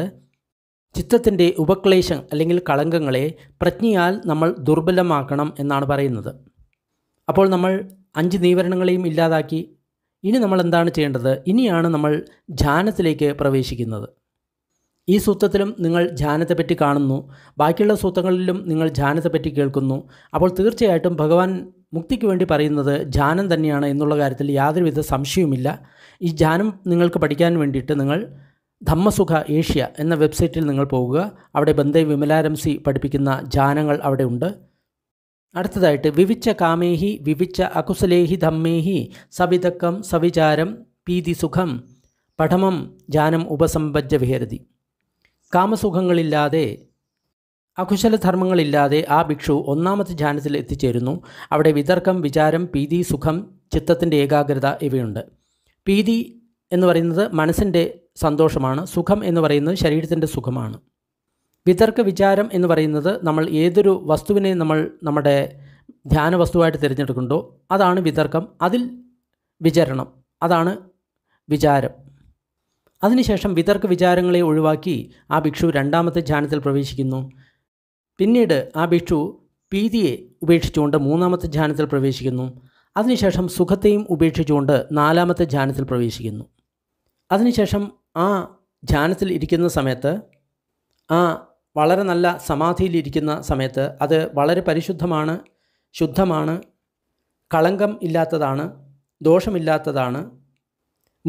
ചിത്തത്തിൻ്റെ ഉപക്ലേശം അല്ലെങ്കിൽ കളങ്കങ്ങളെ പ്രജ്ഞയാൽ നമ്മൾ ദുർബലമാക്കണം എന്നാണ് പറയുന്നത് അപ്പോൾ നമ്മൾ അഞ്ച് നീവരണങ്ങളെയും ഇല്ലാതാക്കി ഇനി നമ്മൾ എന്താണ് ചെയ്യേണ്ടത് ഇനിയാണ് നമ്മൾ ധ്യാനത്തിലേക്ക് പ്രവേശിക്കുന്നത് ഈ സൂത്രത്തിലും നിങ്ങൾ ധ്യാനത്തെപ്പറ്റി കാണുന്നു ബാക്കിയുള്ള സൂത്രങ്ങളിലും നിങ്ങൾ ധ്യാനത്തെപ്പറ്റി കേൾക്കുന്നു അപ്പോൾ തീർച്ചയായിട്ടും ഭഗവാൻ മുക്തിക്ക് വേണ്ടി പറയുന്നത് ധ്യാനം തന്നെയാണ് എന്നുള്ള കാര്യത്തിൽ യാതൊരുവിധ സംശയവുമില്ല ഈ ധ്യാനം നിങ്ങൾക്ക് പഠിക്കാൻ വേണ്ടിയിട്ട് നിങ്ങൾ ധമ്മസുഖ ഏഷ്യ എന്ന വെബ്സൈറ്റിൽ നിങ്ങൾ പോവുക അവിടെ ബന്ധേ വിമലാരംസി പഠിപ്പിക്കുന്ന ധ്യാനങ്ങൾ അവിടെ ഉണ്ട് അടുത്തതായിട്ട് വിവിച്ച കാമേഹി വിവിച്ച അകുസലേഹി ധമ്മേഹി സവിതക്കം സവിചാരം പീതി സുഖം പഠമം ജാനം ഉപസമ്പജ്ജ വിഹരതി കാമസുഖങ്ങളില്ലാതെ അകുശല ധർമ്മങ്ങളില്ലാതെ ആ ഭിക്ഷു ഒന്നാമത്തെ ധ്യാനത്തിൽ എത്തിച്ചേരുന്നു അവിടെ വിതർക്കം വിചാരം പീതി സുഖം ചിത്തത്തിൻ്റെ ഏകാഗ്രത ഇവയുണ്ട് പീതി എന്ന് പറയുന്നത് മനസ്സിൻ്റെ സന്തോഷമാണ് സുഖം എന്ന് പറയുന്നത് ശരീരത്തിൻ്റെ സുഖമാണ് വിതർക്ക വിചാരം എന്ന് പറയുന്നത് നമ്മൾ ഏതൊരു വസ്തുവിനെ നമ്മൾ നമ്മുടെ ധ്യാന വസ്തുവായിട്ട് തിരഞ്ഞെടുക്കുന്നുണ്ടോ അതാണ് വിതർക്കം അതിൽ വിചരണം അതാണ് വിചാരം അതിനുശേഷം വിതർക്ക വിചാരങ്ങളെ ഒഴിവാക്കി ആ ഭിക്ഷു രണ്ടാമത്തെ ധ്യാനത്തിൽ പ്രവേശിക്കുന്നു പിന്നീട് ആ ഭിക്ഷു പീതിയെ ഉപേക്ഷിച്ചുകൊണ്ട് മൂന്നാമത്തെ ധ്യാനത്തിൽ പ്രവേശിക്കുന്നു അതിനുശേഷം സുഖത്തെയും ഉപേക്ഷിച്ചുകൊണ്ട് നാലാമത്തെ ധ്യാനത്തിൽ പ്രവേശിക്കുന്നു അതിനുശേഷം ആ ധ്യാനത്തിൽ ഇരിക്കുന്ന സമയത്ത് ആ വളരെ നല്ല സമാധിയിലിരിക്കുന്ന സമയത്ത് അത് വളരെ പരിശുദ്ധമാണ് ശുദ്ധമാണ് കളങ്കം ഇല്ലാത്തതാണ് ദോഷമില്ലാത്തതാണ്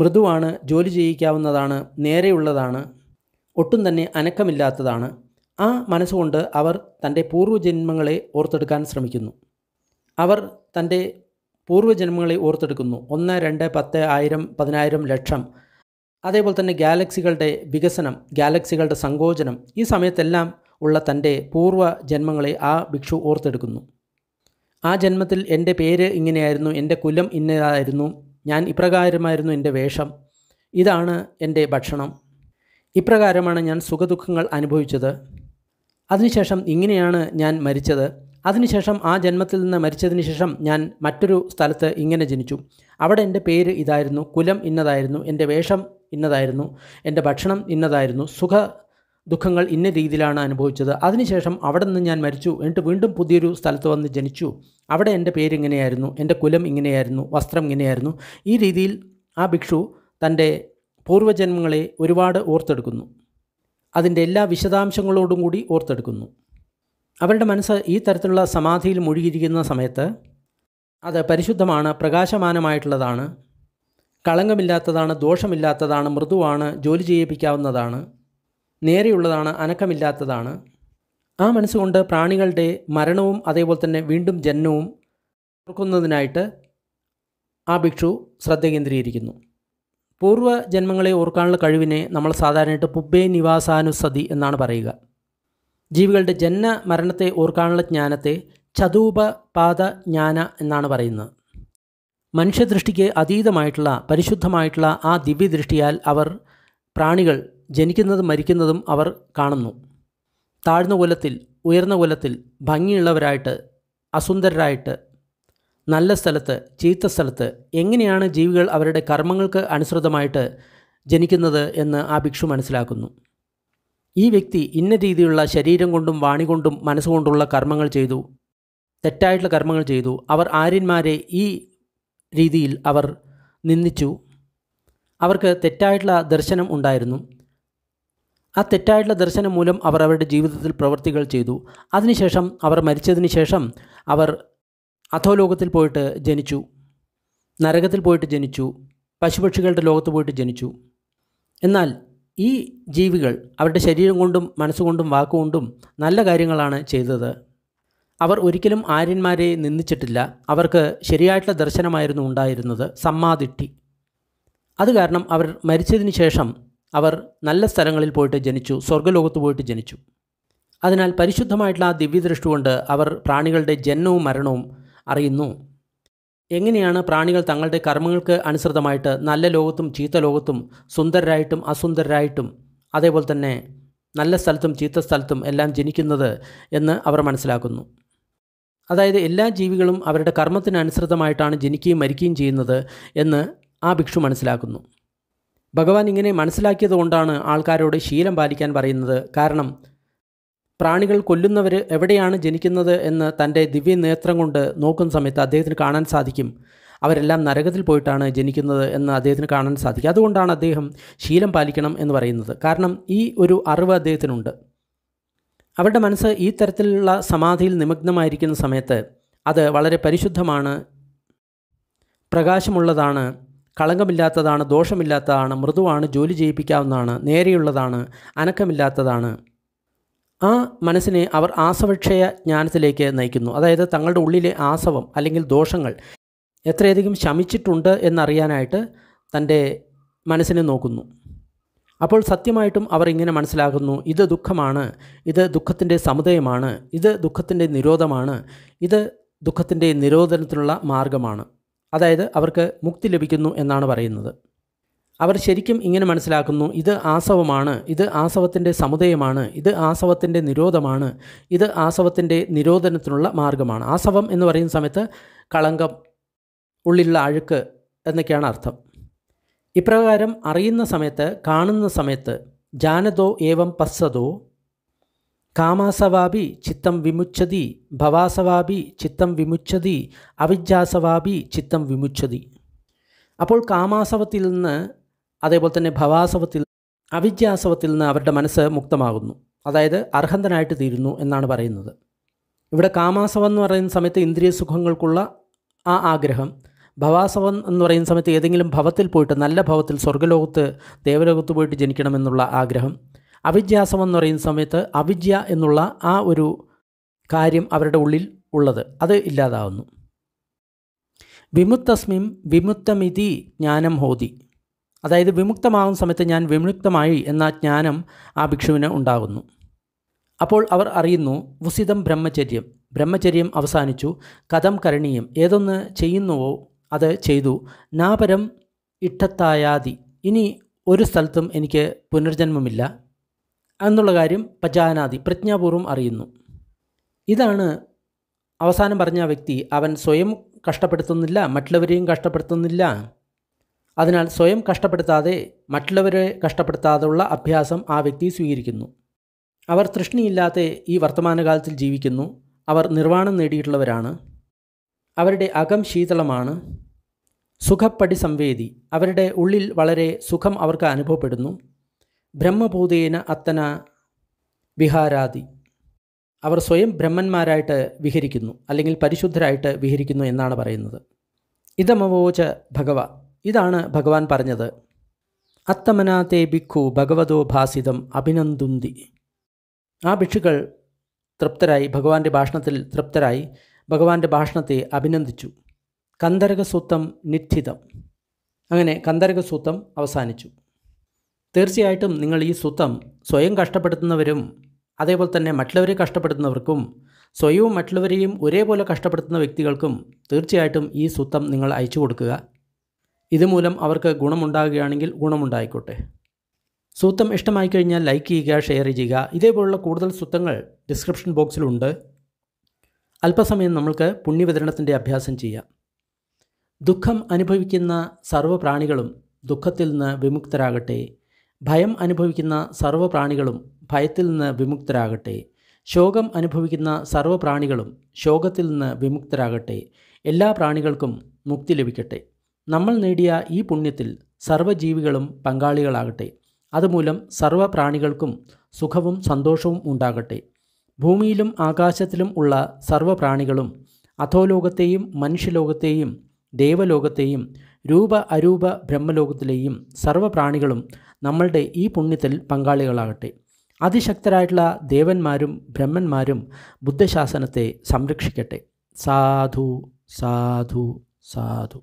മൃദുവാണ് ജോലി ചെയ്യിക്കാവുന്നതാണ് നേരെയുള്ളതാണ് ഒട്ടും തന്നെ അനക്കമില്ലാത്തതാണ് ആ മനസ്സുകൊണ്ട് അവർ തൻ്റെ പൂർവ്വജന്മങ്ങളെ ഓർത്തെടുക്കാൻ ശ്രമിക്കുന്നു അവർ തൻ്റെ പൂർവ്വജന്മങ്ങളെ ഓർത്തെടുക്കുന്നു ഒന്ന് രണ്ട് പത്ത് ആയിരം പതിനായിരം ലക്ഷം അതേപോലെ തന്നെ ഗാലക്സികളുടെ വികസനം ഗാലക്സികളുടെ സങ്കോചനം ഈ സമയത്തെല്ലാം ഉള്ള തൻ്റെ പൂർവ്വ ജന്മങ്ങളെ ആ ഭിക്ഷു ഓർത്തെടുക്കുന്നു ആ ജന്മത്തിൽ എൻ്റെ പേര് ഇങ്ങനെയായിരുന്നു എൻ്റെ കുലം ഇന്നതായിരുന്നു ഞാൻ ഇപ്രകാരമായിരുന്നു എൻ്റെ വേഷം ഇതാണ് എൻ്റെ ഭക്ഷണം ഇപ്രകാരമാണ് ഞാൻ സുഖദുഃഖങ്ങൾ അനുഭവിച്ചത് അതിനുശേഷം ഇങ്ങനെയാണ് ഞാൻ മരിച്ചത് അതിനുശേഷം ആ ജന്മത്തിൽ നിന്ന് മരിച്ചതിന് ശേഷം ഞാൻ മറ്റൊരു സ്ഥലത്ത് ഇങ്ങനെ ജനിച്ചു അവിടെ എൻ്റെ പേര് ഇതായിരുന്നു കുലം ഇന്നതായിരുന്നു എൻ്റെ വേഷം ഇന്നതായിരുന്നു എൻ്റെ ഭക്ഷണം ഇന്നതായിരുന്നു സുഖ ദുഃഖങ്ങൾ ഇന്ന രീതിയിലാണ് അനുഭവിച്ചത് അതിനുശേഷം അവിടെ നിന്ന് ഞാൻ മരിച്ചു എന്നിട്ട് വീണ്ടും പുതിയൊരു സ്ഥലത്ത് വന്ന് ജനിച്ചു അവിടെ എൻ്റെ പേരിങ്ങനെയായിരുന്നു എൻ്റെ കുലം ഇങ്ങനെയായിരുന്നു വസ്ത്രം ഇങ്ങനെയായിരുന്നു ഈ രീതിയിൽ ആ ഭിക്ഷു തൻ്റെ പൂർവ്വജന്മങ്ങളെ ഒരുപാട് ഓർത്തെടുക്കുന്നു അതിൻ്റെ എല്ലാ വിശദാംശങ്ങളോടും കൂടി ഓർത്തെടുക്കുന്നു അവരുടെ മനസ്സ് ഈ തരത്തിലുള്ള സമാധിയിൽ മുഴുകിയിരിക്കുന്ന സമയത്ത് അത് പരിശുദ്ധമാണ് പ്രകാശമാനമായിട്ടുള്ളതാണ് കളങ്കമില്ലാത്തതാണ് ദോഷമില്ലാത്തതാണ് മൃദുവാണ് ജോലി ചെയ്യിപ്പിക്കാവുന്നതാണ് നേരെയുള്ളതാണ് അനക്കമില്ലാത്തതാണ് ആ മനസ്സുകൊണ്ട് പ്രാണികളുടെ മരണവും അതേപോലെ തന്നെ വീണ്ടും ജന്മവും ഓർക്കുന്നതിനായിട്ട് ആ ഭിക്ഷു ശ്രദ്ധ കേന്ദ്രീകരിക്കുന്നു പൂർവ്വ ജന്മങ്ങളെ ഓർക്കാനുള്ള കഴിവിനെ നമ്മൾ സാധാരണയായിട്ട് പുബ്ബേ നിവാസാനുസതി എന്നാണ് പറയുക ജീവികളുടെ ജന്മ മരണത്തെ ഓർക്കാനുള്ള ജ്ഞാനത്തെ ചതൂപപാത ജ്ഞാന എന്നാണ് പറയുന്നത് മനുഷ്യദൃഷ്ടിക്ക് അതീതമായിട്ടുള്ള പരിശുദ്ധമായിട്ടുള്ള ആ ദിവ്യദൃഷ്ടിയാൽ അവർ പ്രാണികൾ ജനിക്കുന്നതും മരിക്കുന്നതും അവർ കാണുന്നു താഴ്ന്ന കുലത്തിൽ ഉയർന്ന കുലത്തിൽ ഭംഗിയുള്ളവരായിട്ട് അസുന്ദരരായിട്ട് നല്ല സ്ഥലത്ത് ചീത്ത സ്ഥലത്ത് എങ്ങനെയാണ് ജീവികൾ അവരുടെ കർമ്മങ്ങൾക്ക് അനുസൃതമായിട്ട് ജനിക്കുന്നത് എന്ന് ആ ഭിക്ഷു മനസ്സിലാക്കുന്നു ഈ വ്യക്തി ഇന്ന രീതിയിലുള്ള ശരീരം കൊണ്ടും വാണി കൊണ്ടും മനസ്സുകൊണ്ടുള്ള കർമ്മങ്ങൾ ചെയ്തു തെറ്റായിട്ടുള്ള കർമ്മങ്ങൾ ചെയ്തു അവർ ആര്യന്മാരെ ഈ രീതിയിൽ അവർ നിന്ദിച്ചു അവർക്ക് തെറ്റായിട്ടുള്ള ദർശനം ഉണ്ടായിരുന്നു ആ തെറ്റായിട്ടുള്ള ദർശനം മൂലം അവർ അവരുടെ ജീവിതത്തിൽ പ്രവൃത്തികൾ ചെയ്തു അതിനുശേഷം അവർ മരിച്ചതിന് ശേഷം അവർ അധോലോകത്തിൽ പോയിട്ട് ജനിച്ചു നരകത്തിൽ പോയിട്ട് ജനിച്ചു പശുപക്ഷികളുടെ ലോകത്ത് പോയിട്ട് ജനിച്ചു എന്നാൽ ഈ ജീവികൾ അവരുടെ ശരീരം കൊണ്ടും മനസ്സുകൊണ്ടും വാക്കുകൊണ്ടും നല്ല കാര്യങ്ങളാണ് ചെയ്തത് അവർ ഒരിക്കലും ആര്യന്മാരെ നിന്ദിച്ചിട്ടില്ല അവർക്ക് ശരിയായിട്ടുള്ള ദർശനമായിരുന്നു ഉണ്ടായിരുന്നത് സമ്മാതിട്ടി അത് കാരണം അവർ മരിച്ചതിന് ശേഷം അവർ നല്ല സ്ഥലങ്ങളിൽ പോയിട്ട് ജനിച്ചു സ്വർഗ്ഗലോകത്ത് പോയിട്ട് ജനിച്ചു അതിനാൽ പരിശുദ്ധമായിട്ടുള്ള ആ ദിവ്യദൃഷ്ടി കൊണ്ട് അവർ പ്രാണികളുടെ ജന്മവും മരണവും അറിയുന്നു എങ്ങനെയാണ് പ്രാണികൾ തങ്ങളുടെ കർമ്മങ്ങൾക്ക് അനുസൃതമായിട്ട് നല്ല ലോകത്തും ചീത്ത ലോകത്തും സുന്ദരരായിട്ടും അസുന്ദരരായിട്ടും അതേപോലെ തന്നെ നല്ല സ്ഥലത്തും ചീത്ത സ്ഥലത്തും എല്ലാം ജനിക്കുന്നത് എന്ന് അവർ മനസ്സിലാക്കുന്നു അതായത് എല്ലാ ജീവികളും അവരുടെ കർമ്മത്തിനനുസൃതമായിട്ടാണ് ജനിക്കുകയും മരിക്കുകയും ചെയ്യുന്നത് എന്ന് ആ ഭിക്ഷു മനസ്സിലാക്കുന്നു ഭഗവാൻ ഇങ്ങനെ മനസ്സിലാക്കിയതുകൊണ്ടാണ് ആൾക്കാരോട് ശീലം പാലിക്കാൻ പറയുന്നത് കാരണം പ്രാണികൾ കൊല്ലുന്നവർ എവിടെയാണ് ജനിക്കുന്നത് എന്ന് തൻ്റെ ദിവ്യ നേത്രം കൊണ്ട് നോക്കുന്ന സമയത്ത് അദ്ദേഹത്തിന് കാണാൻ സാധിക്കും അവരെല്ലാം നരകത്തിൽ പോയിട്ടാണ് ജനിക്കുന്നത് എന്ന് അദ്ദേഹത്തിന് കാണാൻ സാധിക്കും അതുകൊണ്ടാണ് അദ്ദേഹം ശീലം പാലിക്കണം എന്ന് പറയുന്നത് കാരണം ഈ ഒരു അറിവ് അദ്ദേഹത്തിനുണ്ട് അവരുടെ മനസ്സ് ഈ തരത്തിലുള്ള സമാധിയിൽ നിമഗ്നമായിരിക്കുന്ന സമയത്ത് അത് വളരെ പരിശുദ്ധമാണ് പ്രകാശമുള്ളതാണ് കളങ്കമില്ലാത്തതാണ് ദോഷമില്ലാത്തതാണ് മൃദുവാണ് ജോലി ചെയ്യിപ്പിക്കാവുന്നതാണ് നേരെയുള്ളതാണ് അനക്കമില്ലാത്തതാണ് ആ മനസ്സിനെ അവർ ആസവക്ഷയ ജ്ഞാനത്തിലേക്ക് നയിക്കുന്നു അതായത് തങ്ങളുടെ ഉള്ളിലെ ആസവം അല്ലെങ്കിൽ ദോഷങ്ങൾ എത്രയധികം ശമിച്ചിട്ടുണ്ട് എന്നറിയാനായിട്ട് തൻ്റെ മനസ്സിനെ നോക്കുന്നു അപ്പോൾ സത്യമായിട്ടും അവർ ഇങ്ങനെ മനസ്സിലാകുന്നു ഇത് ദുഃഖമാണ് ഇത് ദുഃഖത്തിൻ്റെ സമുദയമാണ് ഇത് ദുഃഖത്തിൻ്റെ നിരോധമാണ് ഇത് ദുഃഖത്തിൻ്റെ നിരോധനത്തിനുള്ള മാർഗമാണ് അതായത് അവർക്ക് മുക്തി ലഭിക്കുന്നു എന്നാണ് പറയുന്നത് അവർ ശരിക്കും ഇങ്ങനെ മനസ്സിലാക്കുന്നു ഇത് ആസവമാണ് ഇത് ആസവത്തിൻ്റെ സമുദയമാണ് ഇത് ആസവത്തിൻ്റെ നിരോധമാണ് ഇത് ആസവത്തിൻ്റെ നിരോധനത്തിനുള്ള മാർഗമാണ് ആസവം എന്ന് പറയുന്ന സമയത്ത് കളങ്കം ഉള്ളിലുള്ള അഴുക്ക് എന്നൊക്കെയാണ് അർത്ഥം ഇപ്രകാരം അറിയുന്ന സമയത്ത് കാണുന്ന സമയത്ത് ജാനതോ ഏവം പസ്സതോ കാമാസവാബി ചിത്തം വിമുച്ചതി ഭവാസവാബി ചിത്തം വിമുച്ചതി അവിജ്ജാസവാബി ചിത്തം വിമുച്ചതി അപ്പോൾ കാമാസവത്തിൽ നിന്ന് അതേപോലെ തന്നെ ഭവാസവത്തിൽ അവിജ്ഞാസവത്തിൽ നിന്ന് അവരുടെ മനസ്സ് മുക്തമാകുന്നു അതായത് അർഹന്തനായിട്ട് തീരുന്നു എന്നാണ് പറയുന്നത് ഇവിടെ കാമാസവം എന്ന് പറയുന്ന സമയത്ത് ഇന്ദ്രിയ സുഖങ്ങൾക്കുള്ള ആ ആഗ്രഹം ഭവാസവം എന്ന് പറയുന്ന സമയത്ത് ഏതെങ്കിലും ഭവത്തിൽ പോയിട്ട് നല്ല ഭവത്തിൽ സ്വർഗ്ഗലോകത്ത് ദേവലോകത്ത് പോയിട്ട് ജനിക്കണമെന്നുള്ള ആഗ്രഹം അവിദ്യാസം എന്ന് പറയുന്ന സമയത്ത് അവിദ്യ എന്നുള്ള ആ ഒരു കാര്യം അവരുടെ ഉള്ളിൽ ഉള്ളത് അത് ഇല്ലാതാവുന്നു വിമുക്തസ്മിം വിമുക്തമിതി ജ്ഞാനം ഹോതി അതായത് വിമുക്തമാകുന്ന സമയത്ത് ഞാൻ വിമുക്തമായി എന്ന ജ്ഞാനം ആ ഭിക്ഷുവിന് ഉണ്ടാകുന്നു അപ്പോൾ അവർ അറിയുന്നു വുസിതം ബ്രഹ്മചര്യം ബ്രഹ്മചര്യം അവസാനിച്ചു കഥം കരണീയം ഏതൊന്ന് ചെയ്യുന്നുവോ അത് ചെയ്തു നാപരം ഇട്ടത്തായാതി ഇനി ഒരു സ്ഥലത്തും എനിക്ക് പുനർജന്മമില്ല എന്നുള്ള കാര്യം പജാനാതി പ്രജ്ഞാപൂർവം അറിയുന്നു ഇതാണ് അവസാനം പറഞ്ഞ വ്യക്തി അവൻ സ്വയം കഷ്ടപ്പെടുത്തുന്നില്ല മറ്റുള്ളവരെയും കഷ്ടപ്പെടുത്തുന്നില്ല അതിനാൽ സ്വയം കഷ്ടപ്പെടുത്താതെ മറ്റുള്ളവരെ കഷ്ടപ്പെടുത്താതെയുള്ള അഭ്യാസം ആ വ്യക്തി സ്വീകരിക്കുന്നു അവർ തൃഷ്ണിയില്ലാതെ ഈ വർത്തമാനകാലത്തിൽ ജീവിക്കുന്നു അവർ നിർവ്വാണം നേടിയിട്ടുള്ളവരാണ് അവരുടെ അകം ശീതളമാണ് സുഖപ്പടി സംവേദി അവരുടെ ഉള്ളിൽ വളരെ സുഖം അവർക്ക് അനുഭവപ്പെടുന്നു ബ്രഹ്മഭൂതേന അത്തന വിഹാരാദി അവർ സ്വയം ബ്രഹ്മന്മാരായിട്ട് വിഹരിക്കുന്നു അല്ലെങ്കിൽ പരിശുദ്ധരായിട്ട് വിഹരിക്കുന്നു എന്നാണ് പറയുന്നത് ഇതമവോച ഭഗവ ഇതാണ് ഭഗവാൻ പറഞ്ഞത് അത്തമനാത്തെ ഭിക്കു ഭഗവതോ ഭാസിതം അഭിനന്ദുന്തി ആ ഭിക്ഷുക്കൾ തൃപ്തരായി ഭഗവാന്റെ ഭാഷണത്തിൽ തൃപ്തരായി ഭഗവാന്റെ ഭാഷണത്തെ അഭിനന്ദിച്ചു കന്ദരകസൂത്തം നിധിതം അങ്ങനെ കന്ദരകസൂത്തം അവസാനിച്ചു തീർച്ചയായിട്ടും നിങ്ങൾ ഈ സ്വത്വം സ്വയം കഷ്ടപ്പെടുത്തുന്നവരും അതേപോലെ തന്നെ മറ്റുള്ളവരെ കഷ്ടപ്പെടുത്തുന്നവർക്കും സ്വയവും മറ്റുള്ളവരെയും ഒരേപോലെ കഷ്ടപ്പെടുത്തുന്ന വ്യക്തികൾക്കും തീർച്ചയായിട്ടും ഈ സ്വത്വം നിങ്ങൾ അയച്ചു കൊടുക്കുക ഇതുമൂലം അവർക്ക് ഗുണമുണ്ടാകുകയാണെങ്കിൽ ഗുണമുണ്ടായിക്കോട്ടെ സ്വത്വം ഇഷ്ടമായി കഴിഞ്ഞാൽ ലൈക്ക് ചെയ്യുക ഷെയർ ചെയ്യുക ഇതേപോലുള്ള കൂടുതൽ സുത്തങ്ങൾ ഡിസ്ക്രിപ്ഷൻ ബോക്സിലുണ്ട് അല്പസമയം നമ്മൾക്ക് പുണ്യവിതരണത്തിൻ്റെ അഭ്യാസം ചെയ്യാം ദുഃഖം അനുഭവിക്കുന്ന സർവ്വ ദുഃഖത്തിൽ നിന്ന് വിമുക്തരാകട്ടെ ഭയം അനുഭവിക്കുന്ന സർവ്വപ്രാണികളും ഭയത്തിൽ നിന്ന് വിമുക്തരാകട്ടെ ശോകം അനുഭവിക്കുന്ന സർവ്വപ്രാണികളും ശോകത്തിൽ നിന്ന് വിമുക്തരാകട്ടെ എല്ലാ പ്രാണികൾക്കും മുക്തി ലഭിക്കട്ടെ നമ്മൾ നേടിയ ഈ പുണ്യത്തിൽ സർവ്വജീവികളും പങ്കാളികളാകട്ടെ അതുമൂലം സർവ്വപ്രാണികൾക്കും സുഖവും സന്തോഷവും ഉണ്ടാകട്ടെ ഭൂമിയിലും ആകാശത്തിലും ഉള്ള സർവ്വപ്രാണികളും അധോലോകത്തെയും മനുഷ്യലോകത്തെയും ദേവലോകത്തെയും രൂപ അരൂപ ബ്രഹ്മലോകത്തിലെയും സർവ്വപ്രാണികളും നമ്മളുടെ ഈ പുണ്യത്തിൽ പങ്കാളികളാകട്ടെ അതിശക്തരായിട്ടുള്ള ദേവന്മാരും ബ്രഹ്മന്മാരും ബുദ്ധശാസനത്തെ സംരക്ഷിക്കട്ടെ സാധു സാധു സാധു